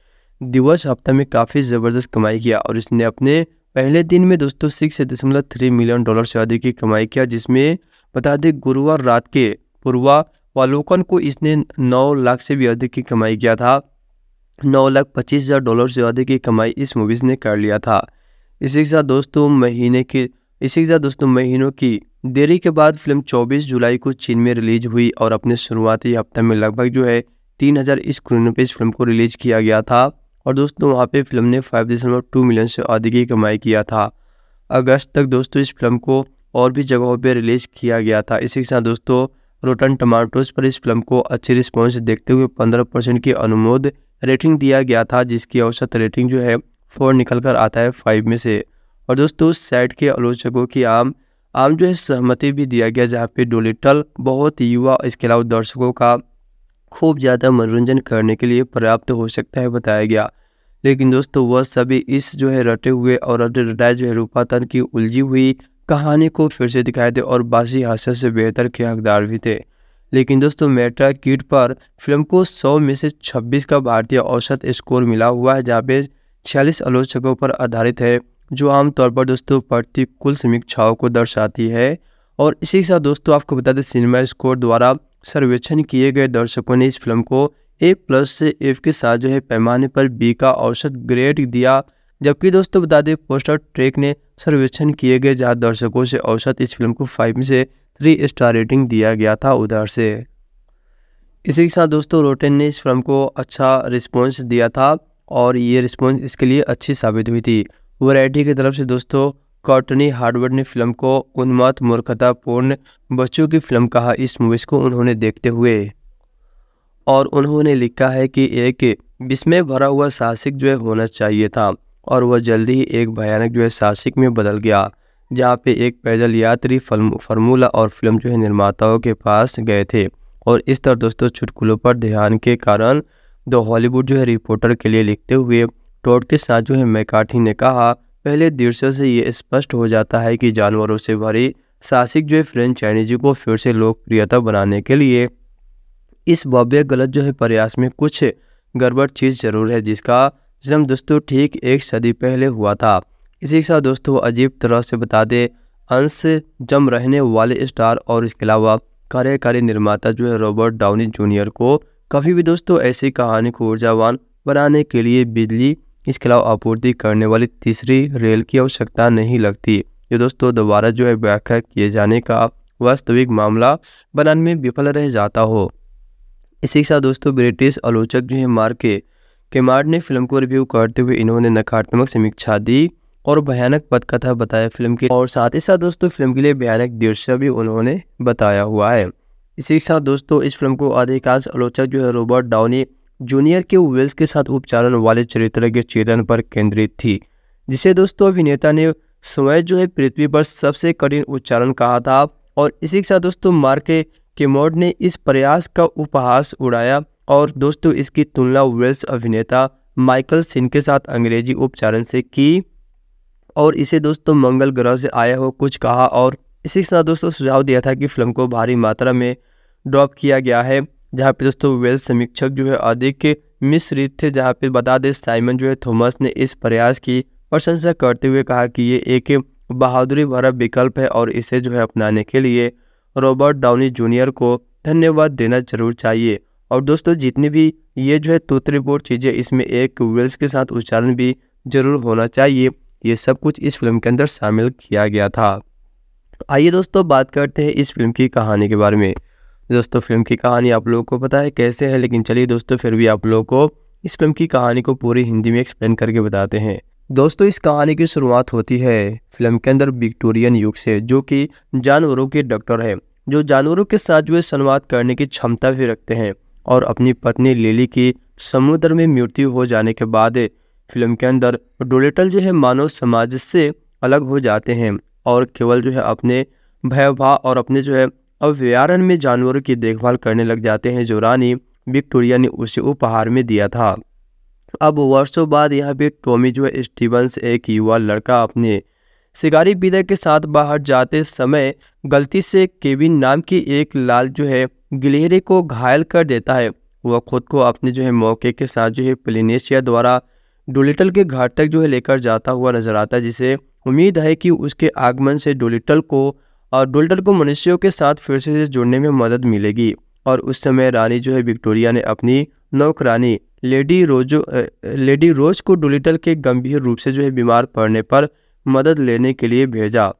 दिवस हफ्ता में काफ़ी ज़बरदस्त कमाई किया और इसने अपने पहले दिन में दोस्तों सिक्स दशमलव थ्री मिलियन डॉलर से अधिक की कमाई किया जिसमें बता दें गुरुवार रात के पूर्वावलोकन को इसने नौ लाख से भी अधिक की कमाई किया था नौ लाख पच्चीस हज़ार डॉलर से अधिक की कमाई इस मूवीज़ ने कर लिया था इसी के साथ दोस्तों महीने के इसी के साथ दोस्तों महीनों की देरी के बाद फिल्म 24 जुलाई को चीन में रिलीज हुई और अपने शुरुआती हफ्ते में लगभग जो है तीन हज़ार स्क्रीनों पर इस फिल्म को रिलीज किया गया था और दोस्तों वहाँ पे फिल्म ने फाइव दशमलव टू मिलियन से अधिक की कमाई किया था अगस्त तक दोस्तों इस फिल्म को और भी जगहों पे रिलीज़ किया गया था इसी के साथ दोस्तों रोटन टमाटोज पर इस फिल्म को अच्छी रिस्पॉन्स देखते हुए पंद्रह परसेंट की अनुमोद रेटिंग दिया गया था जिसकी औसत रेटिंग जो है फोर निकल कर आता है फाइव में से और दोस्तों उस साइट के आलोचकों की आम आम जो है सहमति भी दिया गया जहाँ पे डोलिटल बहुत युवा इसके अलावा दर्शकों का खूब ज़्यादा मनोरंजन करने के लिए पर्याप्त हो सकता है बताया गया लेकिन दोस्तों वह सभी इस जो है रटे हुए और अटटाई जो है रूपातन की उलझी हुई कहानी को फिर से दिखाए थे और बासी हास्य से बेहतर के हकदार भी थे लेकिन दोस्तों मेट्रा किट पर फिल्म को 100 में से 26 का भारतीय औसत स्कोर मिला हुआ है जहाँ पे छियालीस आलोचकों पर आधारित है जो आमतौर पर दोस्तों प्रतिकूल समीक्षाओं को दर्शाती है और इसी के साथ दोस्तों आपको बता दें सिनेमा स्कोर द्वारा सर्वेक्षण किए गए दर्शकों ने इस फिल्म को ए प्लस से एफ के साथ जो है पैमाने पर बी का औसत ग्रेड दिया जबकि दोस्तों बता दें पोस्टर ट्रेक ने सर्वेक्षण किए गए जहां दर्शकों से औसत इस फिल्म को फाइव में से थ्री स्टार रेटिंग दिया गया था उधर से इसी के साथ दोस्तों रोटेन ने इस फिल्म को अच्छा रिस्पॉन्स दिया था और ये रिस्पॉन्स इसके लिए अच्छी साबित हुई थी वैरायटी की तरफ से दोस्तों कॉटनी हार्डवर्ड ने फिल्म को उन्माद मूर्खतापूर्ण बच्चों की फिल्म कहा इस मूवीज़ को उन्होंने देखते हुए और उन्होंने लिखा है कि एक विस्मय भरा हुआ साहसिक जो है होना चाहिए था और वह जल्दी ही एक भयानक जो है साहसिक में बदल गया जहाँ पे एक पैदल यात्री फार्मूला और फिल्म जो है निर्माताओं के पास गए थे और इस तरह दोस्तों चुटकुलों पर ध्यान के कारण द हॉलीवुड जो है रिपोर्टर के लिए लिखते हुए टोट के साथ जो है मैकार्थी ने कहा पहले दृश्य से ये स्पष्ट हो जाता है कि जानवरों से भरी सासिक जो है फ्रेंचाइजी को फिर से लोकप्रियता बनाने के लिए इस भव्य गलत जो है प्रयास में कुछ गड़बड़ चीज़ जरूर है जिसका जन्म दोस्तों ठीक एक सदी पहले हुआ था इसी के साथ दोस्तों अजीब तरह से बता दें अंश जम रहने वाले स्टार और इसके अलावा कार्यकारी निर्माता जो है रॉबर्ट डाउनी जूनियर को कभी भी दोस्तों ऐसी कहानी को ऊर्जावान बनाने के लिए बिजली इसके अलावा आपूर्ति करने वाली तीसरी रेल की आवश्यकता नहीं लगती ये दोस्तों दोबारा जो है व्याख्या किए जाने का वास्तविक मामला बनाने में विफल रह जाता हो इसी के साथ दोस्तों ब्रिटिश आलोचक जो है मार्के केमार्ड ने फिल्म को रिव्यू करते हुए इन्होंने नकारात्मक समीक्षा दी और भयानक पदकथा बताया फिल्म की और साथ ही साथ दोस्तों फिल्म के लिए भयानक दृश्य भी उन्होंने बताया हुआ है इसी के साथ दोस्तों इस फिल्म को अधिकांश आलोचक जो है रॉबर्ट डाउनी जूनियर के वेल्स के साथ उपचारण वाले चरित्र के चेतन पर केंद्रित थी जिसे दोस्तों अभिनेता ने स्वयं जो है पृथ्वी पर सबसे कठिन उच्चारण कहा था और इसी के साथ दोस्तों मार्के मोड ने इस प्रयास का उपहास उड़ाया और दोस्तों इसकी तुलना वेल्स अभिनेता माइकल सिंह के साथ अंग्रेजी उपचारण से की और इसे दोस्तों मंगल ग्रह से आया हो कुछ कहा और इसी के साथ दोस्तों सुझाव दिया था कि फिल्म को भारी मात्रा में ड्रॉप किया गया है जहाँ पे दोस्तों वेल्स समीक्षक जो है अधिक मिश्रित थे जहाँ पे बता दें साइमन जो है थॉमस ने इस प्रयास की प्रशंसा करते हुए कहा कि ये एक बहादुरी भरा विकल्प है और इसे जो है अपनाने के लिए रॉबर्ट डाउनी जूनियर को धन्यवाद देना जरूर चाहिए और दोस्तों जितनी भी ये जो है तूत चीज़ें इसमें एक वेल्स के साथ उच्चारण भी जरूर होना चाहिए ये सब कुछ इस फिल्म के अंदर शामिल किया गया था आइए दोस्तों बात करते हैं इस फिल्म की कहानी के बारे में दोस्तों फिल्म की कहानी आप लोगों को पता है कैसे है लेकिन चलिए दोस्तों फिर भी आप लोगों को इस फिल्म की कहानी को पूरी हिंदी में एक्सप्लेन करके बताते हैं दोस्तों इस कहानी की शुरुआत होती है फिल्म के अंदर विक्टोरियन युग से जो कि जानवरों के डॉक्टर है जो जानवरों के साथ जो संवाद करने की क्षमता भी रखते हैं और अपनी पत्नी लिली की समुद्र में मृत्यु हो जाने के बाद फिल्म के अंदर डोलेटल जो है मानव समाज से अलग हो जाते हैं और केवल जो है अपने भयभाव और अपने जो है अभ्यारण्य में जानवरों की देखभाल करने लग जाते हैं जो रानी विक्टोरिया ने उसे उपहार में दिया था अब वर्षों बाद यहाँ पे टॉमी जो स्टीवंस एक युवा लड़का अपने शिकारी पिता के साथ बाहर जाते समय गलती से केविन नाम की एक लाल जो है गिलहरे को घायल कर देता है वह खुद को अपने जो है मौके के साथ जो है प्लिनेशिया द्वारा डोलिटल के घाट तक जो है लेकर जाता हुआ नजर आता है जिसे उम्मीद है कि उसके आगमन से डोलिटल को और डुल्टर को मनुष्यों के साथ फिर से जुड़ने में मदद मिलेगी और उस समय रानी जो है विक्टोरिया ने अपनी नौकरानी लेडी रोजो लेडी रोज को डुलिटल के गंभीर रूप से जो है बीमार पड़ने पर मदद लेने के लिए भेजा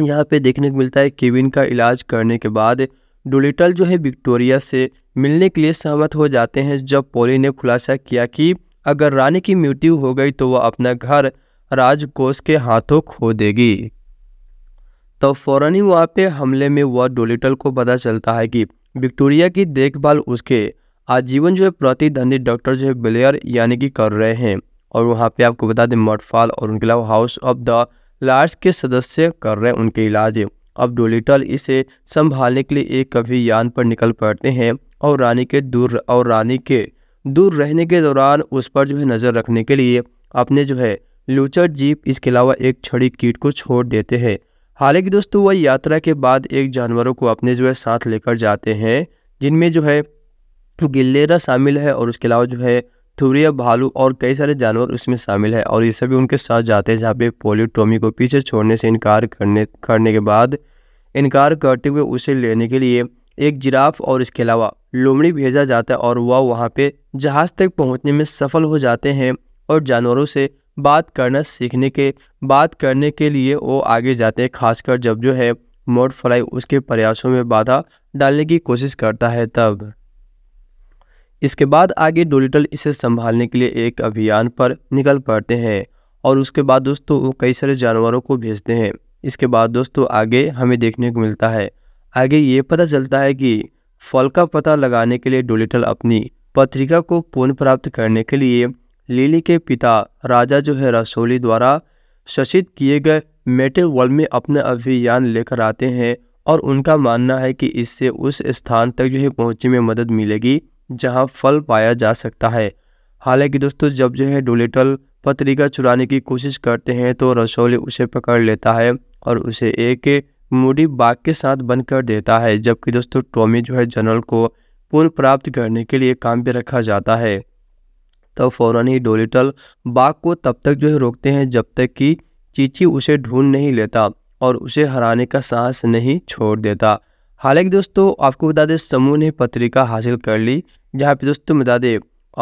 यहाँ पे देखने को मिलता है केविन का इलाज करने के बाद डुलिटल जो है विक्टोरिया से मिलने के लिए सहमत हो जाते हैं जब पोली ने खुलासा किया कि अगर रानी की मृत्यु हो गई तो वह अपना घर राजकोष के हाथों खो देगी तो फ़ौरन ही वहाँ पे हमले में हुआ डोलिटल को पता चलता है कि विक्टोरिया की देखभाल उसके आजीवन जो है प्रतिद्वंदी डॉक्टर जो है ब्लेयर यानी कि कर रहे हैं और वहाँ पे आपको बता दें मटफाल और उनके अलावा हाउस ऑफ द लार्ज के सदस्य कर रहे हैं उनके इलाज अब डोलिटल इसे संभालने के लिए एक कभी यान पर निकल पड़ते हैं और रानी के दूर और रानी के दूर रहने के दौरान उस पर जो है नज़र रखने के लिए अपने जो है लूचर जीप इसके अलावा एक छड़ी कीट को छोड़ देते हैं हालांकि दोस्तों वह यात्रा के बाद एक जानवरों को अपने जो है साथ लेकर जाते हैं जिनमें जो है गिल्लेरा शामिल है और उसके अलावा जो है थुरिया भालू और कई सारे जानवर उसमें शामिल है और ये सभी उनके साथ जाते हैं जहाँ पे पोलियोटोमी को पीछे छोड़ने से इनकार करने करने के बाद इनकार करते हुए उसे लेने के लिए एक जिराफ और इसके अलावा लोमड़ी भेजा जाता है और वह वहाँ पे जहाज़ तक पहुँचने में सफल हो जाते हैं और जानवरों से बात करना सीखने के बात करने के लिए वो आगे जाते हैं खासकर जब जो है मोड फ्लाई उसके प्रयासों में बाधा डालने की कोशिश करता है तब इसके बाद आगे डोलिटल इसे संभालने के लिए एक अभियान पर निकल पड़ते हैं और उसके बाद दोस्तों वो कई सारे जानवरों को भेजते हैं इसके बाद दोस्तों आगे हमें देखने को मिलता है आगे ये पता चलता है कि फल का पता लगाने के लिए डोलिटल अपनी पत्रिका को पुनः प्राप्त करने के लिए लिली के पिता राजा जो है रसोली द्वारा शशित किए गए मेटे वर्ल्ड में अपने अभियान लेकर आते हैं और उनका मानना है कि इससे उस स्थान तक जो है पहुँचने में मदद मिलेगी जहाँ फल पाया जा सकता है हालांकि दोस्तों जब जो है डोलेटल पत्रिका चुराने की कोशिश करते हैं तो रसोली उसे पकड़ लेता है और उसे एक मूडी बाग के साथ बंद कर देता है जबकि दोस्तों टॉमी जो है जनरल को पुनः प्राप्त करने के लिए काम भी रखा जाता है तब फ़ौरन ही डोलिटल बाघ को तब तक जो है रोकते हैं जब तक कि चीची उसे ढूंढ नहीं लेता और उसे हराने का साहस नहीं छोड़ देता हालांकि दोस्तों आपको बता दें समूह ने पत्रिका हासिल कर ली जहाँ पे दोस्तों बता दें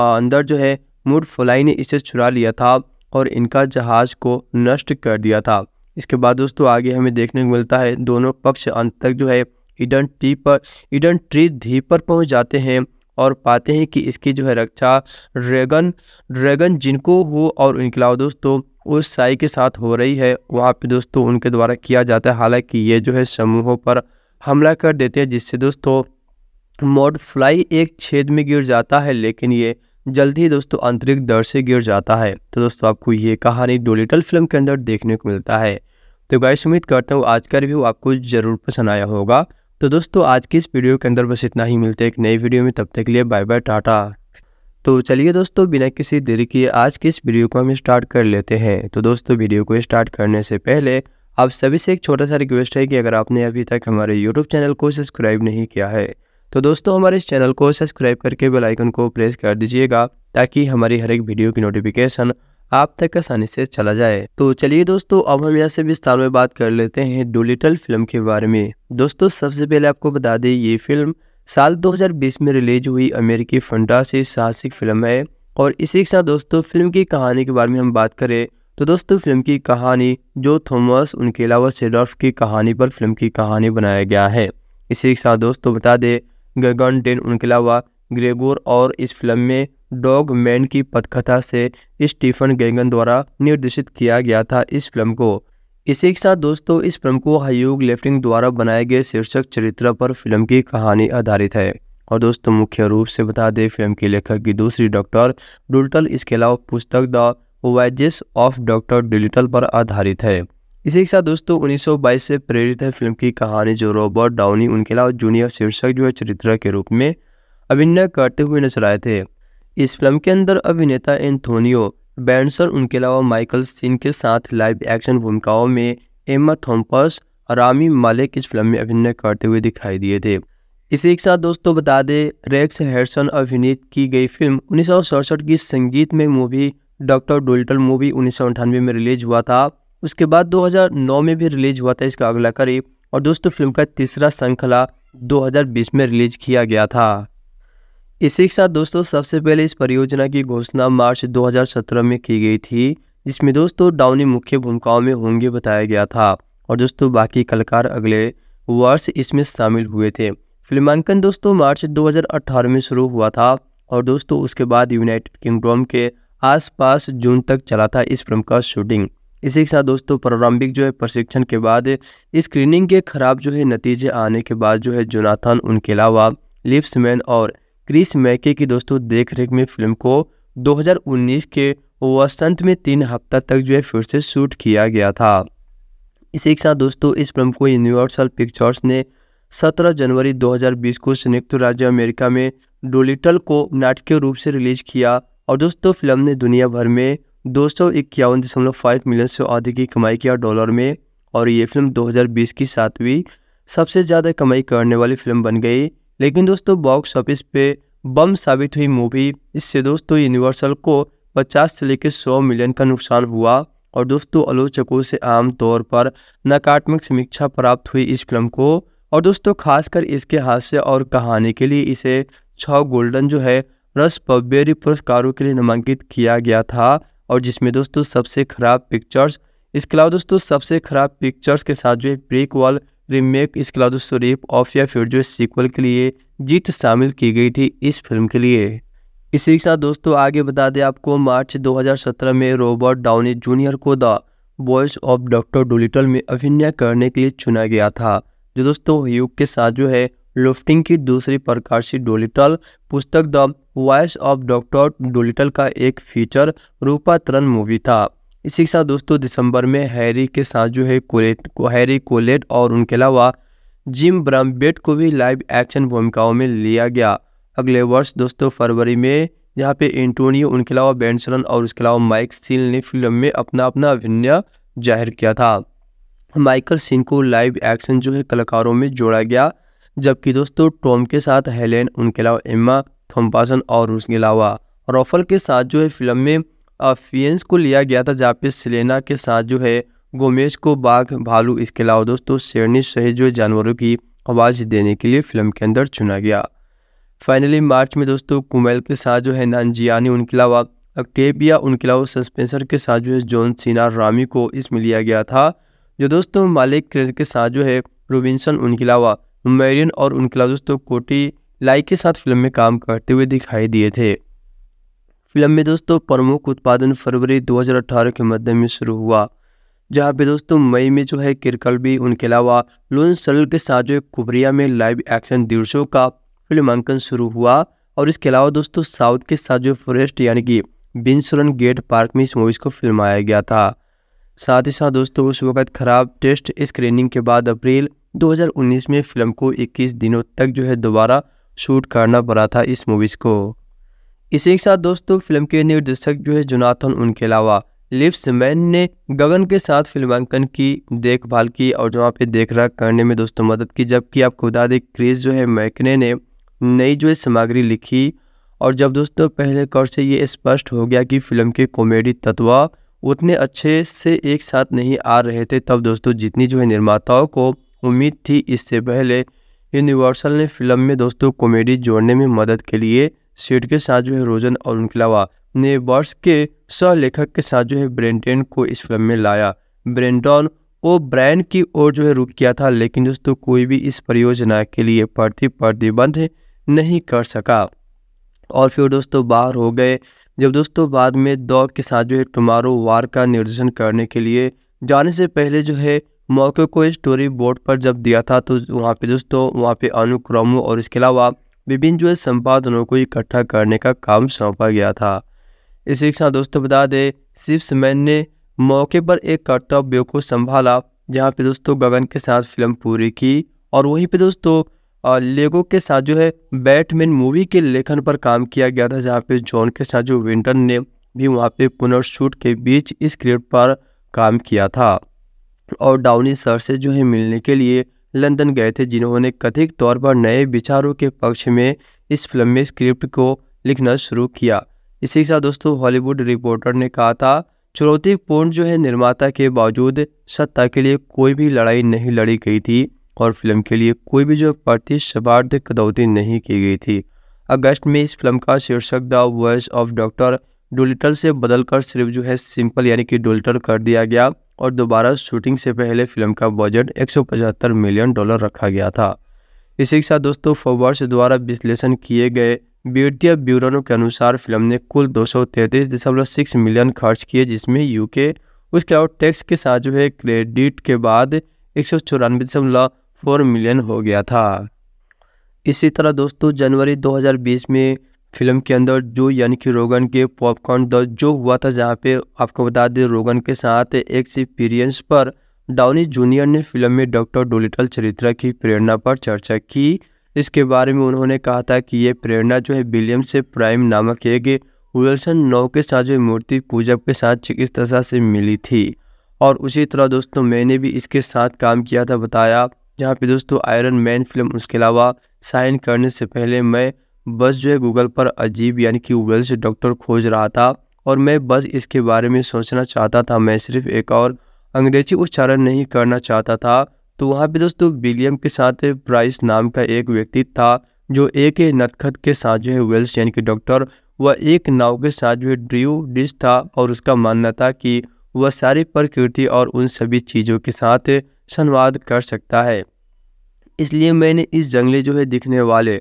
अंदर जो है मूड फ्लाई ने इसे छुड़ा लिया था और इनका जहाज को नष्ट कर दिया था इसके बाद दोस्तों आगे हमें देखने को मिलता है दोनों पक्ष अंत तक जो है ईडन टी पर ईडन ट्री धीप पर पहुंच जाते हैं और पाते हैं कि इसकी जो है रक्षा ड्रैगन ड्रैगन जिनको हो और इनकलाब दोस्तों उस साई के साथ हो रही है वहाँ पे दोस्तों उनके द्वारा किया जाता है हालांकि ये जो है समूहों पर हमला कर देते हैं जिससे दोस्तों मोड फ्लाई एक छेद में गिर जाता है लेकिन ये जल्द ही दोस्तों आंतरिक दर से गिर जाता है तो दोस्तों आपको ये कहानी डोलिटल फिल्म के अंदर देखने को मिलता है तो गाइस उम्मीद करता हूँ आज का रिव्यू आपको ज़रूर पसंद आया होगा तो दोस्तों आज की इस वीडियो के अंदर बस इतना ही मिलते हैं एक नई वीडियो में तब तक के लिए बाय बाय टाटा तो चलिए दोस्तों बिना किसी देरी के आज की इस वीडियो को हम स्टार्ट कर लेते हैं तो दोस्तों वीडियो को स्टार्ट करने से पहले आप सभी से एक छोटा सा रिक्वेस्ट है कि अगर आपने अभी तक हमारे यूट्यूब चैनल को सब्सक्राइब नहीं किया है तो दोस्तों हमारे इस चैनल को सब्सक्राइब करके बेलाइकन को प्रेस कर दीजिएगा ताकि हमारी हर एक वीडियो की नोटिफिकेशन आप तक आसानी से चला जाए तो चलिए दोस्तों अब हम यहाँ से विस्तार में बात कर लेते हैं डोलिटल फिल्म के बारे में दोस्तों सबसे पहले आपको बता दें ये फिल्म साल 2020 में रिलीज हुई अमेरिकी से साहसिक फिल्म है और इसी के साथ दोस्तों फिल्म की कहानी के बारे में हम बात करें तो दोस्तों फिल्म की कहानी जो थॉमस उनके अलावा सेडोल्फ की कहानी पर फिल्म की कहानी बनाया गया है इसी के साथ दोस्तों बता दें गगन डेन उनके अलावा ग्रेगोर और इस फिल्म में डॉग मैन की पथकथा से स्टीफन गेंगन द्वारा निर्देशित किया गया था इस फिल्म को इसी के साथ दोस्तों इस फिल्म को हयूग लेफ्टिंग द्वारा बनाए गए शीर्षक चरित्र पर फिल्म की कहानी आधारित है और दोस्तों मुख्य रूप से बता दें फिल्म के लेखक की दूसरी डॉक्टर डुलटल इसके अलावा पुस्तक the voyages of Doctor Dolittle पर आधारित है इसी के साथ दोस्तों 1922 से प्रेरित है फिल्म की कहानी जो रॉबर्ट डाउनी उनके अलावा जूनियर शीर्षक जो है चरित्र के रूप में अभिनय करते हुए नजर आए थे इस फिल्म के अंदर अभिनेता एंथोनियो बैंडसर उनके अलावा माइकल सिन के साथ लाइव एक्शन भूमिकाओं में एम्मा थॉम्पस रामी मालिक इस फिल्म में अभिनय करते हुए दिखाई दिए थे इसी के साथ दोस्तों बता दें रेक्स हेरसन अभिनीत की गई फिल्म उन्नीस की संगीत में मूवी डॉक्टर डोल्टल मूवी उन्नीस में रिलीज हुआ था उसके बाद 2009 में भी रिलीज हुआ था इसका अगला करीब और दोस्तों फिल्म का तीसरा श्रृंखला 2020 में रिलीज किया गया था इसी के साथ दोस्तों सबसे पहले इस परियोजना की घोषणा मार्च 2017 में की गई थी जिसमें दोस्तों डाउनी मुख्य भूमिकाओं में होंगे बताया गया था और दोस्तों बाकी कलाकार अगले वर्ष इसमें शामिल हुए थे फिल्मांकन दोस्तों मार्च 2018 में शुरू हुआ था और दोस्तों उसके बाद यूनाइटेड किंगडम के आसपास जून तक चला था इस फिल्म का शूटिंग इसी के साथ दोस्तों प्रारंभिक जो है प्रशिक्षण के बाद स्क्रीनिंग के खराब जो है नतीजे आने के बाद जो है जोनाथन उनके अलावा लिप्समैन और क्रिस मैके की दोस्तों देख रेख में फिल्म को 2019 के वसंत में तीन हफ्ता तक जो है फिर से शूट किया गया था इसी के साथ दोस्तों इस फिल्म को यूनिवर्सल पिक्चर्स ने 17 जनवरी 2020 को संयुक्त राज्य अमेरिका में डोलिटल को नाटकीय रूप से रिलीज किया और दोस्तों फिल्म ने दुनिया भर में दो मिलियन से अधिक की कमाई किया डॉलर में और ये फिल्म 2020 की सातवीं सबसे ज़्यादा कमाई करने वाली फिल्म बन गई लेकिन दोस्तों बॉक्स ऑफिस पे बम साबित हुई मूवी इससे दोस्तों यूनिवर्सल को 50 से लेकर 100 मिलियन का नुकसान हुआ और दोस्तों आलोचकों से आमतौर पर नकारात्मक समीक्षा प्राप्त हुई इस फिल्म को और दोस्तों खासकर इसके हास्य और कहानी के लिए इसे छः गोल्डन जो है रस पबेरी पुरस्कारों के लिए नामांकित किया गया था और जिसमें दोस्तों सबसे खराब पिक्चर्स इसके अलावा दोस्तों सबसे खराब पिक्चर्स के साथ जो है ब्रेक वॉल रीमेक इसके अलावा ऑफ या फिर जो सीक्वल के लिए जीत शामिल की गई थी इस फिल्म के लिए इसी के साथ दोस्तों आगे बता दें आपको मार्च 2017 में रॉबर्ट डाउनी जूनियर को the boys of Doctor Dolittle में अभिनय करने के लिए चुना गया था जो दोस्तों युग के साथ जो है लिफ्टिंग की दूसरी प्रकाशित डोलिटल पुस्तक the voice of Doctor Dolittle का एक फीचर रूपातरण मूवी था इसी के साथ दोस्तों दिसंबर में हैरी के साथ जो है कोलेट को हैरी कोलेट और उनके अलावा जिम ब्रम्बेट को भी लाइव एक्शन भूमिकाओं में लिया गया अगले वर्ष दोस्तों फरवरी में जहाँ पे एंटोनियो उनके अलावा बेंसलन और उसके अलावा माइक सील ने फिल्म में अपना अपना अभिनय जाहिर किया था माइकल सिंह को लाइव एक्शन जो है कलाकारों में जोड़ा गया जबकि दोस्तों टॉम के साथ हेलेन उनके अलावा एम्मा थम्पासन और उसके अलावा रॉफल के साथ जो है फिल्म में फियंस को लिया गया था जहाँ पे सिलेना के साथ जो है गोमेज को बाघ भालू इसके अलावा दोस्तों शेरनी सहित जो जानवरों की आवाज़ देने के लिए फिल्म के अंदर चुना गया फाइनली मार्च में दोस्तों कुमेल के साथ जो है नानजियानी उनके अलावा अक्टेबिया उनके अलावा सस्पेंसर के साथ जो है जॉन सीना रामी को इसमें लिया गया था जो दोस्तों मालिक के साथ जो है रोबिनसन उनके अलावा मेरियन और उनके अलावा दोस्तों कोटी लाई के साथ फिल्म में काम करते हुए दिखाई दिए थे फिल्म में दोस्तों प्रमुख उत्पादन फरवरी 2018 के मध्य में शुरू हुआ जहाँ पे दोस्तों मई में जो है किरकल भी उनके अलावा लोन सरल के साथ जो कुबरिया में लाइव एक्शन दिवसों का फिल्मांकन शुरू हुआ और इसके अलावा दोस्तों साउथ के साथ जो फॉरेस्ट यानी कि बिनसुरन गेट पार्क में इस मूवीज़ को फिल्माया गया था साथ ही साथ दोस्तों उस वक्त खराब टेस्ट स्क्रीनिंग के बाद अप्रैल 2019 में फिल्म को 21 दिनों तक जो है दोबारा शूट करना पड़ा था इस मूवीज़ को इसी के साथ दोस्तों फिल्म के निर्देशक जो है जोनाथन उनके अलावा लिप्स मैन ने गगन के साथ फिल्मांकन की देखभाल की और जो पे देख रेख करने में दोस्तों मदद की जबकि आपको बता दें क्रिस जो है मैकने ने नई जो है सामग्री लिखी और जब दोस्तों पहले कौर से ये स्पष्ट हो गया कि फिल्म के कॉमेडी तत्व उतने अच्छे से एक साथ नहीं आ रहे थे तब दोस्तों जितनी जो है निर्माताओं को उम्मीद थी इससे पहले यूनिवर्सल ने फिल्म में दोस्तों कॉमेडी जोड़ने में मदद के लिए सीट के साथ जो है रोजन और उनके अलावा ने बॉर्स के सह लेखक के साथ जो है ब्रेंटेन को इस फिल्म में लाया ब्रेंटॉन वो ब्रांड की ओर जो है रुख किया था लेकिन दोस्तों कोई भी इस परियोजना के लिए प्रति प्रतिबंध नहीं कर सका और फिर दोस्तों बाहर हो गए जब दोस्तों बाद में दौ के साथ जो है टुमारो वार का निर्देशन करने के लिए जाने से पहले जो है मौके को स्टोरी बोर्ड पर जब दिया था तो वहाँ पे दोस्तों वहाँ पे अनुक्रमो और इसके अलावा विभिन्न जो है संपादनों को इकट्ठा करने का काम सौंपा गया था इसी के साथ दोस्तों बता दें शिप्समैन ने मौके पर एक कर्तव्य को संभाला जहाँ पे दोस्तों गगन के साथ फिल्म पूरी की और वहीं पे दोस्तों लेगो के साथ जो है बैटमैन मूवी के लेखन पर काम किया गया था जहाँ पे जॉन के साथ जो विंटन ने भी वहाँ पे पुनर्शूट के बीच स्क्रिप्ट पर काम किया था और डाउनी सर से जो है मिलने के लिए लंदन गए थे जिन्होंने कथित तौर पर नए विचारों के पक्ष में इस फिल्म में स्क्रिप्ट को लिखना शुरू किया इसी के साथ दोस्तों हॉलीवुड रिपोर्टर ने कहा था चुनौतीपूर्ण जो है निर्माता के बावजूद सत्ता के लिए कोई भी लड़ाई नहीं लड़ी गई थी और फिल्म के लिए कोई भी जो प्रतिस्पर्ध कदौती नहीं की गई थी अगस्त में इस फिल्म का शीर्षक the voice of Doctor Dolittle से बदलकर सिर्फ जो है सिंपल यानी कि डोलिटल कर दिया गया और दोबारा शूटिंग से पहले फिल्म का बजट एक मिलियन डॉलर रखा गया था इसी के साथ दोस्तों फोबर्स द्वारा विश्लेषण किए गए वित्तीय ब्यूरो के अनुसार फिल्म ने कुल दो मिलियन खर्च किए जिसमें यूके उसके और टैक्स के साथ जो है क्रेडिट के बाद एक मिलियन हो गया था इसी तरह दोस्तों जनवरी 2020 में फिल्म के अंदर जो यानी कि रोगन के पॉपकॉर्न द जो हुआ था जहाँ पे आपको बता दें रोगन के साथ एक्सपीरियंस पर डाउनी जूनियर ने फिल्म में डॉक्टर डोलिटल चरित्र की प्रेरणा पर चर्चा की इसके बारे में उन्होंने कहा था कि ये प्रेरणा जो है विलियम से प्राइम नामक एक विल्सन नौ के साथ जो मूर्ति पूजा के साथ चिकित्सा से मिली थी और उसी तरह दोस्तों मैंने भी इसके साथ काम किया था बताया जहाँ पे दोस्तों आयरन मैन फिल्म उसके अलावा साइन करने से पहले मैं बस जो है गूगल पर अजीब यानी कि वेल्स डॉक्टर खोज रहा था और मैं बस इसके बारे में सोचना चाहता था मैं सिर्फ एक और अंग्रेजी उच्चारण नहीं करना चाहता था तो वहाँ पे दोस्तों विलियम के साथ प्राइस नाम का एक व्यक्ति था जो एक नतखत के साथ जो है वेल्स यानी कि डॉक्टर वह एक नाव के साथ जो है ड्रियो डिश था और उसका मानना था कि वह सारी प्रकृति और उन सभी चीज़ों के साथ संवाद कर सकता है इसलिए मैंने इस जंगले जो है दिखने वाले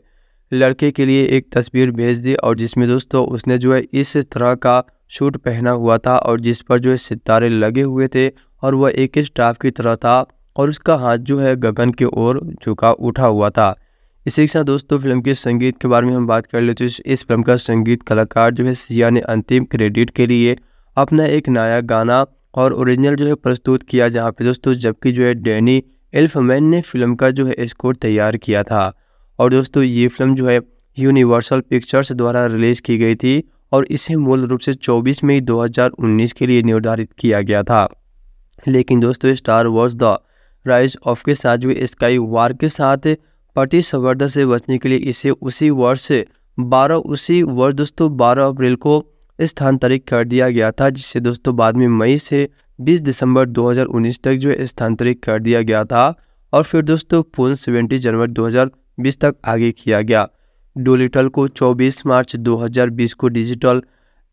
लड़के के लिए एक तस्वीर भेज दी और जिसमें दोस्तों उसने जो है इस तरह का सूट पहना हुआ था और जिस पर जो है सितारे लगे हुए थे और वह एक स्टाफ की तरह था और उसका हाथ जो है गगन की ओर झुका उठा हुआ था इसी के साथ दोस्तों फिल्म के संगीत के बारे में हम बात कर लेते हैं तो इस फिल्म का संगीत कलाकार जो है सिया ने अंतिम क्रेडिट के लिए अपना एक नया गाना और ओरिजिनल जो है प्रस्तुत किया जहाँ पे दोस्तों जबकि जो है डैनी एल्फमैन ने फिल्म का जो है स्कोर तैयार किया था और दोस्तों ये फिल्म जो है यूनिवर्सल पिक्चर्स द्वारा रिलीज की गई थी और इसे मूल रूप से 24 मई 2019 के लिए निर्धारित किया गया था लेकिन दोस्तों Star Wars the Rise of के साथ जो स्काई वार के साथ प्रतिस्पर्धा से बचने के लिए इसे उसी वर्ष बारह उसी वर्ष दोस्तों बारह अप्रैल को स्थानांतरित कर दिया गया था जिसे दोस्तों बाद में मई से 20 दिसंबर 2019 तक जो स्थानांतरित कर दिया गया था और फिर दोस्तों पूर्ण सेवेंटी जनवरी 2020 तक आगे किया गया डोलिटल को 24 मार्च 2020 को डिजिटल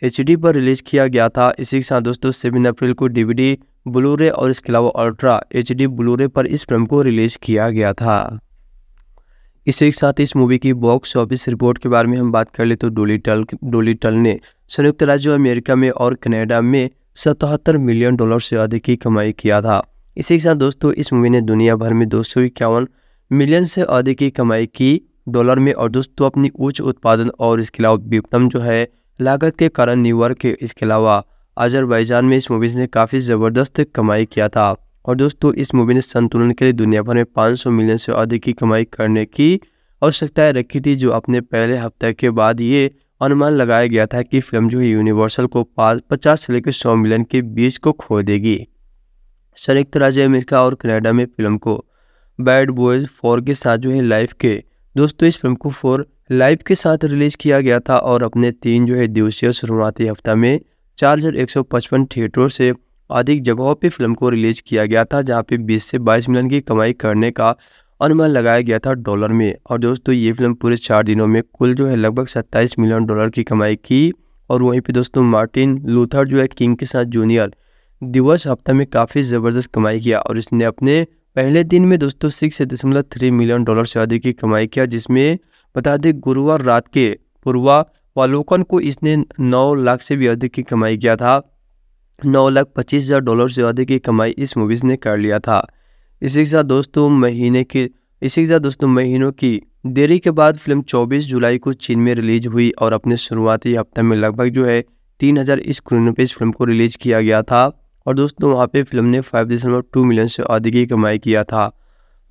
एच पर रिलीज किया गया था इसी के साथ दोस्तों सेवन अप्रैल को डीवीडी ब्लूरे और इसके अलावा अल्ट्रा एच डी ब्लूरे पर इस फिल्म को रिलीज किया गया था इसी के साथ इस मूवी की बॉक्स ऑफिस रिपोर्ट के बारे में हम बात कर ले तो डोलिटल डोलिटल ने संयुक्त राज्य अमेरिका में और कनाडा में सतहत्तर मिलियन डॉलर से अधिक की कमाई किया था इसी के साथ दोस्तों इस मूवी ने दुनिया भर में दो सौ इक्यावन मिलियन से अधिक की कमाई की डॉलर में और दोस्तों अपनी उच्च उत्पादन और इसके अलावा विपणन जो है लागत के कारण न्यूयॉर्क के इसके अलावा अजरबैजान में इस मूवीज़ ने काफ़ी ज़बरदस्त कमाई किया था और दोस्तों इस मूवी ने संतुलन के लिए दुनिया भर में 500 मिलियन से अधिक की कमाई करने की आवश्यकताएं रखी थी जो अपने पहले हफ्ते के बाद ये अनुमान लगाया गया था कि फिल्म जो है यूनिवर्सल को पचास से लेकर सौ मिलियन के बीच को खो देगी संयुक्त राज्य अमेरिका और कनाडा में फिल्म को बैड बॉयज़ फोर के साथ जो है लाइफ के दोस्तों इस फिल्म को फोर लाइफ के साथ रिलीज किया गया था और अपने तीन जो है दिवसीय शुरुआती हफ्ता में चार हज़ार एक सौ पचपन थिएटरों से अधिक जगहों पे फिल्म को रिलीज किया गया था जहां पे 20 से 22 मिलियन की कमाई करने का अनुमान लगाया गया था डॉलर में और दोस्तों ये फिल्म पूरे चार दिनों में कुल जो है लगभग 27 मिलियन डॉलर की कमाई की और वहीं पे दोस्तों मार्टिन लूथर जो है किंग के साथ जूनियर दिवस हफ्ता में काफ़ी ज़बरदस्त कमाई किया और इसने अपने पहले दिन में दोस्तों सिक्स दशमलव थ्री मिलियन डॉलर से अधिक की कमाई किया जिसमें बता दें गुरुवार रात के पूर्वावलोकन को इसने नौ लाख से भी अधिक की कमाई किया था नौ लाख पच्चीस हज़ार डॉलर से अधिक की कमाई इस मूवीज़ ने कर लिया था इसी के साथ दोस्तों महीने के इसी के साथ दोस्तों महीनों की देरी के बाद फिल्म 24 जुलाई को चीन में रिलीज हुई और अपने शुरुआती हफ्ते में लगभग जो है तीन हज़ार इस करोड़ इस फिल्म को रिलीज किया गया था और दोस्तों वहाँ पे फिल्म ने फाइव दशमलव टू मिलियन से अधिक की कमाई किया था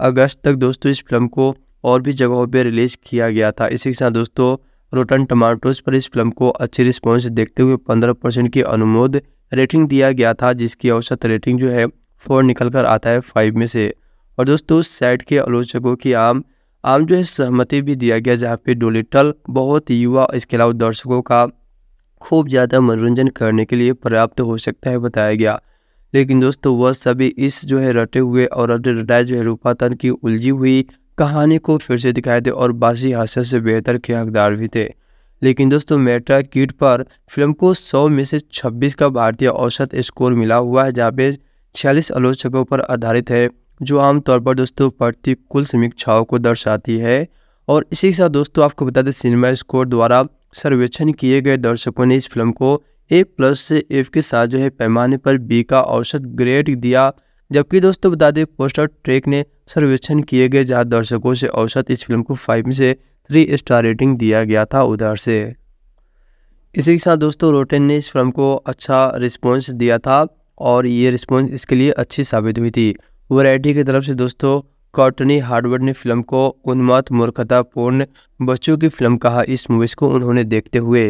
अगस्त तक दोस्तों इस फिल्म को और भी जगहों पे रिलीज़ किया गया था इसी के साथ दोस्तों रोटन टमाटोज पर इस फिल्म को अच्छी रिस्पॉन्स देखते हुए पंद्रह परसेंट की अनुमोद रेटिंग दिया गया था जिसकी औसत रेटिंग जो है फोर निकल कर आता है फाइव में से और दोस्तों उस साइड के आलोचकों की आम आम जो है सहमति भी दिया गया जहाँ पे डोलिटल बहुत युवा इसके अलावा दर्शकों का खूब ज़्यादा मनोरंजन करने के लिए पर्याप्त हो सकता है बताया गया लेकिन दोस्तों वह सभी इस जो है रटे हुए और रटाए जो है रूपातन की उलझी हुई कहानी को फिर से दिखाए थे और बासी हास्य से बेहतर के हकदार भी थे लेकिन दोस्तों मेट्रा किट पर फिल्म को 100 में से 26 का भारतीय औसत स्कोर मिला हुआ है जहाँ पे छियालीस आलोचकों पर आधारित है जो आमतौर पर दोस्तों प्रतिकूल समीक्षाओं को दर्शाती है और इसी के साथ दोस्तों आपको बता दें सिनेमा स्कोर द्वारा सर्वेक्षण किए गए दर्शकों ने इस फिल्म को ए प्लस से एफ के साथ जो है पैमाने पर बी का औसत ग्रेड दिया जबकि दोस्तों बता दें पोस्टर ट्रेक ने सर्वेक्षण किए गए जहां दर्शकों से औसत इस फिल्म को फाइव में से थ्री स्टार रेटिंग दिया गया था उधर से इसी के साथ दोस्तों रोटेन ने इस फिल्म को अच्छा रिस्पॉन्स दिया था और ये रिस्पॉन्स इसके लिए अच्छी साबित हुई थी वैरायटी की तरफ से दोस्तों कॉटनी हार्डवर्ड ने फिल्म को उन्मात मूर्खतापूर्ण बच्चों की फिल्म कहा इस मूवीज़ को उन्होंने देखते हुए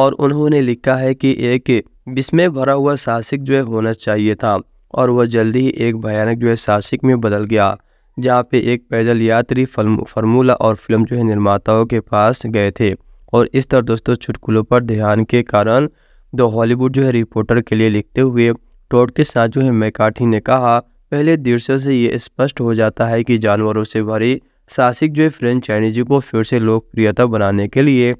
और उन्होंने लिखा है कि एक विस्मय भरा हुआ साहसिक जो है होना चाहिए था और वह जल्दी ही एक भयानक जो है साहसिक में बदल गया जहाँ पे एक पैदल यात्री फार्मूला और फिल्म जो है निर्माताओं के पास गए थे और इस तरह दोस्तों चुटकुलों पर ध्यान के कारण दो हॉलीवुड जो है रिपोर्टर के लिए लिखते हुए टोड के साथ जो है मैकार्थी ने कहा पहले दृश्य से ये स्पष्ट हो जाता है कि जानवरों से भरी सासिक जो है फ्रेंचाइजी को फिर से लोकप्रियता बनाने के लिए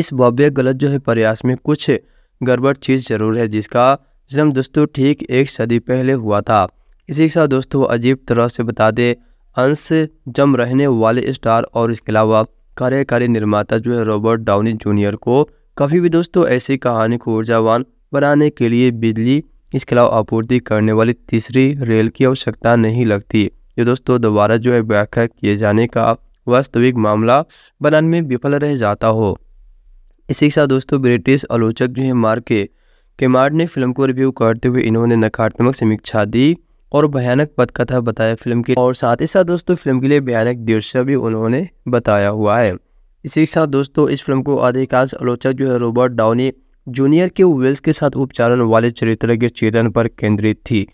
इस भव्य गलत जो है प्रयास में कुछ गड़बड़ चीज़ जरूर है जिसका जन्म दोस्तों ठीक एक सदी पहले हुआ था इसी के साथ दोस्तों अजीब तरह से बता दें अंश जम रहने वाले स्टार और इसके अलावा कार्यकारी निर्माता जो है रॉबर्ट डाउनी जूनियर को कभी भी दोस्तों ऐसी कहानी को ऊर्जावान बनाने के लिए बिजली इसके अलावा आपूर्ति करने वाली तीसरी रेल की आवश्यकता नहीं लगती ये दोस्तों दोबारा जो है व्याख्या किए जाने का वास्तविक मामला बनाने में विफल रह जाता हो इसी के साथ दोस्तों ब्रिटिश आलोचक जो है मार्के केमार्ड ने फिल्म को रिव्यू करते हुए इन्होंने नकारात्मक समीक्षा दी और भयानक पदकथा बताया फिल्म की और साथ ही साथ दोस्तों फिल्म के लिए भयानक दृश्य भी उन्होंने बताया हुआ है इसी के साथ दोस्तों इस फिल्म को अधिकांश आलोचक जो है रॉबर्ट डाउनी जूनियर के वेल्स के साथ उपचारण वाले चरित्र के चेतन पर केंद्रित थी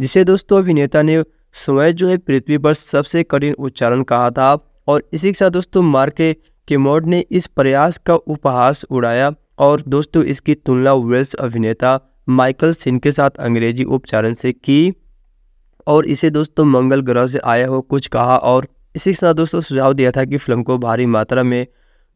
जिसे दोस्तों अभिनेता ने स्वयं जो है पृथ्वी पर सबसे कठिन उच्चारण कहा था और इसी के साथ दोस्तों मार्के मोड ने इस प्रयास का उपहास उड़ाया और दोस्तों इसकी तुलना वेल्स अभिनेता माइकल सिंह के साथ अंग्रेजी उपचारण से की और इसे दोस्तों मंगल ग्रह से आया हो कुछ कहा और इसी के साथ दोस्तों सुझाव दिया था कि फिल्म को भारी मात्रा में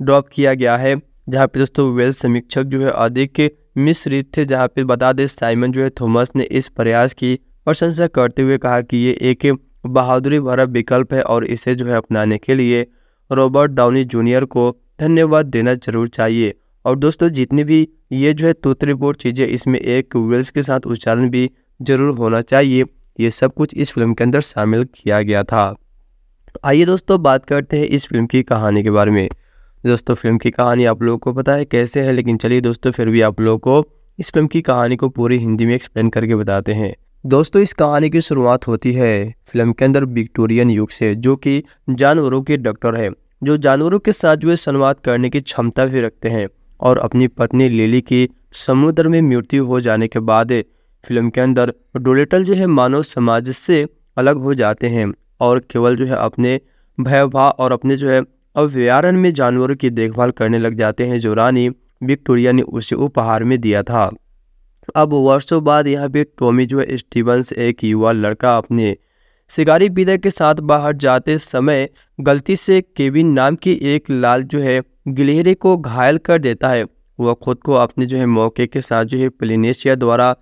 ड्रॉप किया गया है जहाँ पे दोस्तों वेल्स समीक्षक जो है अधिक मिश्रित थे जहाँ पे बता दें साइमन जो है थॉमस ने इस प्रयास की प्रशंसा करते हुए कहा कि ये एक बहादुरी भरा विकल्प है और इसे जो है अपनाने के लिए रॉबर्ट डाउनी जूनियर को धन्यवाद देना जरूर चाहिए और दोस्तों जितनी भी ये जो है तोतरेपोट चीज़ें इसमें एक वेल्स के साथ उच्चारण भी जरूर होना चाहिए ये सब कुछ इस फिल्म के अंदर शामिल किया गया था आइए दोस्तों बात करते हैं इस फिल्म की कहानी के बारे में दोस्तों फिल्म की कहानी आप लोगों को पता है कैसे है लेकिन चलिए दोस्तों फिर भी आप लोगों को इस फिल्म की कहानी को पूरी हिंदी में एक्सप्लेन करके बताते हैं दोस्तों इस कहानी की शुरुआत होती है फिल्म के अंदर विक्टोरियन युग से जो कि जानवरों के डॉक्टर है जो जानवरों के साथ जो संवाद करने की क्षमता भी रखते हैं और अपनी पत्नी लिली की समुद्र में मृत्यु हो जाने के बाद फिल्म के अंदर डोलेटल जो है मानव समाज से अलग हो जाते हैं और केवल जो है अपने भयभा और अपने जो है अभ्यारण में जानवरों की देखभाल करने लग जाते हैं जो रानी विक्टोरिया ने उसे उपहार में दिया था अब वर्षों बाद यहाँ पे टॉमी जो है स्टीवंस एक युवा लड़का अपने शिकारी पिता के साथ बाहर जाते समय गलती से केविन नाम की एक लाल जो है गिलहरे को घायल कर देता है वह खुद को अपने जो है मौके के साथ जो है प्लेनेशिया द्वारा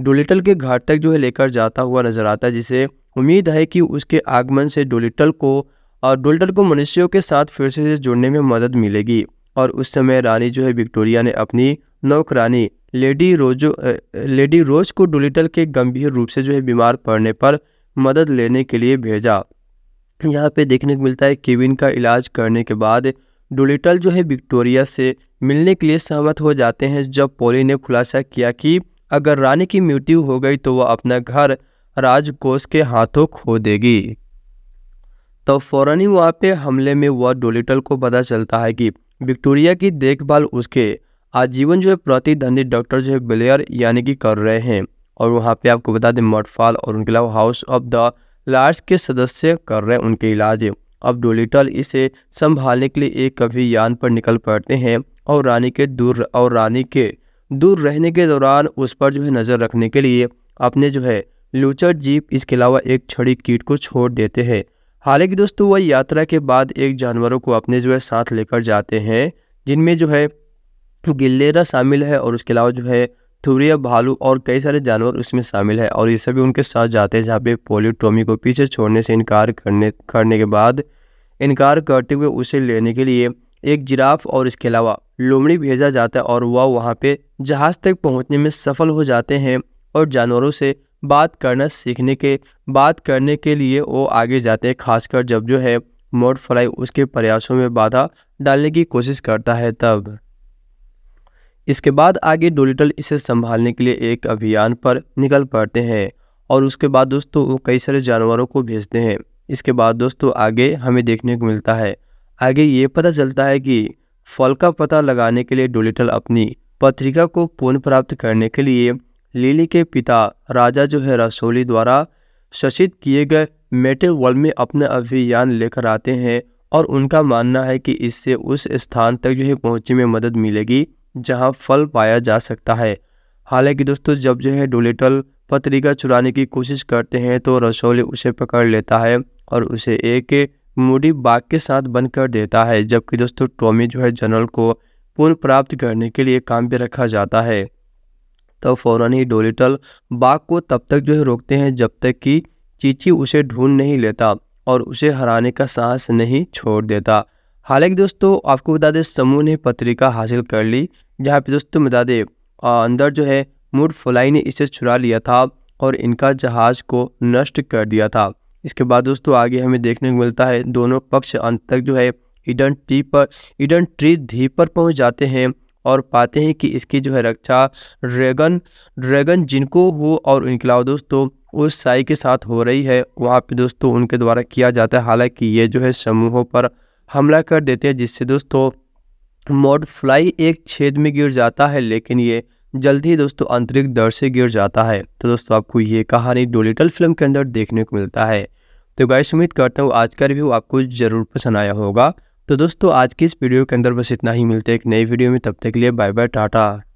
डोलिटल के घाट तक जो है लेकर जाता हुआ नजर आता है जिसे उम्मीद है कि उसके आगमन से डोलिटल को और डोल्टर को मनुष्यों के साथ फिर से जुड़ने में मदद मिलेगी और उस समय रानी जो है विक्टोरिया ने अपनी नौकरानी लेडी रोजो लेडी रोज को डोलिटल के गंभीर रूप से जो है बीमार पड़ने पर मदद लेने के लिए भेजा यहाँ पे देखने को मिलता है केविन का इलाज करने के बाद डोलिटल जो है विक्टोरिया से मिलने के लिए सहमत हो जाते हैं जब पोली ने खुलासा किया कि अगर रानी की मृत्यु हो गई तो वह अपना घर राजकोष के हाथों खो देगी तो फ़ौर ही वहाँ पे हमले में हुआ डोलिटल को पता चलता है कि विक्टोरिया की देखभाल उसके आजीवन जो है प्रतिद्वंदी डॉक्टर जो है ब्लेयर यानी कि कर रहे हैं और वहाँ पे आपको बता दें मटफाल और उनके अलावा हाउस ऑफ द लार्ज के सदस्य कर रहे हैं उनके इलाज अब डोलिटल इसे संभालने के लिए एक कभी यान पर निकल पड़ते हैं और रानी के दूर और रानी के दूर रहने के दौरान उस पर जो है नज़र रखने के लिए अपने जो है लूचर जीप इसके अलावा एक छड़ी कीट को छोड़ देते हैं हालांकि दोस्तों वह यात्रा के बाद एक जानवरों को अपने जो है साथ लेकर जाते हैं जिनमें जो है गिल्लेरा शामिल है और उसके अलावा जो है थुरिया भालू और कई सारे जानवर उसमें शामिल है और ये सभी उनके साथ जाते हैं जहाँ पे पोलियोटोमी को पीछे छोड़ने से इनकार करने करने के बाद इनकार करते हुए उसे लेने के लिए एक जिराफ और इसके अलावा लोमड़ी भेजा जाता है और वह वहाँ पे जहाज़ तक पहुँचने में सफल हो जाते हैं और जानवरों से बात करना सीखने के बात करने के लिए वो आगे जाते हैं खासकर जब जो है मोड फ्लाई उसके प्रयासों में बाधा डालने की कोशिश करता है तब इसके बाद आगे डोलिटल इसे संभालने के लिए एक अभियान पर निकल पड़ते हैं और उसके बाद दोस्तों वो कई सारे जानवरों को भेजते हैं इसके बाद दोस्तों आगे हमें देखने को मिलता है आगे ये पता चलता है कि फल का पता लगाने के लिए डोलिटल अपनी पत्रिका को पुनः प्राप्त करने के लिए लिली के पिता राजा जो है रसोली द्वारा शसित किए गए वर्ल्ड में अपने अभियान लेकर आते हैं और उनका मानना है कि इससे उस स्थान तक जो है पहुँचने में मदद मिलेगी जहाँ फल पाया जा सकता है हालांकि दोस्तों जब जो है डोलेटल पत्रिका चुराने की कोशिश करते हैं तो रसोली उसे पकड़ लेता है और उसे एक मूडी बाग के साथ बंद कर देता है जबकि दोस्तों टॉमी जो है जनरल को पुनः प्राप्त करने के लिए काम भी रखा जाता है तब फौरन ही डोलिटल बाघ को तब तक जो है रोकते हैं जब तक कि चीची उसे ढूंढ नहीं लेता और उसे हराने का साहस नहीं छोड़ देता हालांकि दोस्तों आपको बता दें समूह ने पत्रिका हासिल कर ली जहाँ पे दोस्तों बता दें अंदर जो है मूड फुलाई ने इसे चुरा लिया था और इनका जहाज को नष्ट कर दिया था इसके बाद दोस्तों आगे हमें देखने को मिलता है दोनों पक्ष अंत तक जो है ईडन ट्री पर ईडन ट्री धीप पर पहुंच जाते हैं और पाते हैं कि इसकी जो है रक्षा ड्रैगन ड्रैगन जिनको हो और इनकलाब दोस्तों उस साई के साथ हो रही है वहाँ पे दोस्तों उनके द्वारा किया जाता है हालांकि ये जो है समूहों पर हमला कर देते हैं जिससे दोस्तों मोड फ्लाई एक छेद में गिर जाता है लेकिन ये जल्द ही दोस्तों आंतरिक दर से गिर जाता है तो दोस्तों आपको ये कहानी डोलिटल फिल्म के अंदर देखने को मिलता है तो गाइस उम्मीद करता हूँ आज का रिव्यू आपको ज़रूर पसंद आया होगा तो दोस्तों आज की इस वीडियो के अंदर बस इतना ही मिलते हैं एक नई वीडियो में तब तक के लिए बाय बाय टाटा